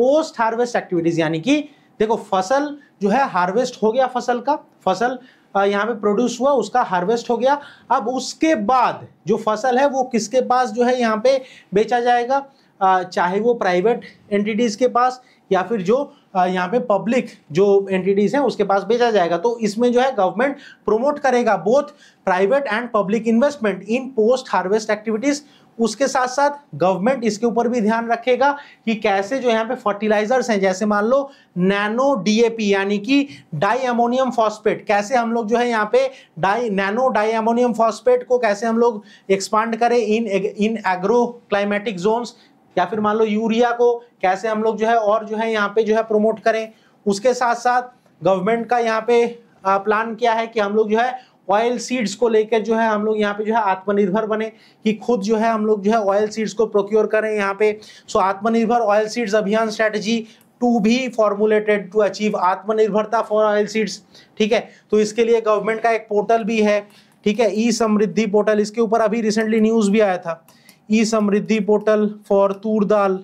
post harvest activities यानी कि देखो फसल जो है हार्वेस्ट हो गया फसल का फसल यहाँ पे प्रोड्यूस हुआ उसका हार्वेस्ट हो गया अब उसके बाद जो फसल है वो किसके पास जो है यहाँ पे बेचा जाएगा चाहे वो प्राइवेट एंटिटीज़ के पास या फिर जो यहाँ पे पब्लिक जो एंटिटीज़ हैं उसके पास भेजा जाएगा तो इसमें जो है गवर्नमेंट प्रोमोट करेगा both private and public investment in post harvest activities उसके साथ साथ गवर्नमेंट इसके ऊपर भी ध्यान रखेगा कि कैसे जो यहाँ पे फर्टिलाइजर्स हैं जैसे मान लो नैनो डीएपी यानी कि डाई एमोनियम फॉस्फेट कैसे हम लोग जो है यहाँ पे di nano di ammonium phosphate को कैसे हम लोग एक्सपांड करें in in agro climatic zones या फिर मान लो यूरिया को कैसे हम लोग जो है और जो है यहाँ पे जो है प्रमोट करें उसके साथ साथ गवर्नमेंट का यहाँ पे प्लान क्या है कि हम लोग जो है ऑयल सीड्स को लेकर जो है हम लोग यहाँ पे जो है आत्मनिर्भर बने कि खुद जो है हम लोग जो है ऑयल सीड्स को प्रोक्योर करें यहाँ पे so Aatmanirbhar oil seeds Abhiyan strategy to भी फॉर्मुलेटेड टू अचीव आत्मनिर्भरता फॉर ऑयल सीड्स ठीक है तो इसके लिए गवर्नमेंट का एक पोर्टल भी है ठीक है ई समृद्धि पोर्टल इसके ऊपर अभी रिसेंटली न्यूज़ भी आया था ई समृद्धि पोर्टल फॉर तूर दाल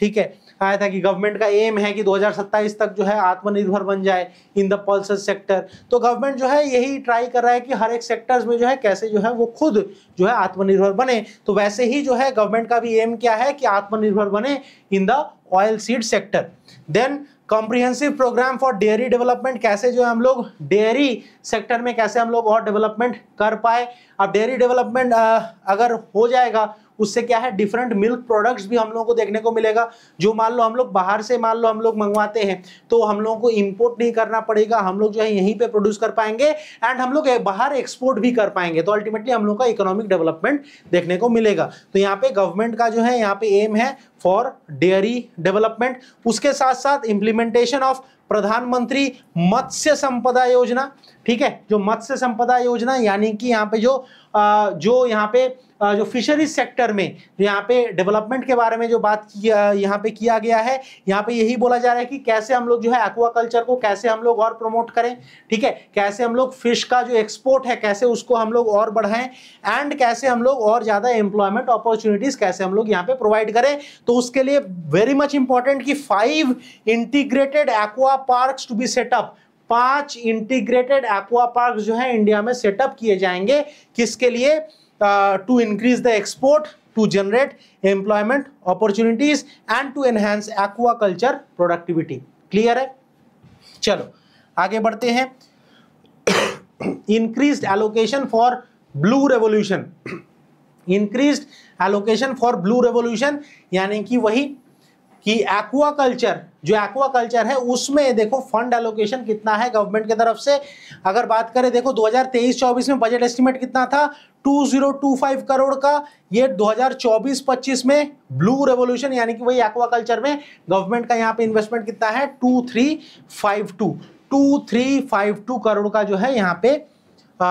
ठीक है आया था कि गवर्नमेंट का एम है कि 2027 तक जो है आत्मनिर्भर बन जाए इन द पल्स सेक्टर तो गवर्नमेंट जो है यही ट्राई कर रहा है कि हर एक सेक्टर्स में जो है कैसे जो है वो खुद जो है आत्मनिर्भर बने तो वैसे ही जो है गवर्नमेंट का भी एम क्या है कि आत्मनिर्भर बने in the oil seed sector then comprehensive program for dairy development कैसे जो है हम लोग डेयरी सेक्टर में कैसे हम लोग और डेवलपमेंट कर पाए अब डेयरी डेवलपमेंट अगर हो जाएगा उससे क्या है डिफरेंट मिल्क प्रोडक्ट्स भी हम लोगों को देखने को मिलेगा जो मान लो हम लोग बाहर से मान लो हम लोग मंगवाते हैं तो हम लोगों को इम्पोर्ट नहीं करना पड़ेगा हम लोग जो है यहीं पर प्रोड्यूस कर पाएंगे एंड हम लोग बाहर एक्सपोर्ट भी कर पाएंगे तो अल्टीमेटली हम लोग का इकोनॉमिक डेवलपमेंट देखने को मिलेगा तो यहाँ पे गवर्नमेंट का जो है यहाँ पे एम है फॉर डेयरी डेवलपमेंट उसके साथ साथ इम्प्लीमेंटेशन ऑफ प्रधानमंत्री मत्स्य संपदा योजना ठीक है जो मत्स्य संपदा योजना यानी कि यहाँ पे जो आ, जो यहाँ पे जो फिशरीज सेक्टर में यहाँ पे डेवलपमेंट के बारे में जो बात किया यहाँ पे किया गया है यहाँ पे यही बोला जा रहा है कि कैसे हम लोग जो है एक्वाकल्चर को कैसे हम लोग और प्रमोट करें ठीक है कैसे हम लोग फिश का जो एक्सपोर्ट है कैसे उसको हम लोग और बढ़ाएं एंड कैसे हम लोग और ज़्यादा एम्प्लॉयमेंट अपॉर्चुनिटीज़ कैसे हम लोग यहाँ पे प्रोवाइड करें तो उसके लिए वेरी मच इंपॉर्टेंट कि five integrated aqua park to be set up पांच इंटीग्रेटेड एक्वा पार्क जो है इंडिया में सेटअप किए जाएंगे किसके लिए to increase the export, to generate employment opportunities and to enhance aquaculture productivity. Clear hai chalo aage badhte hain increased allocation for blue revolution increased allocation for blue revolution yani ki wahi कि एक्वा कल्चर जो एक्वा कल्चर है उसमें देखो फंड एलोकेशन कितना है गवर्नमेंट की तरफ से अगर बात करें देखो 2023-24 में बजट एस्टिमेट कितना था 2025 करोड़ का ये 2024-25 में ब्लू रेवोल्यूशन यानी कि वही एक्वाकल्चर में गवर्नमेंट का यहाँ पे इन्वेस्टमेंट कितना है फाइव टू करोड़ का जो है यहाँ पे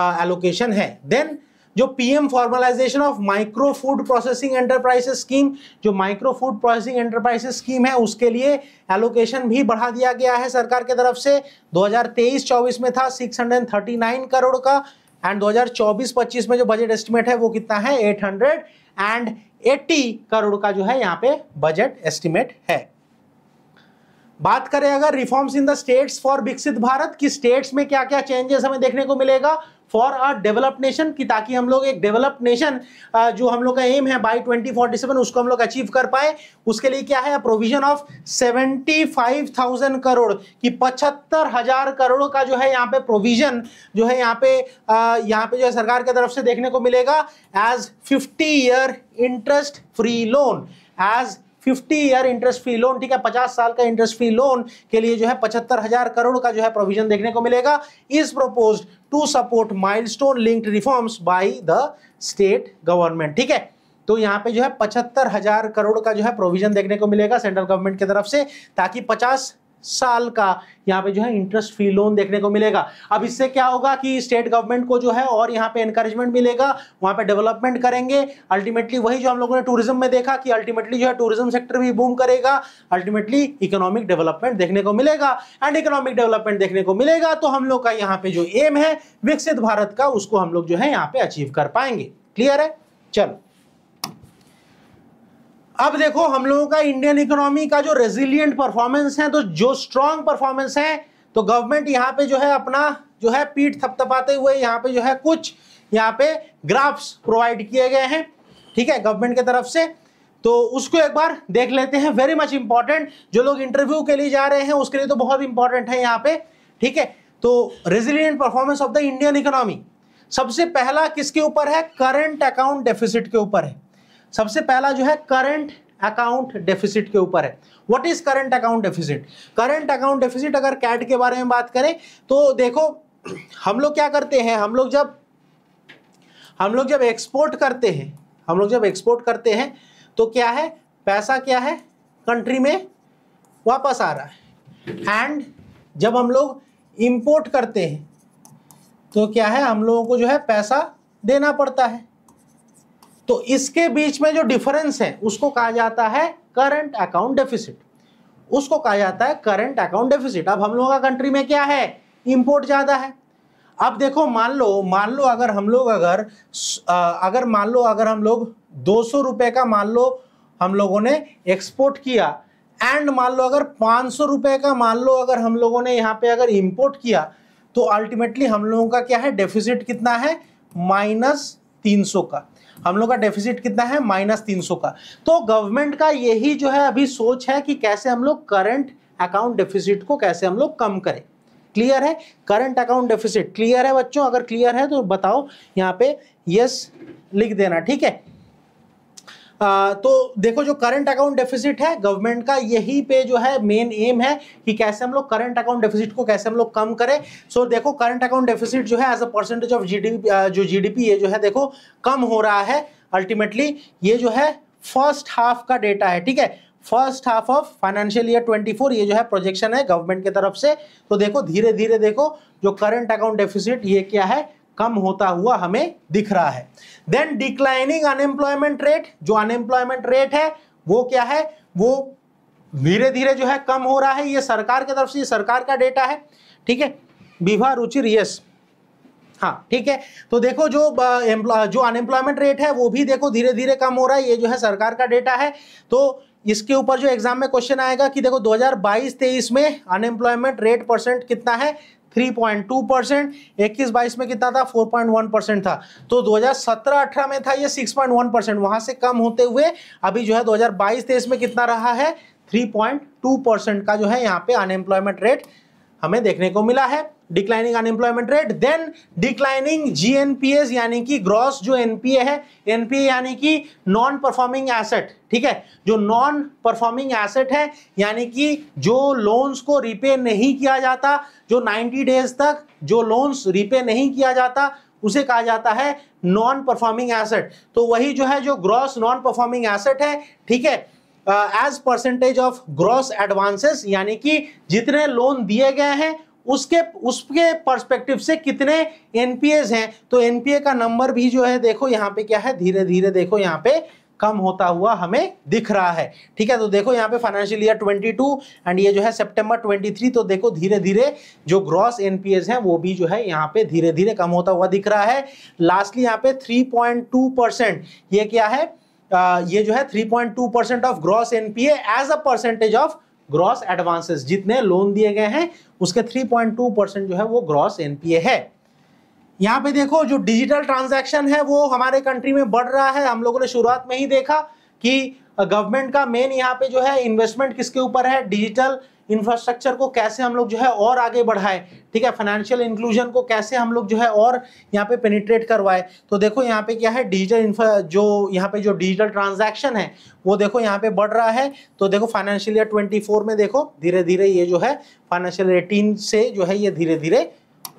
एलोकेशन है देन जो PM formalisation of micro food processing enterprises scheme जो micro food processing enterprises scheme है उसके लिए एलोकेशन भी बढ़ा दिया गया है सरकार की तरफ से 2023-24 में था 639 करोड़ का एंड 2024-25 में जो बजट एस्टिमेट है वो कितना है 800 एंड एट्टी करोड़ का जो है यहाँ पे बजट एस्टिमेट है बात करें अगर reforms in the states for Viksit Bharat की स्टेट्स में क्या क्या चेंजेस हमें देखने को मिलेगा फॉर अ डेवलप्ड नेशन की ताकि हम लोग एक डेवलप्ड नेशन जो हम लोग का एम है बाई 2047 उसको हम लोग अचीव कर पाए उसके लिए क्या है प्रोविजन ऑफ 75,000 करोड़ कि पचहत्तर हजार करोड़ का जो है यहाँ पे प्रोविजन जो है यहाँ पे यहाँ पे जो है सरकार की तरफ से देखने को मिलेगा as fifty year interest free loan as fifty year interest free loan ठीक है पचास साल का इंटरेस्ट फ्री लोन के लिए जो है पचहत्तर हजार करोड़ का जो है प्रोविजन देखने को मिलेगा इस proposed to support milestone linked reforms by the state government ठीक है तो यहाँ पे जो है पचहत्तर हजार करोड़ का जो है प्रोविजन देखने को मिलेगा सेंट्रल गवर्नमेंट की तरफ से ताकि पचास साल का यहाँ पे जो है इंटरेस्ट फ्री लोन देखने को मिलेगा अब इससे क्या होगा कि स्टेट गवर्नमेंट को जो है और यहाँ पे एनकरेजमेंट मिलेगा वहाँ पे डेवलपमेंट करेंगे अल्टीमेटली वही जो हम लोगों ने टूरिज्म में देखा कि अल्टीमेटली जो है टूरिज्म सेक्टर भी बूम करेगा अल्टीमेटली इकोनॉमिक डेवलपमेंट देखने को मिलेगा एंड इकोनॉमिक डेवलपमेंट देखने को मिलेगा तो हम लोग का यहाँ पे जो एम है विकसित भारत का उसको हम लोग जो है यहाँ पे अचीव कर पाएंगे क्लियर है चलो अब देखो हम लोगों का इंडियन इकोनॉमी का जो रेजिलियंट परफॉर्मेंस है तो जो स्ट्रांग परफॉर्मेंस है तो गवर्नमेंट यहाँ पे जो है अपना जो है पीठ थपथपाते हुए यहाँ पे जो है कुछ यहाँ पे ग्राफ्स प्रोवाइड किए गए हैं ठीक है गवर्नमेंट की तरफ से तो उसको एक बार देख लेते हैं वेरी मच इंपॉर्टेंट जो लोग इंटरव्यू के लिए जा रहे हैं उसके लिए तो बहुत इंपॉर्टेंट है यहाँ पे ठीक है तो resilient performance of the Indian economy सबसे पहला किसके ऊपर है करंट अकाउंट डेफिसिट के ऊपर है सबसे पहला जो है करंट अकाउंट डेफिसिट के ऊपर है what is current account deficit current account deficit अगर कैट के बारे में बात करें तो देखो हम लोग क्या करते हैं हम लोग जब हम लोग जब एक्सपोर्ट करते हैं हम लोग जब एक्सपोर्ट करते हैं तो क्या है पैसा क्या है कंट्री में वापस आ रहा है एंड जब हम लोग इम्पोर्ट करते हैं तो क्या है हम लोगों को जो है पैसा देना पड़ता है तो इसके बीच में जो डिफरेंस है उसको कहा जाता है करंट अकाउंट डेफिसिट उसको कहा जाता है करंट अकाउंट डेफिसिट अब हम लोगों का कंट्री में क्या है इंपोर्ट ज़्यादा है अब देखो मान लो मान लो अगर हम लोग अगर अगर मान लो अगर हम लोग दो सौ का मान लो हम लोगों ने एक्सपोर्ट किया एंड मान लो अगर पाँच सौ का मान लो अगर हम लोगों ने यहाँ पे अगर इंपोर्ट किया तो अल्टीमेटली हम लोगों का क्या है डेफिसिट कितना है माइनस तीन सौ का हम लोग का डेफिसिट कितना है माइनस तीन सौ का तो गवर्नमेंट का यही जो है अभी सोच है कि कैसे हम लोग करंट अकाउंट डेफिसिट को कैसे हम लोग कम करें क्लियर है करंट अकाउंट डेफिसिट क्लियर है बच्चों अगर क्लियर है तो बताओ यहाँ पे यस लिख देना ठीक है आ, तो देखो जो करंट अकाउंट डेफिसिट है गवर्नमेंट का यही पे जो है मेन एम है कि कैसे हम लोग करंट अकाउंट डेफिसिट को कैसे हम लोग कम करें सो so, देखो करंट अकाउंट डेफिसिट जो है एज अ परसेंटेज ऑफ जी जो जी ये जो है देखो कम हो रहा है अल्टीमेटली ये जो है फर्स्ट हाफ का डेटा है ठीक है first half of financial year 24 ये जो है प्रोजेक्शन है गवर्नमेंट की तरफ से तो देखो धीरे धीरे देखो जो करंट अकाउंट डेफिसिट ये क्या है कम होता हुआ हमें दिख रहा है देन डिक्लाइनिंग अनएम्प्लॉयमेंट रेट जो अनएम्प्लॉयमेंट रेट है वो क्या है वो धीरे धीरे जो है कम हो रहा है ये सरकार की तरफ से सरकार का डेटा है ठीक है विभा रुचिर यस हाँ ठीक है तो देखो जो जो अनएम्प्लॉयमेंट रेट है वो भी देखो धीरे धीरे कम हो रहा है ये जो है सरकार का डेटा है तो इसके ऊपर जो एग्जाम में क्वेश्चन आएगा कि देखो 2022-23 में अनएम्प्लॉयमेंट रेट परसेंट कितना है 3.2 परसेंट इक्कीस बाईस में कितना था 4.1 परसेंट था तो 2017-18 में था ये 6.1 परसेंट वहां से कम होते हुए अभी जो है 2022-23 में कितना रहा है 3.2 परसेंट का जो है यहाँ पे अनएम्प्लॉयमेंट रेट हमें देखने को मिला है declining unemployment rate then declining GNPAs यानी कि ग्रॉस जो एनपीए है एनपीए यानी कि नॉन परफॉर्मिंग एसेट ठीक है जो नॉन परफॉर्मिंग एसेट है यानी कि जो लोन्स को रिपे नहीं किया जाता जो 90 डेज तक जो लोन्स रिपे नहीं किया जाता उसे कहा जाता है नॉन परफॉर्मिंग एसेट तो वही जो है जो ग्रॉस नॉन परफॉर्मिंग एसेट है ठीक है as percentage of gross advances यानी कि जितने लोन दिए गए हैं उसके उसके परस्पेक्टिव से कितने एनपीएस हैं तो एनपीए का नंबर भी जो है देखो यहाँ पे क्या है धीरे धीरे देखो यहाँ पे कम होता हुआ हमें दिख रहा है ठीक है तो देखो यहाँ पे फाइनेंशियल ईयर 22 एंड ये जो है सितंबर 23 तो देखो धीरे धीरे जो ग्रॉस एनपीएस हैं वो भी जो है यहाँ पे धीरे धीरे कम होता हुआ दिख रहा है लास्टली यहाँ पे 3.2 परसेंट ये क्या है ये जो है 3.2 percent of gross NPA as a percentage of gross advances जितने लोन दिए गए हैं उसके 3.2 परसेंट जो है वो ग्रॉस एनपीए है यहाँ पे देखो जो डिजिटल ट्रांजैक्शन है वो हमारे कंट्री में बढ़ रहा है हम लोगों ने शुरुआत में ही देखा कि गवर्नमेंट का मेन यहाँ पे जो है इन्वेस्टमेंट किसके ऊपर है डिजिटल इंफ्रास्ट्रक्चर को कैसे हम लोग जो है और आगे बढ़ाए ठीक है फाइनेंशियल इंक्लूजन को कैसे हम लोग जो है और यहाँ पे पेनिट्रेट करवाए तो देखो यहाँ पे क्या है डिजिटल इंफ्रा जो यहाँ पे जो डिजिटल ट्रांजैक्शन है वो देखो यहाँ पे बढ़ रहा है तो देखो फाइनेंशियल ईयर ट्वेंटी में देखो धीरे धीरे ये जो है फाइनेंशियल एटीन से जो है ये धीरे धीरे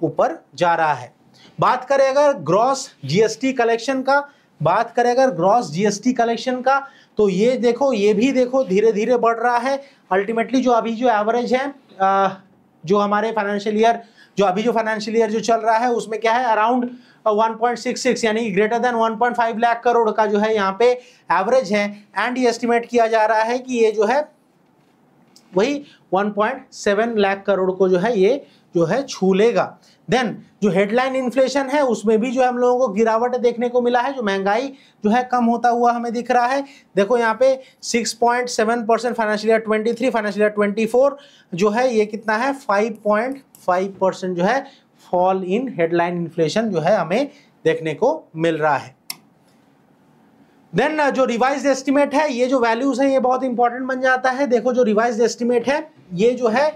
ऊपर जा रहा है बात करें अगर ग्रॉस जीएसटी कलेक्शन का बात करें अगर ग्रॉस जीएसटी कलेक्शन का तो ये देखो ये भी देखो धीरे धीरे बढ़ रहा है अल्टीमेटली जो अभी जो एवरेज है जो हमारे फाइनेंशियल ईयर जो अभी जो फाइनेंशियल ईयर जो चल रहा है उसमें क्या है अराउंड 1.66 यानी ग्रेटर देन 1.5 लाख करोड़ का जो है यहाँ पे एवरेज है एंड ये एस्टिमेट किया जा रहा है कि ये जो है वही 1.7 लाख करोड़ को जो है ये जो है छू लेगा देन जो हेडलाइन इन्फ्लेशन है उसमें भी जो हम लोगों को गिरावट देखने को मिला है जो महंगाई जो है कम होता हुआ हमें दिख रहा है देखो यहाँ पे 6.7 percent financial year 23 financial year 24 जो है ये कितना है 5.5 परसेंट जो है फॉल इन हेडलाइन इन्फ्लेशन जो है हमें देखने को मिल रहा है देन जो रिवाइज एस्टिमेट है ये जो वैल्यूज है ये बहुत इंपॉर्टेंट बन जाता है देखो जो रिवाइज एस्टिमेट है ये जो है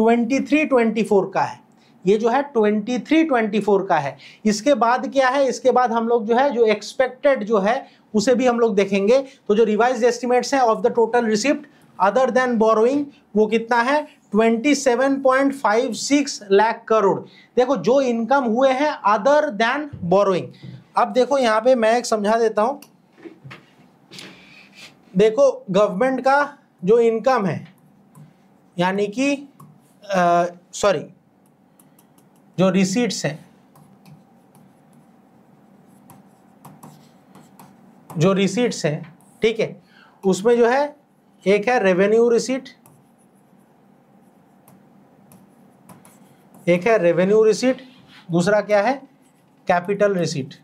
ट्वेंटी फोर का है ये जो है 23 24 का है इसके बाद क्या है इसके बाद हम लोग जो है जो एक्सपेक्टेड जो है उसे भी हम लोग देखेंगे तो जो रिवाइज एस्टिमेट्स हैं of the total receipt other than borrowing वो कितना है 27.56 लाख करोड़ देखो जो इनकम हुए हैं अदर देन बोरोइंग अब देखो यहाँ पे मैं एक समझा देता हूँ देखो गवर्नमेंट का जो इनकम है यानी कि सॉरी जो रिसीट्स हैं जो रिसीट्स हैं ठीक है उसमें जो है एक है रेवेन्यू रिसीट एक है रेवेन्यू रिसीट दूसरा क्या है कैपिटल रिसीट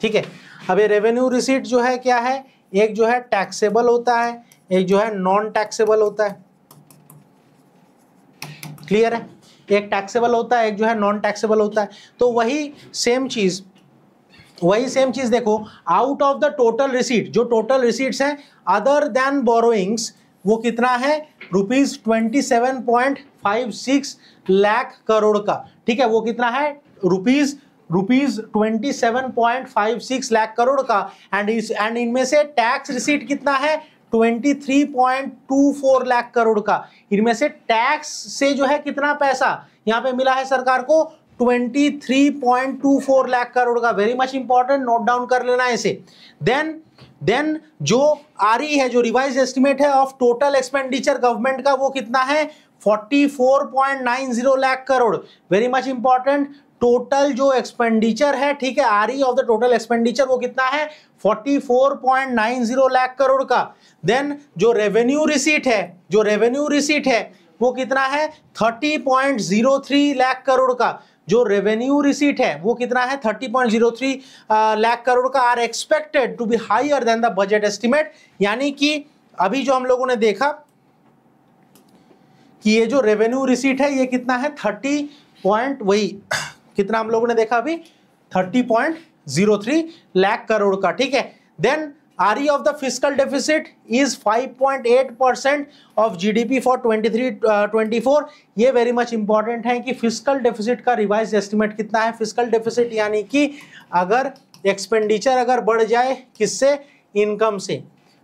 ठीक है अब ये रेवेन्यू रिसीट जो है क्या है एक जो है टैक्सेबल होता है एक जो है नॉन टैक्सेबल होता है क्लियर है एक टैक्सेबल होता है एक जो है नॉन टैक्सेबल होता है तो वही सेम चीज़ वही सेम चीज़ देखो out of the total receipt जो टोटल रिसीट्स हैं अदर देन बोरोइंग्स वो कितना है rupees twenty seven point five six lakh crore का ठीक है वो कितना है rupees rupees twenty seven point five six lakh crore का एंड इस एंड इनमें से टैक्स रिसीट कितना है 23.24 लाख करोड़ का इनमें से टैक्स से जो है कितना पैसा यहाँ पे मिला है सरकार को 23.24 लाख करोड़ का very much important note down कर लेना है इसे देन देन जो आ रही है जो रिवाइज एस्टिमेट है ऑफ टोटल एक्सपेंडिचर गवर्नमेंट का वो कितना है 44.90 lakh crore very much important total जो एक्सपेंडिचर है ठीक है R E of the total expenditure वो कितना है 44.90 लाख करोड़ का देन जो रेवेन्यू रिसीट है जो रेवेन्यू रिसीट है वो कितना है 30.03 लाख करोड़ का जो रेवेन्यू रिसीट है वो कितना है 30.03 लाख करोड़ का are expected to be higher than the budget estimate यानी कि अभी जो हम लोगों ने देखा कि ये जो रेवेन्यू रिसीट है ये कितना है 30 पॉइंट वही कितना हम लोगों ने देखा अभी thirty point zero three lakh crore का ठीक है then R E of the physical deficit is 5.8 percent of GDP for 23 24 ये वेरी मच इंपॉर्टेंट है कि फिजिकल डेफिसिट का रिवाइज एस्टिमेट कितना है फिजिकल डेफिसिट यानी कि अगर एक्सपेंडिचर अगर बढ़ जाए किससे इनकम से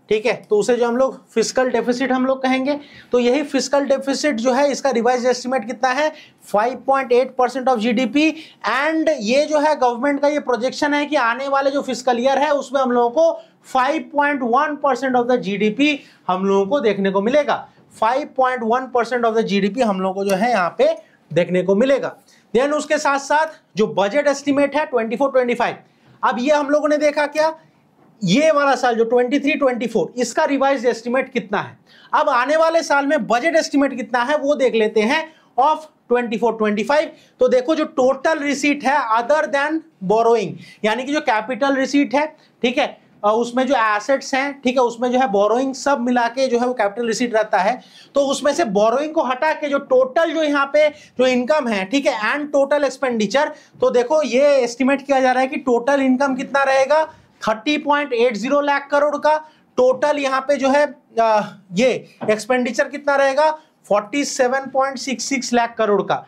ठीक है तो उसे जो हम लोग फिजिकल डेफिसिट हम लोग कहेंगे तो यही फिजिकल डेफिसिट जो है इसका रिवाइज एस्टिमेट कितना है 5.8 परसेंट ऑफ जीडीपी एंड ये जो है गवर्नमेंट का ये प्रोजेक्शन है कि आने वाले जो फिजिकल ईयर है उसमें हम लोगों को 5.1 परसेंट ऑफ द जीडीपी हम लोगों को देखने को मिलेगा फाइव ऑफ द जी हम लोगों को जो है यहाँ पे देखने को मिलेगा देन उसके साथ साथ जो बजट एस्टिमेट है ट्वेंटी फोर अब ये हम लोगों ने देखा क्या ये वाला साल जो 23 24 इसका रिवाइज एस्टिमेट कितना है अब आने वाले साल में बजट एस्टिमेट कितना है वो देख लेते हैं ऑफ 24 25 तो देखो जो टोटल रिसीट है अदर देन बोरोइंग यानी कि जो कैपिटल रिसीट है ठीक है उसमें जो एसेट्स हैं ठीक है उसमें जो है बोरोइंग सब मिला के जो है वो कैपिटल रिसीट रहता है तो उसमें से बोरोइंग को हटा के जो टोटल जो यहाँ पे जो इनकम है ठीक है एंड टोटल एक्सपेंडिचर तो देखो ये एस्टिमेट किया जा रहा है कि टोटल इनकम कितना रहेगा 30.80 लाख करोड़ का टोटल यहाँ पे जो है आ, ये एक्सपेंडिचर कितना रहेगा 47.66 लाख करोड़ का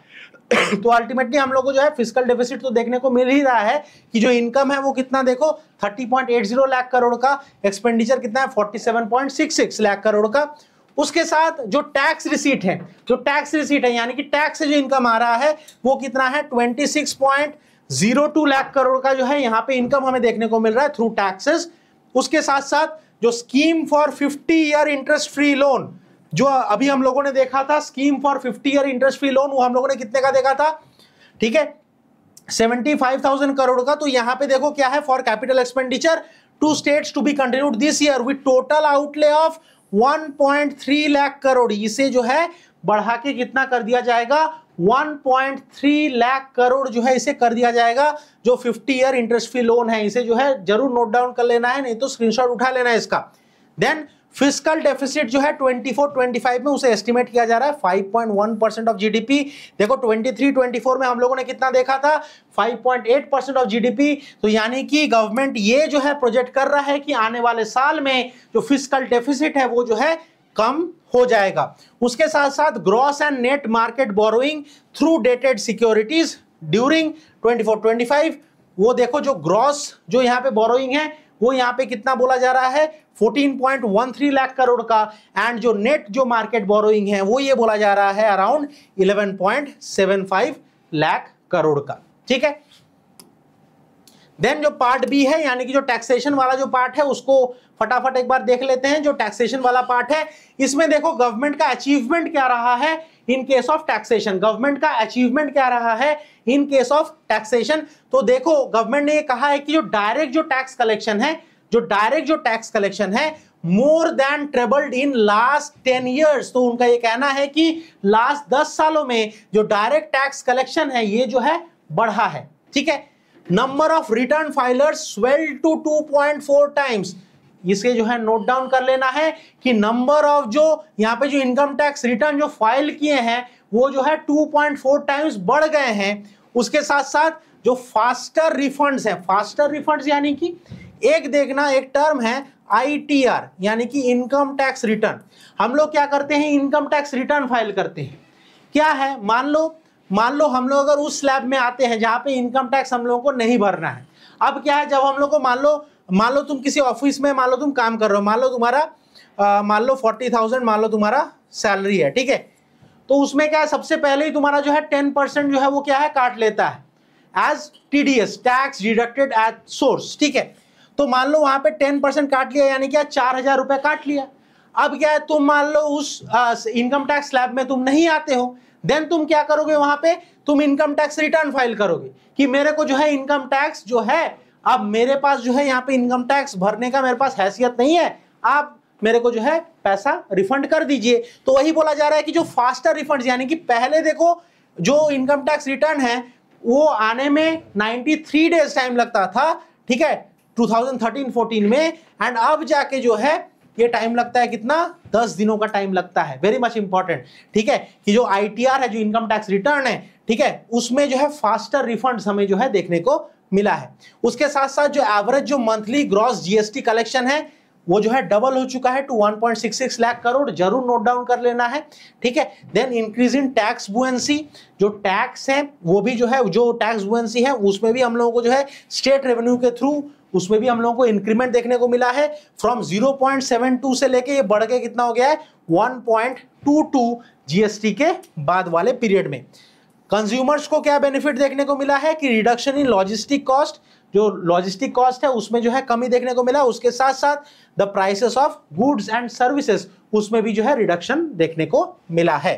तो अल्टीमेटली हम लोग को जो है फिजिकल डेफिसिट तो देखने को मिल ही रहा है कि जो इनकम है वो कितना देखो 30.80 लाख करोड़ का एक्सपेंडिचर कितना है 47.66 लाख करोड़ का उसके साथ जो टैक्स रिसीट है जो टैक्स रिसीट है यानी कि टैक्स से जो इनकम आ रहा है वो कितना है 26. जीरो टू लाख करोड़ का जो है यहाँ पे इनकम हमें देखने को मिल रहा है थ्रू टैक्सेस उसके साथ साथ जो scheme for fifty year interest free loan जो अभी हम लोगों ने देखा था scheme for fifty year interest free loan वो हम लोगों ने कितने का देखा था ठीक है सेवेंटी फाइव थाउजेंड करोड़ का तो यहाँ पे देखो क्या है for capital expenditure to states to be continued this year with total outlay of 1.3 lakh crore इसे जो है बढ़ा के कितना कर दिया जाएगा 1.3 लाख करोड़ जो है इसे कर दिया जाएगा जो 50 ईयर इंटरेस्ट फ्री लोन है इसे जो है जरूर नोट डाउन कर लेना है नहीं तो स्क्रीनशॉट उठा लेना है इसका देन फिजिकल डेफिसिट जो है 24 25 में उसे एस्टिमेट किया जा रहा है 5.1 परसेंट ऑफ जीडीपी देखो 23 24 में हम लोगों ने कितना देखा था 5.8 परसेंट ऑफ जीडीपी तो यानी कि गवर्नमेंट ये जो है प्रोजेक्ट कर रहा है कि आने वाले साल में जो फिजिकल डेफिसिट है वो जो है कम हो जाएगा उसके साथ साथ gross and net market borrowing through dated securities during 24 25 वो देखो जो ग्रॉस जो यहाँ पे बोरोइंग है वो यहाँ पे कितना बोला जा रहा है 14.13 लाख करोड़ का एंड जो नेट जो मार्केट बोरोइंग है वो ये बोला जा रहा है अराउंड 11.75 लाख करोड़ का ठीक है देन जो पार्ट बी है यानी कि जो टैक्सेशन वाला जो पार्ट है उसको फटाफट एक बार देख लेते हैं जो टैक्सेशन वाला पार्ट है इसमें देखो गवर्नमेंट का अचीवमेंट क्या रहा है in case of taxation government का अचीवमेंट क्या रहा है इन केस ऑफ टैक्सेशन तो देखो गवर्नमेंट ने ये कहा है कि जो डायरेक्ट जो टैक्स कलेक्शन है जो डायरेक्ट जो टैक्स कलेक्शन है more than trebled in last ten years तो उनका ये कहना है कि लास्ट दस सालों में जो डायरेक्ट टैक्स कलेक्शन है ये जो है बढ़ा है ठीक है number of return filer swell to 2.4 times इसे जो है नोट डाउन कर लेना है कि नंबर ऑफ जो यहाँ पे जो इनकम टैक्स रिटर्न जो फाइल किए हैं वो जो है 2.4 टाइम्स बढ़ गए हैं उसके साथ साथ जो फास्टर रिफंड है फास्टर रिफंड यानी कि एक देखना एक टर्म है आई यानी कि इनकम टैक्स रिटर्न हम लोग क्या करते हैं इनकम टैक्स रिटर्न फाइल करते हैं क्या है मान लो मान लो हम लोग अगर उस स्लैब में आते हैं जहाँ पे इनकम टैक्स हम लोगों को नहीं भरना है अब क्या है जब हम लोग को मान लो मान लो तुम किसी ऑफिस में मान लो तुम काम कर रहे हो मान लो तुम्हारा मान लो फोर्टी थाउजेंड मान लो तुम्हारा सैलरी है ठीक है तो उसमें क्या है सबसे पहले ही तुम्हारा जो है टेन परसेंट जो है वो क्या है काट लेता है as T tax deducted at source ठीक है तो मान लो वहां पर टेन काट लिया यानी क्या चार काट लिया अब क्या है तुम मान लो उस इनकम टैक्स स्लैब में तुम नहीं आते हो देन तुम क्या करोगे वहां पे तुम इनकम टैक्स रिटर्न फाइल करोगे कि मेरे को जो है इनकम टैक्स जो है अब मेरे पास जो है यहाँ पे इनकम टैक्स भरने का मेरे पास हैसियत नहीं है आप मेरे को जो है पैसा रिफंड कर दीजिए तो वही बोला जा रहा है कि जो फास्टर रिफंड यानी कि पहले देखो जो इनकम टैक्स रिटर्न है वो आने में 93 डेज टाइम लगता था ठीक है 2013-14 में एंड अब जाके जो है ये टाइम लगता है कितना दस दिनों का टाइम लगता है वेरी मच इंपॉर्टेंट ठीक है कि जो आई है जो इनकम टैक्स रिटर्न है ठीक है उसमें जो है फास्टर रिफंड हमें जो है देखने को मिला है उसके साथ साथ जो एवरेज जो मंथली ग्रॉस जीएसटी कलेक्शन है वो जो है डबल हो चुका है टू 1.66 लाख करोड़ जरूर नोट डाउन कर लेना है ठीक है then increase in tax buoyancy जो टैक्स है वो भी जो है जो टैक्स बुएंसी है उसमें भी हम लोगों को जो है स्टेट रेवेन्यू के थ्रू उसमें भी हम लोगों को इंक्रीमेंट देखने को मिला है फ्रॉम टू से लेके ये बढ़ के कितना हो गया है 1.22 जीएसटी के बाद वाले पीरियड में कंज्यूमर्स को क्या बेनिफिट देखने को मिला है कि रिडक्शन इन लॉजिस्टिक कॉस्ट जो लॉजिस्टिक कॉस्ट है उसमें जो है कमी देखने को मिला उसके साथ साथ the prices of goods and services उसमें भी जो है रिडक्शन देखने को मिला है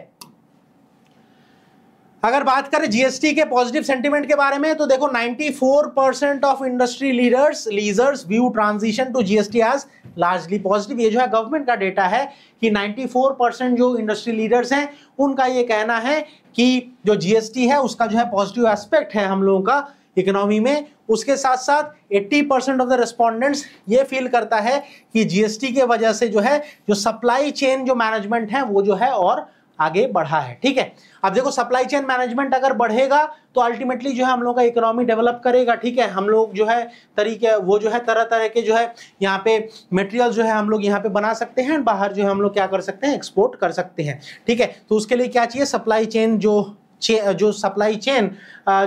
अगर बात करें जीएसटी के पॉजिटिव सेंटीमेंट के बारे में तो देखो 94 percent of industry leaders leaders view transition to GST as largely positive ये जो है गवर्नमेंट का डेटा है कि 94 परसेंट जो इंडस्ट्री लीडर्स हैं उनका ये कहना है कि जो जीएसटी है उसका जो है पॉजिटिव एस्पेक्ट है हम लोगों का इकोनॉमी में उसके साथ साथ 80 परसेंट ऑफ द रेस्पॉन्डेंट्स ये फील करता है कि जीएसटी के वजह से जो है जो सप्लाई चेन जो मैनेजमेंट है वो जो है और आगे बढ़ा है ठीक है अब देखो सप्लाई चेन मैनेजमेंट अगर बढ़ेगा तो अल्टीमेटली जो है हम लोग का इकोनॉमी डेवलप करेगा ठीक है हम लोग जो है तरीके वो जो है तरह तरह के जो है यहाँ पे मटेरियल जो है हम लोग यहाँ पे बना सकते हैं बाहर जो है हम लोग क्या कर सकते हैं एक्सपोर्ट कर सकते हैं ठीक है तो उसके लिए क्या चाहिए सप्लाई चेन जो चे, जो सप्लाई चेन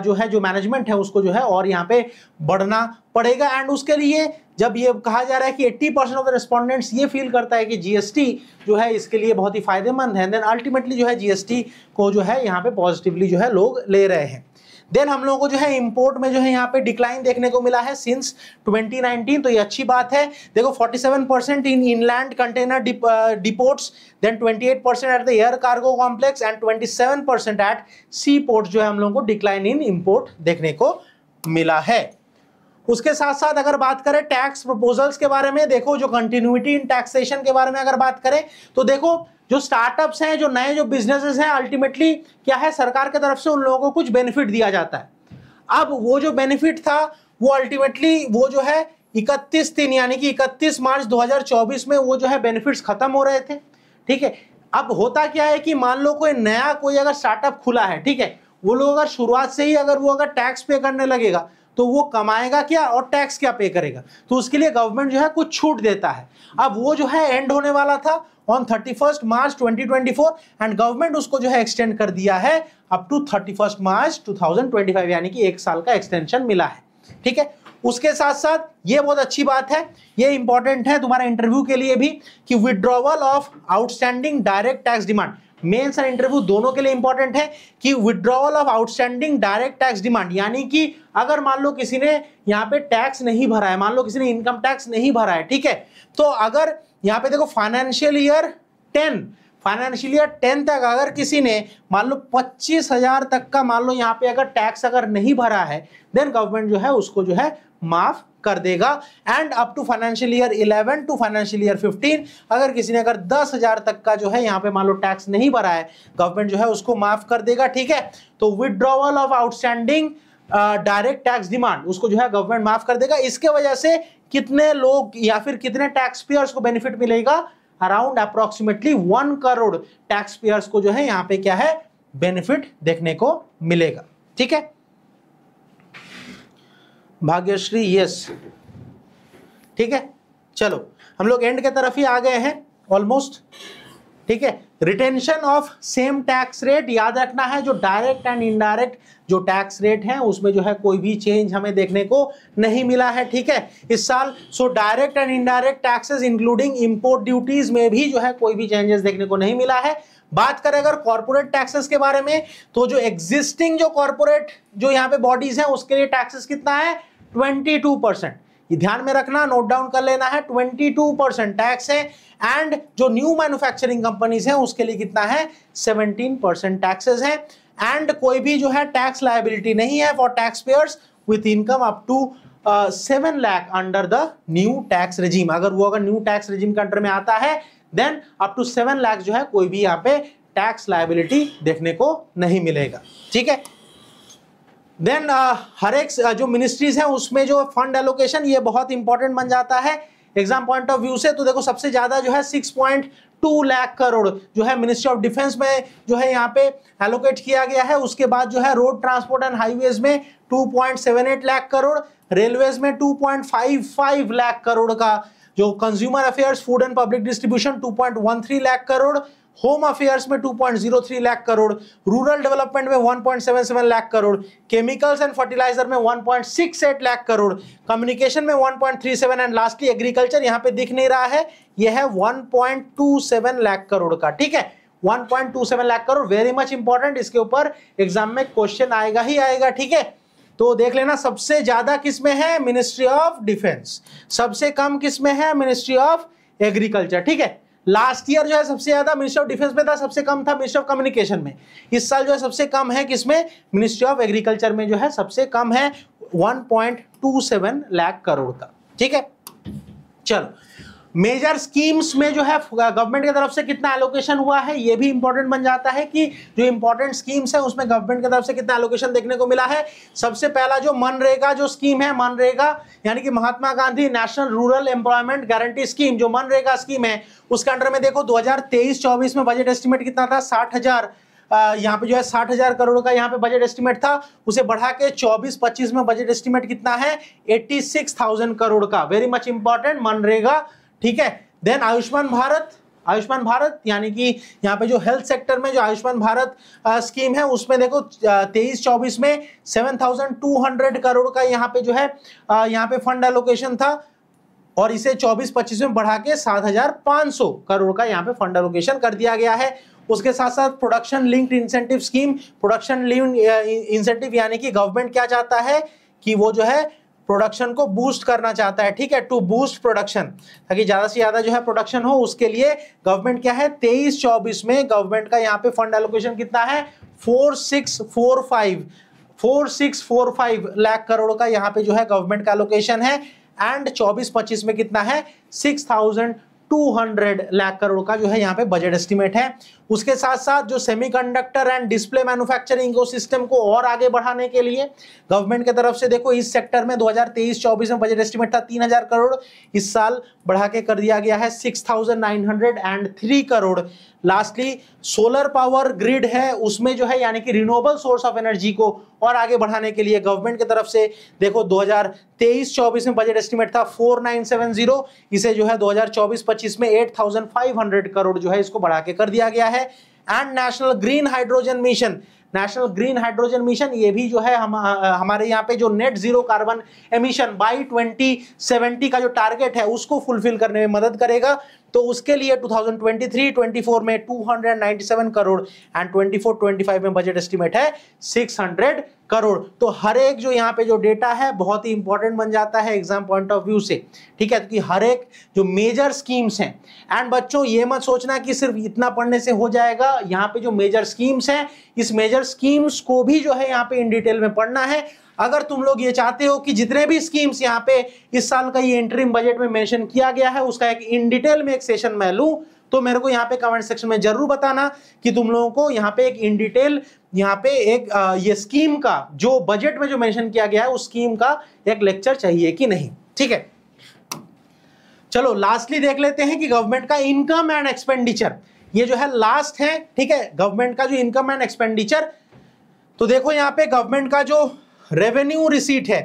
जो है जो मैनेजमेंट है उसको जो है और यहाँ पे बढ़ना पड़ेगा एंड उसके लिए जब ये कहा जा रहा है कि eighty percent of the respondents ये फील करता है कि जीएसटी जो है इसके लिए बहुत ही फायदेमंद है देन अल्टीमेटली जो है जीएसटी को जो है यहाँ पे पॉजिटिवली जो है लोग ले रहे हैं देन हम लोगों को जो है इंपोर्ट में जो है यहाँ पे डिक्लाइन देखने को मिला है सिंस 2019 तो ये अच्छी बात है देखो 47 percent in inland container depots then 28 percent at the air cargo complex and 27 percent at sea port जो है हम लोगों को डिक्लाइन इन इम्पोर्ट देखने को मिला है उसके साथ साथ अगर बात करें टैक्स प्रपोजल्स के बारे में देखो जो कंटिन्यूटी इन टैक्सेशन के बारे में अगर बात करें तो देखो जो स्टार्टअप्स हैं जो नए जो बिजनेसेस हैं अल्टीमेटली क्या है सरकार की तरफ से उन लोगों को कुछ बेनिफिट दिया जाता है अब वो जो बेनिफिट था वो अल्टीमेटली वो जो है इकतीस दिन यानी कि इकतीस मार्च 2024 में वो जो है बेनिफिट्स खत्म हो रहे थे ठीक है अब होता क्या है कि मान लो कोई नया कोई अगर स्टार्टअप खुला है ठीक है वो लोग अगर शुरुआत से ही अगर वो अगर टैक्स पे करने लगेगा तो वो कमाएगा क्या और टैक्स क्या पे करेगा तो उसके लिए गवर्नमेंट जो है कुछ छूट देता है अब वो जो है एंड होने वाला था on thirty first March twenty twenty four and government उसको जो है एक्सटेंड कर दिया है up to thirty first March two thousand twenty five यानी कि एक साल का एक्सटेंशन मिला है ठीक है उसके साथ साथ ये बहुत अच्छी बात है ये इंपॉर्टेंट है तुम्हारे इंटरव्यू के लिए भी कि withdrawal of outstanding direct tax demand mains और इंटरव्यू दोनों के लिए इंपॉर्टेंट है कि withdrawal of outstanding direct tax demand यानी कि अगर मान लो किसी ने यहाँ पे टैक्स नहीं भरा है मान लो किसी ने इनकम टैक्स नहीं भरा है ठीक है तो अगर यहाँ पे देखो financial year ten financial year ten तक अगर किसी ने मान लो पच्चीस हजार तक का मान लो यहाँ पे अगर टैक्स अगर नहीं भरा है देन गवर्नमेंट जो है उसको जो है माफ कर देगा and up to financial year 11 to financial year 15 अगर किसी ने अगर दस हजार तक का जो है यहाँ पे मान लो टैक्स नहीं भरा है गवर्नमेंट जो है उसको माफ कर देगा ठीक है तो withdrawal of outstanding direct tax demand उसको जो है गवर्नमेंट माफ कर देगा इसके वजह से कितने लोग या फिर कितने टैक्स पेयर्स को बेनिफिट मिलेगा around approximately one crore tax payers को जो है यहाँ पे क्या है बेनिफिट देखने को मिलेगा ठीक है भाग्यश्री यस ठीक है चलो हम लोग एंड के तरफ ही आ गए हैं ऑलमोस्ट ठीक है retention of same tax rate याद रखना है जो डायरेक्ट एंड इनडायरेक्ट जो टैक्स रेट है उसमें जो है कोई भी चेंज हमें देखने को नहीं मिला है ठीक है इस साल so direct and indirect taxes including import duties में भी जो है कोई भी चेंजेस देखने को नहीं मिला है बात करें अगर कॉर्पोरेट टैक्सेस के बारे में तो जो एग्जिस्टिंग जो कॉर्पोरेट जो यहाँ पे बॉडीज हैं उसके लिए टैक्सेस कितना है ट्वेंटी टू परसेंट ये ध्यान में रखना नोट डाउन कर लेना है ट्वेंटी टू परसेंट टैक्स है एंड जो न्यू मैन्युफैक्चरिंग कंपनीज हैं उसके लिए कितना है सेवनटीन परसेंट टैक्सेज है एंड कोई भी जो है टैक्स लाइबिलिटी नहीं है for tax payers with income up to seven lakh under the new tax regime अगर वो अगर न्यू टैक्स रिजीम के अंडर में आता है then up to seven lakh जो है कोई भी यहाँ पे टैक्स लाइबिलिटी देखने को नहीं मिलेगा ठीक है देन uh, हर एक uh, जो मिनिस्ट्रीज हैं उसमें जो फंड एलोकेशन ये बहुत इंपॉर्टेंट बन जाता है एग्जाम पॉइंट ऑफ व्यू से तो देखो सबसे ज्यादा जो है six point two lakh crore जो है मिनिस्ट्री ऑफ डिफेंस में जो है यहाँ पे एलोकेट किया गया है उसके बाद जो है रोड ट्रांसपोर्ट एंड हाईवेज में two point seven eight lakh crore railways में two point five five lakh crore का जो consumer affairs food and public distribution two point one three lakh crore home affairs में 2.03 लाख करोड़ रूरल डेवलपमेंट में 1.77 lakh crore chemicals and fertiliser में 1.68 लाख करोड़ कम्युनिकेशन में 1.37 एंड लास्टली एग्रीकल्चर यहाँ पे दिख नहीं रहा है यह है 1.27 लाख करोड़ का ठीक है 1.27 lakh crore very much important इसके ऊपर एग्जाम में क्वेश्चन आएगा ही आएगा ठीक है तो देख लेना सबसे ज्यादा किस में है मिनिस्ट्री ऑफ डिफेंस सबसे कम किस में है मिनिस्ट्री ऑफ एग्रीकल्चर ठीक है लास्ट ईयर जो है सबसे ज्यादा मिनिस्ट्री ऑफ डिफेंस में था सबसे कम था मिनिस्ट्री ऑफ कम्युनिकेशन में इस साल जो है सबसे कम है किसमें मिनिस्ट्री ऑफ एग्रीकल्चर में जो है सबसे कम है सेवन लाख करोड़ का ठीक है चलो मेजर स्कीम्स में जो है गवर्नमेंट की तरफ से कितना एलोकेशन हुआ है ये भी इंपॉर्टेंट बन जाता है कि जो इंपॉर्टेंट स्कीम्स है उसमें गवर्नमेंट की तरफ से कितना एलोकेशन देखने को मिला है सबसे पहला जो मनरेगा जो स्कीम है मनरेगा यानी कि Mahatma Gandhi national rural employment guarantee scheme जो मनरेगा स्कीम है उसके अंडर में देखो दो हजार में बजट एस्टिमेट कितना था साठ हजार यहाँ पे जो है साठ हजार करोड़ का यहाँ पे बजट एस्टिमेट था उसे बढ़ा के चौबीस पच्चीस में बजट एस्टिमेट कितना है एट्टी सिक्स थाउजेंड करोड़ का वेरी मच इंपॉर्टेंट मनरेगा ठीक है देन आयुष्मान भारत आयुष्मान भारत यानी कि यहाँ पे जो हेल्थ सेक्टर में जो आयुष्मान भारत आ, स्कीम है उसमें देखो तेईस चौबीस में seven thousand two hundred crore का यहाँ पे जो है आ, यहाँ पे फंड एलोकेशन था और इसे चौबीस पच्चीस में बढ़ा के सात हजार पांच सौ करोड़ का यहाँ पे फंड एलोकेशन कर दिया गया है उसके साथ साथ production linked incentive scheme production link incentive यानी कि गवर्नमेंट क्या चाहता है कि वो जो है प्रोडक्शन को बूस्ट करना चाहता है ठीक है टू बूस्ट प्रोडक्शन ताकि ज़्यादा से ज़्यादा जो है प्रोडक्शन हो उसके लिए गवर्नमेंट क्या है तेईस चौबीस में गवर्नमेंट का यहाँ पे फंड एलोकेशन कितना है four six four five four six four five lakh crore का यहाँ पे जो है गवर्नमेंट का एलोकेशन है एंड चौबीस पच्चीस में कितना है six thousand two hundred lakh crore का जो है यहाँ पे बजट एस्टिमेट है उसके साथ साथ जो semiconductor and display manufacturing system को और आगे बढ़ाने के लिए गवर्नमेंट की तरफ से देखो इस सेक्टर में 2023-24 में बजट एस्टिमेट था 3000 करोड़ इस साल बढ़ा के कर दिया गया है 6903 crore lastly solar power grid है उसमें जो है यानी कि रिन्यूएबल सोर्स ऑफ एनर्जी को और आगे बढ़ाने के लिए गवर्नमेंट की तरफ से देखो 2023-24 में बजट एस्टिमेट था 4970 इसे जो है 2024-25 में 8500 करोड़ जो है इसको बढ़ा के कर दिया गया है है and national green hydrogen mission national green hydrogen mission ये भी जो है हम हमारे यहाँ पे जो net zero carbon emission by 2070 का जो टारगेट है उसको फुलफिल करने में मदद करेगा तो उसके लिए 2023-24 में 297 करोड़ एंड 24-25 में बजट एस्टिमेट है 600 करोड़ तो हर एक जो यहाँ पे जो डेटा है बहुत ही इंपॉर्टेंट बन जाता है एग्जाम पॉइंट ऑफ व्यू से ठीक है क्योंकि तो हर एक जो मेजर स्कीम्स हैं एंड बच्चों ये मत सोचना कि सिर्फ इतना पढ़ने से हो जाएगा यहाँ पे जो मेजर स्कीम्स हैं इस मेजर स्कीम्स को भी जो है यहाँ पे इन डिटेल में पढ़ना है अगर तुम लोग ये चाहते हो कि जितने भी स्कीम्स यहाँ पे इस साल का ये इंटरिम बजट में मैंशन किया गया है उसका एक इन डिटेल में एक सेशन मैं लूँ तो मेरे को यहाँ पे कमेंट सेक्शन में जरूर बताना कि तुम लोगों को यहाँ पे एक इन डिटेल यहाँ पे एक ये स्कीम का जो बजट में जो मेंशन किया गया है उस स्कीम का एक लेक्चर चाहिए कि नहीं ठीक है चलो लास्टली देख लेते हैं कि गवर्नमेंट का इनकम एंड एक्सपेंडिचर ये जो है लास्ट है ठीक है गवर्नमेंट का जो इनकम एंड एक्सपेंडिचर तो देखो यहाँ पे गवर्नमेंट का जो रेवेन्यू रिसीट है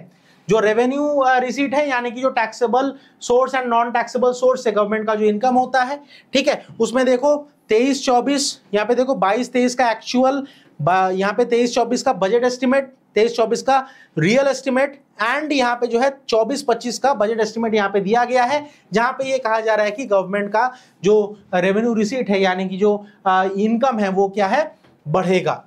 जो रेवेन्यू रिसीट uh, है यानी कि जो taxable source and non taxable source से गवर्नमेंट का जो इनकम होता है ठीक है उसमें देखो तेईस चौबीस यहाँ पे देखो बाईस तेईस का एक्चुअल यहाँ पे तेईस चौबीस का बजट एस्टिमेट तेईस चौबीस का रियल एस्टिमेट एंड यहाँ पे जो है चौबीस पच्चीस का बजट एस्टिमेट यहाँ पे दिया गया है जहाँ पे ये कहा जा रहा है कि गवर्नमेंट का जो रेवेन्यू रिसीट है यानी कि जो इनकम uh, है वो क्या है बढ़ेगा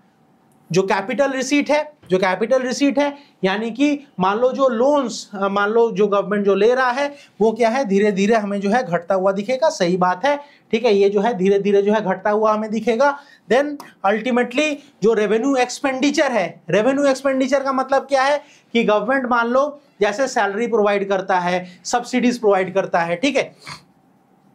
जो कैपिटल रिसीट है जो कैपिटल रिसीट है यानी कि मान लो जो लोन्स मान लो जो गवर्नमेंट जो ले रहा है वो क्या है धीरे धीरे हमें जो है घटता हुआ दिखेगा सही बात है ठीक है ये जो है धीरे धीरे जो है घटता हुआ हमें दिखेगा देन अल्टीमेटली जो रेवेन्यू एक्सपेंडिचर है रेवेन्यू एक्सपेंडिचर का मतलब क्या है कि गवर्नमेंट मान लो जैसे सैलरी प्रोवाइड करता है सब्सिडीज प्रोवाइड करता है ठीक है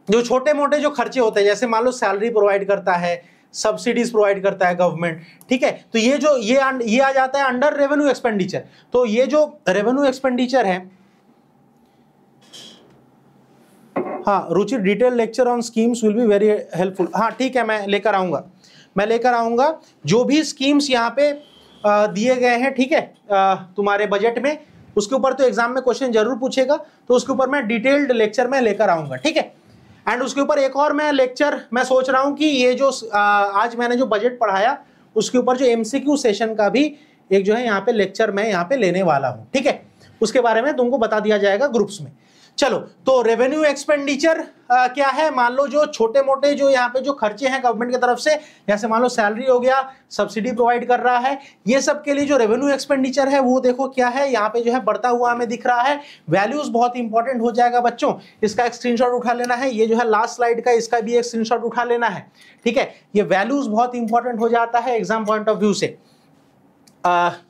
जो छोटे मोटे जो खर्चे होते हैं जैसे मान लो सैलरी प्रोवाइड करता है सब्सिडीज प्रोवाइड करता है गवर्नमेंट ठीक है तो ये जो ये ये आ जाता है अंडर रेवेन्यू एक्सपेंडिचर तो ये जो रेवेन्यू एक्सपेंडिचर है हाँ Ruchi detail lecture on schemes will be very helpful हाँ ठीक है मैं लेकर आऊंगा मैं लेकर आऊंगा जो भी स्कीम्स यहाँ पे दिए गए हैं ठीक है तुम्हारे बजट में उसके ऊपर तो एग्जाम में क्वेश्चन जरूर पूछेगा तो उसके ऊपर मैं डिटेल्ड लेक्चर में लेकर आऊंगा ठीक है एंड उसके ऊपर एक और मैं लेक्चर मैं सोच रहा हूँ कि ये जो आज मैंने जो बजट पढ़ाया उसके ऊपर जो एम सेशन का भी एक जो है यहाँ पे लेक्चर मैं यहाँ पे लेने वाला हूँ ठीक है उसके बारे में तुमको बता दिया जाएगा ग्रुप्स में चलो तो रेवेन्यू एक्सपेंडिचर क्या है मान लो जो छोटे मोटे जो यहाँ पे जो खर्चे हैं गवर्नमेंट की तरफ से जैसे मान लो सैलरी हो गया सब्सिडी प्रोवाइड कर रहा है ये सब के लिए जो रेवेन्यू एक्सपेंडिचर है वो देखो क्या है यहाँ पे जो है बढ़ता हुआ हमें दिख रहा है वैल्यूज बहुत इंपॉर्टेंट हो जाएगा बच्चों इसका एक स्क्रीन उठा लेना है ये जो है लास्ट स्लाइड का इसका भी एक स्क्रीन उठा लेना है ठीक है ये वैल्यूज बहुत इंपॉर्टेंट हो जाता है एग्जाम पॉइंट ऑफ व्यू से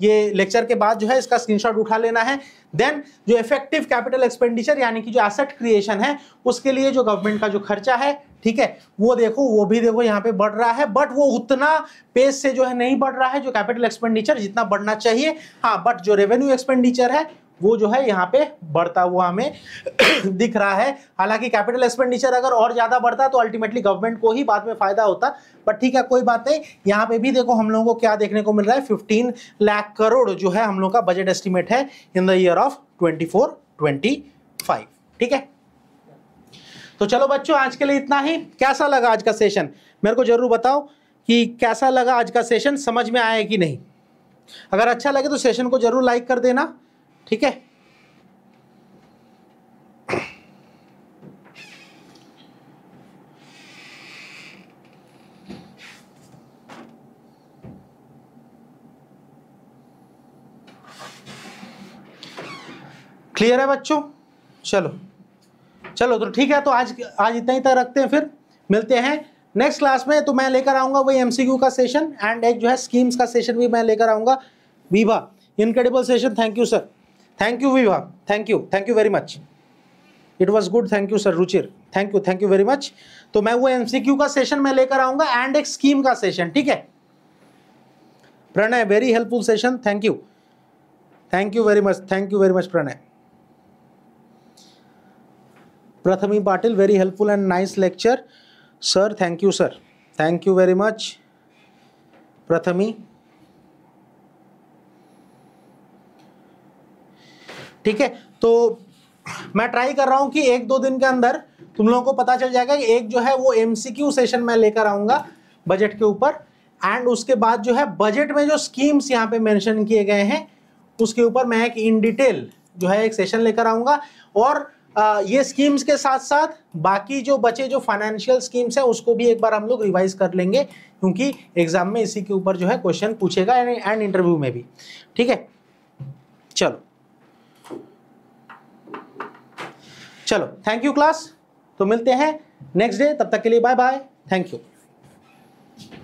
ये लेक्चर के बाद जो है इसका स्क्रीनशॉट उठा लेना है देन जो इफेक्टिव कैपिटल एक्सपेंडिचर यानी कि जो एसेट क्रिएशन है उसके लिए जो गवर्नमेंट का जो खर्चा है ठीक है वो देखो वो भी देखो यहाँ पे बढ़ रहा है बट वो उतना पेस से जो है नहीं बढ़ रहा है जो कैपिटल एक्सपेंडिचर जितना बढ़ना चाहिए हाँ बट जो रेवेन्यू एक्सपेंडिचर है वो जो है यहाँ पे बढ़ता हुआ हमें [coughs] दिख रहा है हालांकि कैपिटल एक्सपेंडिचर अगर और ज़्यादा बढ़ता तो अल्टीमेटली गवर्नमेंट को ही बाद में फ़ायदा होता बट ठीक है कोई बात नहीं यहाँ पे भी देखो हम लोगों को क्या देखने को मिल रहा है 15 लाख करोड़ जो है हम लोग का बजट एस्टिमेट है in the year of twenty five ठीक है तो चलो बच्चों आज के लिए इतना ही कैसा लगा आज का सेशन मेरे को जरूर बताओ कि कैसा लगा आज का सेशन समझ में आया कि नहीं अगर अच्छा लगे तो सेशन को जरूर लाइक कर देना ठीक है क्लियर है बच्चों चलो चलो तो ठीक है तो आज आज इतना ही तक रखते हैं फिर मिलते हैं नेक्स्ट क्लास में तो मैं लेकर आऊंगा वही एमसीक्यू का सेशन एंड एक जो है स्कीम्स का सेशन भी मैं लेकर आऊंगा Viva incredible session thank you sir thank you viva thank you thank you very much it was good thank you sir Ruchir thank you thank you very much तो मैं वो एमसीक्यू का सेशन मैं लेकर आऊंगा एंड एक स्कीम का सेशन ठीक है Pranay very helpful session thank you thank you very much thank you very much Pranay Prathami Patil very helpful and nice lecture sir thank you sir thank you very much Prathami ठीक है तो मैं ट्राई कर रहा हूँ कि एक दो दिन के अंदर तुम लोगों को पता चल जाएगा कि एक जो है वो क्यू सेशन मैं लेकर आऊँगा बजट के ऊपर एंड उसके बाद जो है बजट में जो स्कीम्स यहाँ पे मेंशन किए गए हैं उसके ऊपर मैं एक इन डिटेल जो है एक सेशन लेकर आऊँगा और आ, ये स्कीम्स के साथ साथ बाकी जो बचे जो फाइनेंशियल स्कीम्स हैं उसको भी एक बार हम लोग रिवाइज कर लेंगे क्योंकि एग्जाम में इसी के ऊपर जो है क्वेश्चन पूछेगा एंड इंटरव्यू में भी ठीक है चलो चलो थैंक यू क्लास तो मिलते हैं नेक्स्ट डे तब तक के लिए बाय बाय थैंक यू